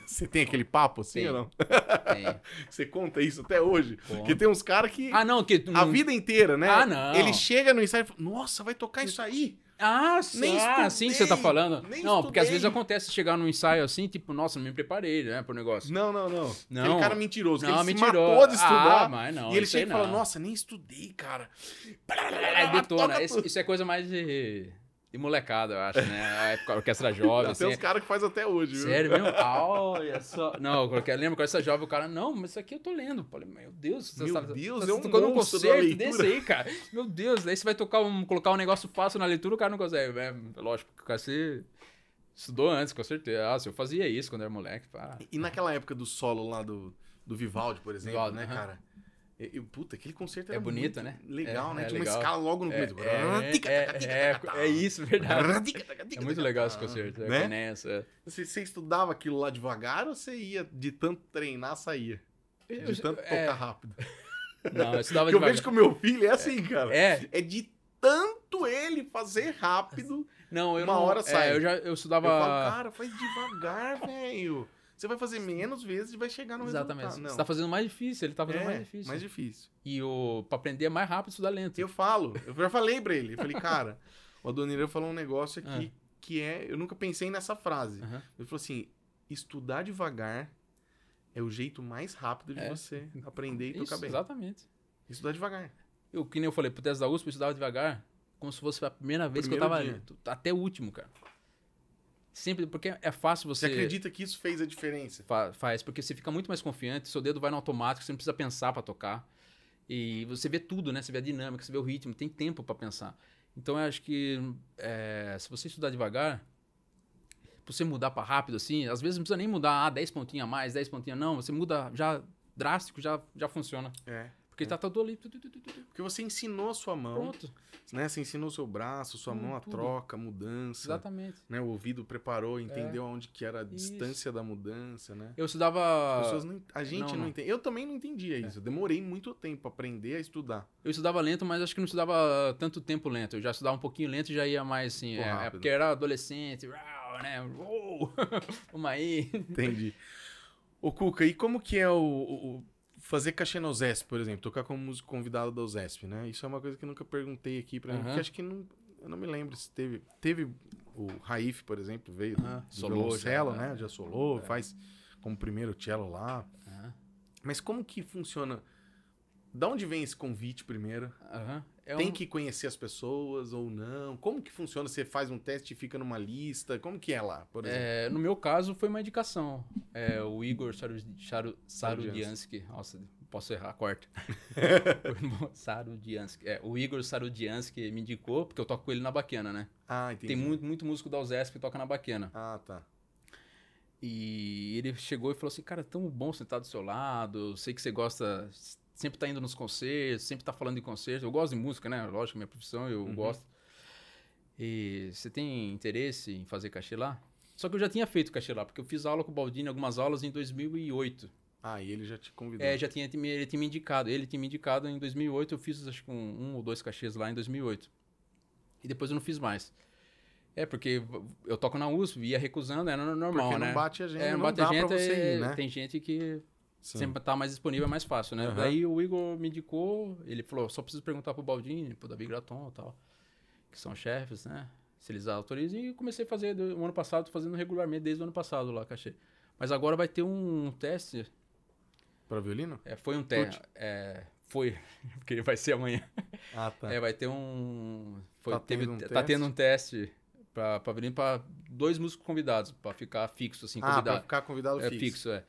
B: Você tem aquele papo assim tem. ou não? Tem. Você conta isso até hoje? Conta. Que tem uns caras que. Ah, não,
A: que. A vida
B: inteira, né? Ah, não. Ele chega no ensaio e fala: Nossa, vai tocar isso aí? Ah, ah, sim, nem ah, estudei, sim, você tá falando. não, estudei. porque às
A: vezes acontece chegar num ensaio assim, tipo, nossa, não me preparei, né, pro negócio. Não, não, não. não. Aquele cara mentiroso, não, ele mentiroso. se matou de estudar. Ah, mas não, e ele chega e fala,
B: nossa, nem estudei, cara. É, é, é, é detona. Isso,
A: isso é coisa mais e molecada, eu acho, né? A época, a orquestra jovem. Assim. Tem uns
B: caras que faz até hoje, viu? Sério mesmo?
A: Olha só. Não, eu lembro com essa jovem, o cara, não, mas isso aqui eu tô lendo. Eu falei, meu Deus, você meu Deus, eu é um tocando um concerto desse aí, cara. Meu Deus, daí você vai tocar um, colocar um negócio fácil na leitura, o cara não consegue. É, lógico, o cara se estudou antes, com certeza. Ah, se eu fazia isso quando era moleque, pá. E naquela época do solo lá do, do Vivaldi, por exemplo, Vivaldi, né, uh -huh. cara? e puta, aquele concerto é bonito, né? Legal, é, né? É, é Tinha legal. uma escala logo no é, começo. É, é, é, é, isso, verdade. é muito legal esse concerto. Né? Nessa.
B: Você, você, estudava aquilo lá devagar ou você ia de tanto treinar, saía? De tanto tocar rápido? Não, eu estudava que devagar. eu vejo com meu filho é assim, cara. É. É de tanto ele fazer rápido, não, eu uma não, hora sai. eu já eu estudava... Eu falo, cara, faz devagar, velho. Você vai fazer menos vezes e vai chegar no Exatamente. resultado. Exatamente. Você tá fazendo mais
A: difícil, ele tá fazendo é, mais difícil. mais difícil. E o para aprender é mais
B: rápido estudar lento. Eu falo, eu já falei para ele. Eu falei, cara, o Adoniran falou um negócio aqui ah. que é... Eu nunca pensei nessa frase. Uhum. Ele falou assim, estudar devagar
A: é o jeito mais rápido de é. você aprender e tocar bem. Exatamente. Estudar devagar. Eu, que nem eu falei, pro teste da USP, eu estudava devagar como se fosse a primeira vez Primeiro que eu tava... Dia. Até o último, cara. Sempre, porque é fácil você. Você acredita que isso fez a diferença? Fa faz, porque você fica muito mais confiante, seu dedo vai no automático, você não precisa pensar para tocar. E você vê tudo, né? Você vê a dinâmica, você vê o ritmo, tem tempo para pensar. Então eu acho que é, se você estudar devagar, pra você mudar para rápido assim, às vezes não precisa nem mudar ah, 10 pontinhos a mais, 10 pontinhos não, você muda já drástico, já, já funciona. É. Porque tá é. tá todo ali. Porque
B: você ensinou a sua mão. Pronto. Né? Você ensinou seu braço, sua hum, mão, a tudo. troca, a mudança. Exatamente. Né? O ouvido preparou, é. entendeu é. onde que era a isso. distância da mudança, né? Eu estudava. As pessoas não... A gente não, não, não. entende. Eu também não entendia é. isso. Eu demorei muito tempo a aprender a estudar.
A: Eu estudava lento, mas acho que não estudava tanto tempo lento. Eu já estudava um pouquinho lento e já ia mais assim. É, é porque era adolescente, né? Vamos aí. Entendi. Ô,
B: Cuca, e como que é o, o fazer cachê na USESP, por exemplo, tocar como músico convidado da USESP, né? Isso é uma coisa que eu nunca perguntei aqui pra uhum. mim, porque acho que não, eu não me lembro se teve. Teve o Raif, por exemplo, veio uhum. do solou, cello, já, né? É. Já solou, é. faz como primeiro cello lá. Uhum. Mas como que funciona? Da onde vem esse convite primeiro? Uhum. É Tem que conhecer as pessoas ou não? Como que funciona? Você faz um teste e fica
A: numa lista? Como que é lá, por é, exemplo? É, no meu caso, foi uma indicação. É, o Igor Sarudiansky. Nossa, posso errar, corta. Sarudiansky. É, o Igor Sarudiansky me indicou, porque eu toco com ele na baquena, né? Ah, entendi. Tem muito, muito músico da UZESP que toca na baquena. Ah, tá. E ele chegou e falou assim, cara, tão bom sentar do seu lado, eu sei que você gosta sempre tá indo nos concertos, sempre tá falando de concertos. Eu gosto de música, né? Lógico, minha profissão, eu uhum. gosto. E você tem interesse em fazer cachê lá? Só que eu já tinha feito cachê lá, porque eu fiz aula com o Baldini, algumas aulas em 2008. Ah, e ele já te convidou? É, já tinha, ele tinha me indicado. Ele tinha me indicado em 2008, eu fiz acho que um, um ou dois cachês lá em 2008. E depois eu não fiz mais. É, porque eu toco na USP, ia recusando, era normal, porque né? não bate a gente, é, não, não bate a gente, é, ir, né? Tem gente que Sim. sempre tá mais disponível, é mais fácil, né? Uhum. Daí o Igor me indicou, ele falou, só preciso perguntar pro Baldini, pro Davi Graton e tal, que são chefes, né? Se eles autorizam. E comecei a fazer, o ano passado, tô fazendo regularmente desde o ano passado lá, cachê. Mas agora vai ter um teste... Para violino? É, foi um teste. É, foi, porque vai ser amanhã. Ah, tá. É, vai ter um... Foi, tá, teve, tendo um tá tendo um teste para violino para dois músicos convidados, para ficar fixo, assim, convidado. Ah, pra ficar convidado é, fixo. fixo, é.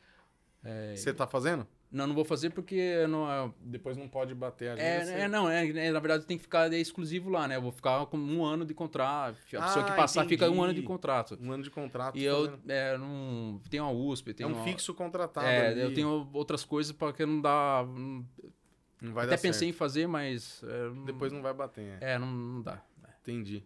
A: Você é, tá fazendo? Não, não vou fazer porque não, é, depois não pode bater ali. É, né, é não, é, é, na verdade tem que ficar é exclusivo lá, né? Eu vou ficar com um ano de contrato. A pessoa que ah, passar entendi. fica um ano de contrato. Um ano de contrato. E eu é, não, tenho uma USP. Tenho é um uma... fixo contratado. É, ali. eu tenho outras coisas para que não dá. Não... não vai Até dar pensei certo. em fazer, mas. É, Depois não vai bater. É, não, não dá. Entendi.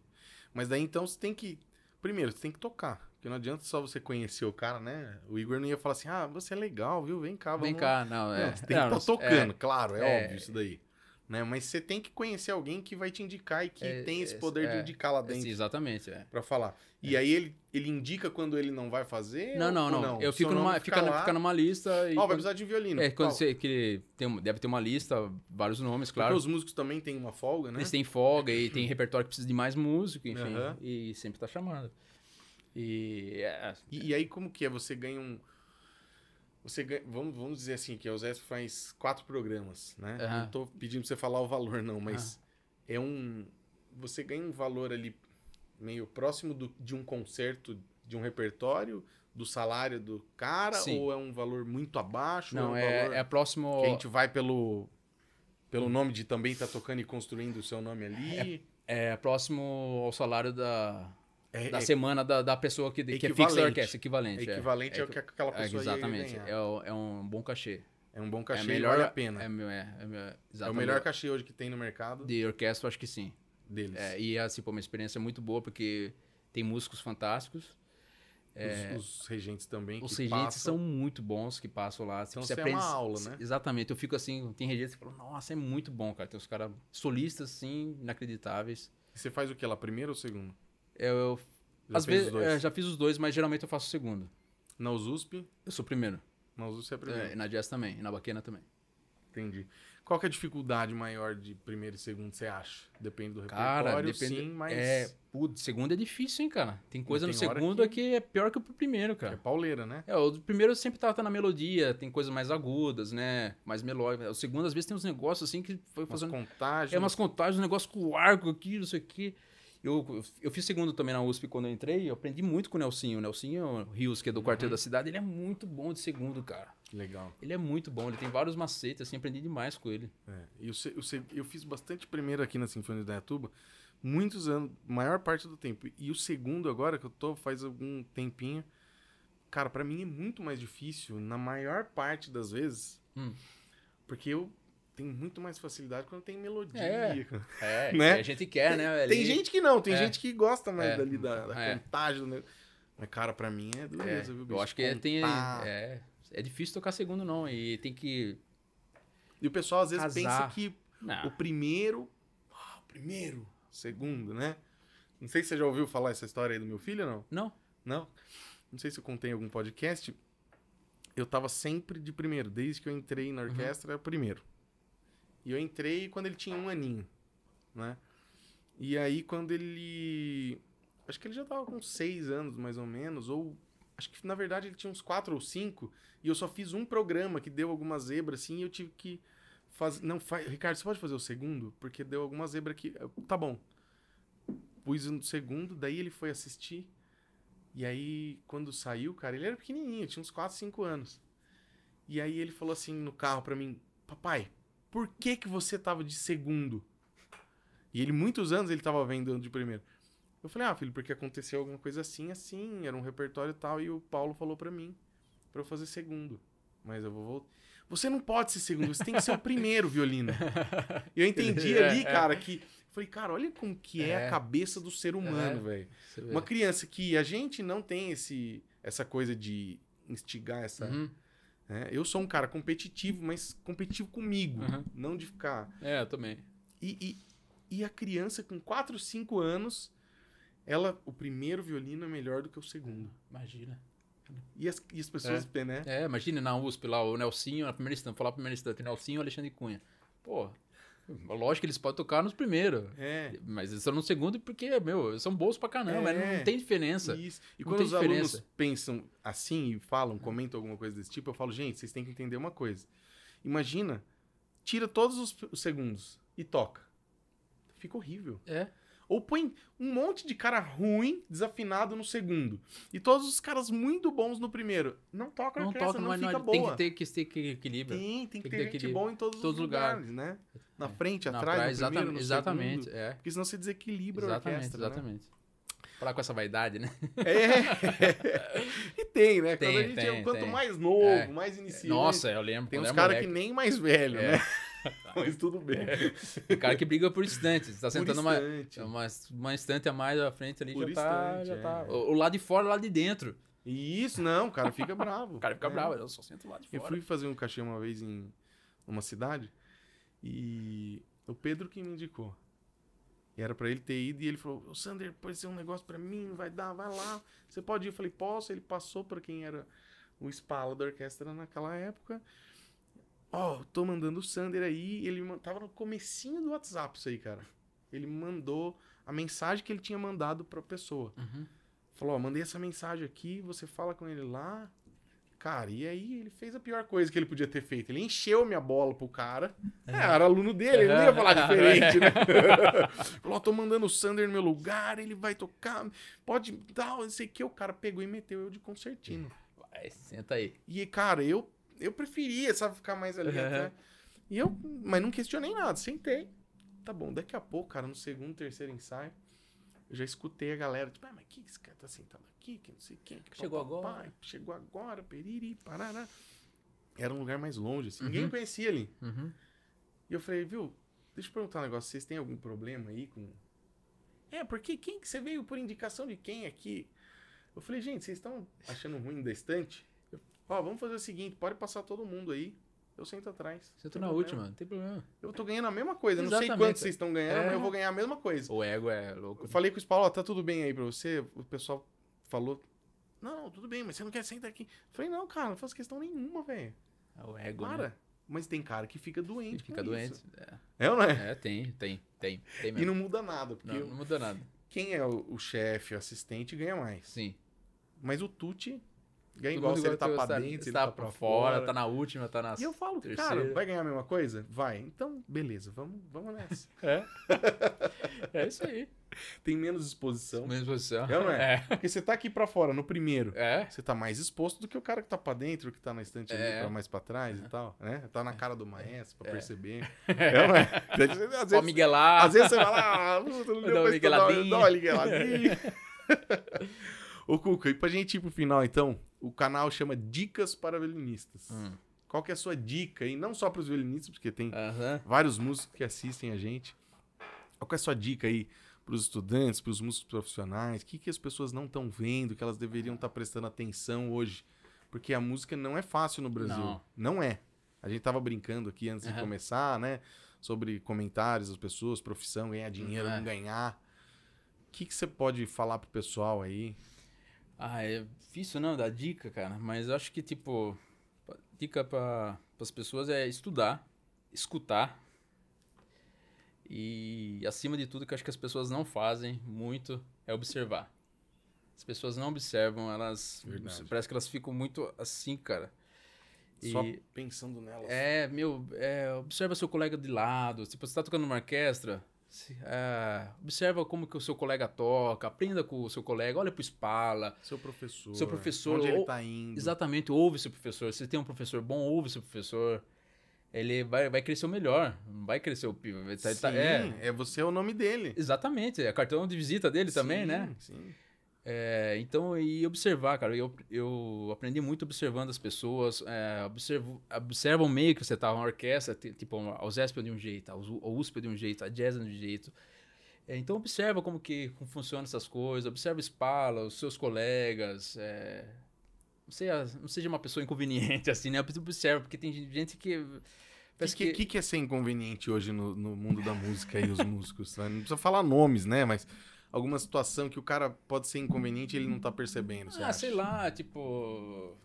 A: Mas daí então você tem que.
B: Primeiro, você tem que tocar. Porque não adianta só você conhecer o cara, né? O Igor não ia falar assim, ah, você é legal, viu? Vem cá, vamos. Vem cá, não, é. Não, você tem não, que tá estar é. tocando, é, claro, é, é, óbvio isso daí. Né? Mas você tem que conhecer alguém que vai te indicar e que é, tem esse poder de é. indicar lá dentro. exatamente, é. Pra falar. E é. aí ele, ele indica quando ele não vai fazer? Não, não, não, não. Eu fico numa, fica, fica numa lista. Ó, oh, vai precisar de violino. É, quando
A: você. Que tem, deve ter uma lista, vários nomes, claro. Porque os
B: músicos também têm uma folga, né? Eles têm
A: folga e tem repertório que precisa de mais músico, enfim. E sempre tá chamando. E, é, é, e, e, aí como que é? Você ganha um... Você
B: ganha, vamos, vamos dizer assim, que o Zé faz quatro programas, né? Uhum. Não estou pedindo pra você falar o valor, não, mas uhum. é um... Você ganha um valor ali meio próximo do, de um concerto, de um repertório, do salário do cara? Sim. Ou é um valor muito abaixo? Não, é, um é, é próximo... Que a gente vai pelo, pelo nome de também tá tocando
A: e construindo o seu nome ali? É, é próximo ao salário da é, da é, semana da, da pessoa que, que é fixa da orquestra, equivalente. É equivalente é, é, é, o que aquela pessoa Exatamente. É, é um bom cachê. É um bom é cachê, é melhor, vale a pena. É, é, é, é o melhor cachê hoje que tem no mercado. De orquestra, acho que sim. Deles. É, e assim, pô, uma experiência muito boa, porque tem músicos fantásticos. Os, os, regentes também. Os regentes passam. são muito bons que passam lá. Então você, você aprende, é uma aula, né? Exatamente. Eu fico assim, tem regentes que falam, nossa, é muito bom, cara. Tem os caras solistas, assim, inacreditáveis. E você faz o que lá, primeiro ou segundo? Eu, eu às vezes é, já fiz os dois, mas geralmente eu faço o segundo. Na USP? Eu sou o primeiro. Na USP é primeiro. É, na Jazz também, e na Baquena também. Entendi. Qual que é a dificuldade maior de primeiro e segundo, você acha? Depende do cara, repertório, depende... sim, mas... É, putz, segundo é difícil, hein, cara? Tem coisa tem no segundo que... É que... é pior que o primeiro, cara. É pauleira, né? É, o primeiro sempre trata na melodia, tem coisas mais agudas, né? Mais melódicas. O segundo, às vezes, tem uns negócios assim que foi fazendo... Umas contagens. É, umas contagens, um negócio com o arco aqui, não sei o quê. Eu, eu fiz segundo também na USP quando eu entrei, eu aprendi muito com o Nelsinho. O Nelsinho Rios, que é do quartel uhum. da cidade, ele é muito bom de segundo, cara. Legal. Ele é muito bom, ele tem vários macetes, assim, aprendi demais com ele. É, eu, eu, eu fiz bastante
B: primeiro aqui na Sinfonia da Iatuba, muitos anos, maior parte do tempo. E o segundo agora, que eu tô faz algum tempinho, cara, para mim é muito mais difícil, na maior parte das vezes, hum. porque eu tem muito mais facilidade quando tem melodia. É, é né? a gente quer, né? Ali... Tem gente que não, tem é. gente que gosta mais é. dali da, da é. contagem. Do... Né? Mas, cara, pra mim é dureza, é, viu? Bicho? Eu acho que é, tem. É, é difícil tocar segundo, não. E tem que. E o pessoal às vezes casar. pensa que não. o primeiro. Ah, o primeiro, segundo, né? Não sei se você já ouviu falar essa história aí do meu filho, não? Não. Não? Não sei se eu contei em algum podcast. Eu tava sempre de primeiro, desde que eu entrei na uhum. orquestra, uhum. primeiro. E eu entrei quando ele tinha um aninho, né? E aí quando ele. Acho que ele já tava com seis anos, mais ou menos, ou. Acho que na verdade ele tinha uns quatro ou cinco, e eu só fiz um programa que deu alguma zebra, assim, e eu tive que. fazer Não, faz... Ricardo, você pode fazer o segundo? Porque deu alguma zebra que Tá bom. Pus no segundo, daí ele foi assistir. E aí, quando saiu, cara, ele era pequenininho, tinha uns quatro, cinco anos. E aí ele falou assim no carro para mim: Papai, por que, que você tava de segundo? E ele, muitos anos, ele tava vendo de primeiro. Eu falei, ah, filho, porque aconteceu alguma coisa assim, assim, era um repertório tal, e o Paulo falou para mim, para eu fazer segundo. Mas eu vou voltar. Você não pode ser segundo, você tem que ser o primeiro violino. eu entendi é, ali, é. cara, que. Falei, cara, olha como que é, é a cabeça do ser é, humano, é, velho. Uma criança que a gente não tem esse, essa coisa de instigar essa. Uhum. Né? Eu sou um cara competitivo, mas competitivo comigo, uhum. não de ficar. É, eu também. E, e, e a criança com 4, 5 anos, ela, o primeiro violino é melhor do que o segundo. Imagina. E as, e as pessoas, é. né? É,
A: imagina na USP lá, o Nelsinho, na primeira instante, falar primeira instante, Nelsinho Alexandre Cunha. Pô, Lógico que eles podem tocar nos primeiros. É. Mas eles estão no segundo porque, meu, são bons pra caramba. É. Não tem diferença. Isso. E não quando os diferença. alunos
B: pensam assim e falam, hum. comentam alguma coisa desse tipo, eu falo, gente, vocês têm que entender uma coisa. Imagina, tira todos os, os segundos e toca. Fica horrível. É. Ou põe um monte de cara ruim, desafinado no segundo. E todos os caras muito bons no primeiro. Não toca não na criança, toca, não fica não, boa. Tem
A: que ter, que ter equilíbrio. Tem, tem que tem ter, ter gente em todos, todos os lugares, lugares, né? Na é. frente, atrás, praia, no exatamente, primeiro, no Exatamente, segundo, é. Porque senão se desequilibra exatamente, a orquestra, Exatamente, né? Falar com essa vaidade, né?
B: É. E
A: tem, né? Tem, é tem, é, quanto tem. mais novo,
B: é. mais é. iniciante.
A: Nossa, eu lembro. Tem uns caras que nem mais velho, né? Mas tudo bem. É. O cara que briga por instantes. Você tá sentando uma, é uma, uma, estante a mais à frente ali, por já, estante, tá, já tá. é. tá. O, o, lado de fora, o lado de dentro. Isso, não, o cara fica bravo. o cara fica é. bravo, eu só sento lá de fora. Eu fui
B: fazer um cachê uma vez em uma cidade e o Pedro que me indicou. era para ele ter ido e ele falou: o Sander, pode ser um negócio para mim, não vai dar, vai lá. Você pode ir? Eu falei: posso. Ele passou para quem era o espalo da orquestra naquela época. Ó, oh, tô mandando o Sander aí. Ele tava no comecinho do WhatsApp isso aí, cara. Ele mandou a mensagem que ele tinha mandado pra pessoa. Uhum. Falou, ó, oh, mandei essa mensagem aqui, você fala com ele lá. Cara, e aí ele fez a pior coisa que ele podia ter feito. Ele encheu minha bola pro cara. É. É, era aluno dele, ele não ia falar diferente, é. né? Falou, oh, tô mandando o Sander no meu lugar, ele vai tocar, pode tal, não sei o que. O cara pegou e meteu eu de concertino. Vai, senta aí. E, cara, eu eu preferia, sabe, ficar mais ali uhum. até. E eu, mas não questionei nada, sentei. Tá bom, daqui a pouco, cara, no segundo, terceiro ensaio, eu já escutei a galera, tipo, ah, mas que esse cara tá sentado aqui, que não sei quem. Que chegou agora. chegou agora, periri, parará. Era um lugar mais longe, assim, uhum. ninguém conhecia ali. Uhum. E eu falei, viu, deixa eu perguntar um negócio, vocês têm algum problema aí com... É, porque quem que você veio por indicação de quem aqui? Eu falei, gente, vocês estão achando ruim da estante? Ó, vamos fazer o seguinte, pode passar todo mundo aí. Eu sento atrás. Sento tá na problema. última, não tem problema. Eu tô ganhando a mesma coisa. Exatamente. Não sei quanto vocês estão ganhando, é. mas eu é. vou ganhar a mesma coisa. O ego é louco. Eu falei com o Paulo, ó, tá tudo bem aí pra você? O pessoal falou. Não, tudo bem, mas você não quer sentar aqui. Eu falei, não, cara, não faço questão nenhuma, velho. É o ego. cara Né? Mas tem cara que fica doente. Que fica doente. Isso. É.
A: é ou não é? É, tem, tem, tem. tem e não muda nada. Porque não, não muda nada.
B: Quem é o, o chefe, o assistente, ganha mais. Sim. Mas o Tuti Ganha igual se tá tá ele tá pra dentro, se ele tá, pra fora, fora, tá na última, tá na. E eu falo, terceira. cara, vai ganhar a mesma coisa? Vai. Então, beleza, vamos, vamos nessa. é. É isso aí. Tem menos exposição. Menos exposição. É, não é? é? Porque você tá aqui pra fora, no primeiro. É. Você tá mais exposto do que o cara que tá pra dentro, que tá na estante é. ali, pra mais pra trás é. e tal. Né? Tá na é. cara do maestro pra é. perceber. É, é não é? Às vezes, Miguelado. Às vezes você vai lá, ah, não deu uma migueladinha. Dá uma migueladinha. Ô, Cuca, e pra gente ir pro final, então, o canal chama Dicas para Violinistas. Hum. Qual que é a sua dica? E não só para os violinistas, porque tem uhum. vários músicos que assistem a gente. Qual que é a sua dica aí para os estudantes, para os músicos profissionais? O que, que as pessoas não estão vendo, que elas deveriam estar tá prestando atenção hoje? Porque a música não é fácil no Brasil. Não, não é. A gente estava brincando aqui antes uhum. de começar, né? Sobre comentários das pessoas, profissão, ganhar dinheiro, uhum. não ganhar. O que, que você pode falar pro pessoal aí?
A: Ah, é difícil não dar dica, cara, mas acho que, tipo, dica para as pessoas é estudar, escutar. E acima de tudo, que acho que as pessoas não fazem muito é observar. As pessoas não observam, elas. Verdade. Parece que elas ficam muito assim, cara. E Só pensando nelas. É, meu, é, observa seu colega de lado. Tipo, você tá tocando uma orquestra, Uh, observa como que o seu colega toca, aprenda com o seu colega, olha para o espala. Seu professor. Seu professor. Onde ou, ele está indo. Exatamente, ouve seu professor. Se tem um professor bom, ouve seu professor. Ele vai, vai crescer o melhor, não vai crescer o pivo. Sim, tá, tá, é. é você é o nome dele. Exatamente, é cartão de visita dele sim, também, né? Sim, sim. É, então, e observar, cara, eu, eu aprendi muito observando as pessoas, é, observo, observa o meio que você tá, uma orquestra, tipo, a USESP de um jeito, a USP de um jeito, a Jazz de um jeito. É, então, observa como que como funcionam essas coisas, observa o Spala, os seus colegas, é, não, seja, não seja uma pessoa inconveniente, assim, né? Observa, porque tem gente que... O que, que... Que,
B: que, é ser inconveniente hoje no, no mundo da música e os músicos? Né? Não precisa falar nomes, né? Mas alguma situação que o cara pode ser inconveniente e ele não tá percebendo? Ah, sei
A: lá, tipo.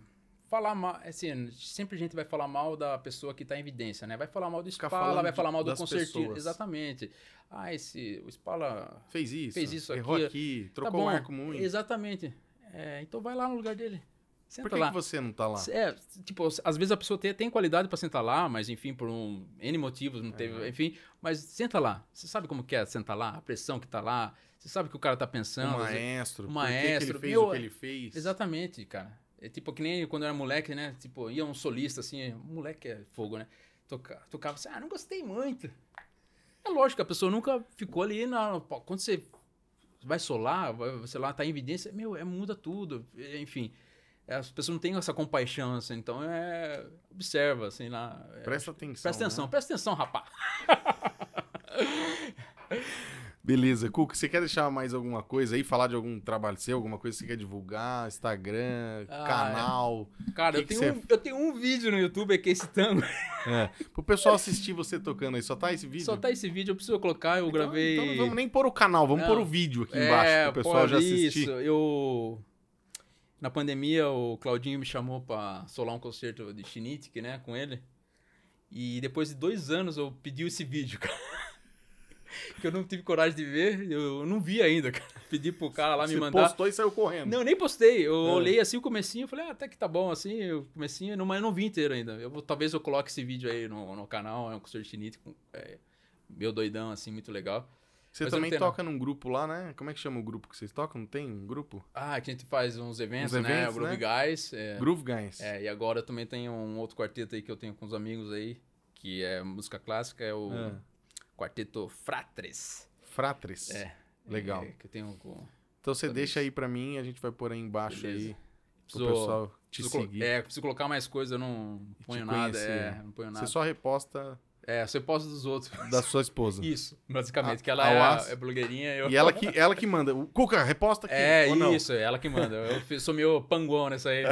A: Falar mal. Assim, sempre a gente vai falar mal da pessoa que tá em evidência, né? Vai falar mal do Spala, vai falar mal do concertino. Exatamente. Ah, esse. O Spala. Fez isso. Fez isso aqui. Errou aqui, tá trocou tá o arco muito. Exatamente. É, então vai lá no lugar dele. Senta por que, que, você não tá lá? É, tipo, às vezes a pessoa tem, tem qualidade para sentar lá, mas enfim, por um N motivos, não teve, enfim, mas senta lá. Você sabe como que é sentar lá, a pressão que tá lá, você sabe o que o cara tá pensando. O maestro. O maestro. Que ele fez eu, o que ele fez. Exatamente, cara. É tipo que nem quando eu era moleque, né? Tipo, ia um solista assim, moleque é fogo, né? Toca, tocava assim, ah, não gostei muito. É lógico, a pessoa nunca ficou ali na. Quando você vai solar, vai, sei lá, tá em evidência, meu, é, muda tudo. Enfim. As pessoas não têm essa compaixão, assim, então é. Observa, assim, lá. É, presta atenção. Presta atenção, né? presta atenção, rapá.
B: Beleza, Cuca, você quer deixar mais alguma coisa aí? Falar de algum trabalho seu, alguma coisa que você quer divulgar? Instagram, ah, é. canal? É. Cara, que eu, que tenho você... um, eu
A: tenho um vídeo no YouTube
B: aqui, esse tango. É, pro pessoal assistir você tocando aí, só tá esse vídeo? Só tá esse vídeo, eu preciso colocar, eu então, gravei... Então não vamos nem pôr o canal, vamos não. É. pôr o vídeo aqui é, embaixo, pro pessoal já assistir. Isso,
A: eu... Na pandemia, o Claudinho me chamou pra solar um concerto de Chinitic, né, com ele. E depois de dois anos eu pedi esse vídeo, cara. que eu não tive coragem de ver, eu não vi ainda, cara. Pedi pro cara lá Você me mandar. postou e saiu correndo. Não, eu nem postei. Eu é. olhei assim o comecinho, falei, ah, até que tá bom assim, o comecinho, não, mas eu não vi inteiro ainda. Eu, talvez eu coloque esse vídeo aí no, no canal, é um concertinite é, meu doidão, assim, muito legal. Você mas também toca
B: num grupo lá, né? Como é que chama o grupo que vocês tocam? Não tem um grupo?
A: Ah, que a gente faz uns eventos, uns né? eventos né? Groove Guys. É... Groove Guys. É, e agora também tem um outro quarteto aí que eu tenho com os amigos aí, que é música clássica, é o... É. Quarteto Fratres. Fratres? É. Legal. É, que eu tenho com... Então você também.
B: deixa aí para mim, a gente vai pôr aí embaixo Beleza. aí. Preciso, pessoal te seguir.
A: É, preciso colocar mais coisa, eu não ponho nada. É, não ponho nada. Você só reposta. É, você reposta dos outros. Da sua esposa. Isso, basicamente. A, que ela é, é, blogueirinha. Eu... E ela que, ela que manda. O Cuca, reposta aqui. É, isso, é ela que manda. Eu sou meu panguão nessa aí.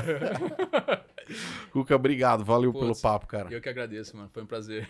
B: Cuca, obrigado. Valeu pelo papo, cara.
A: Eu que agradeço, mano. Foi um prazer.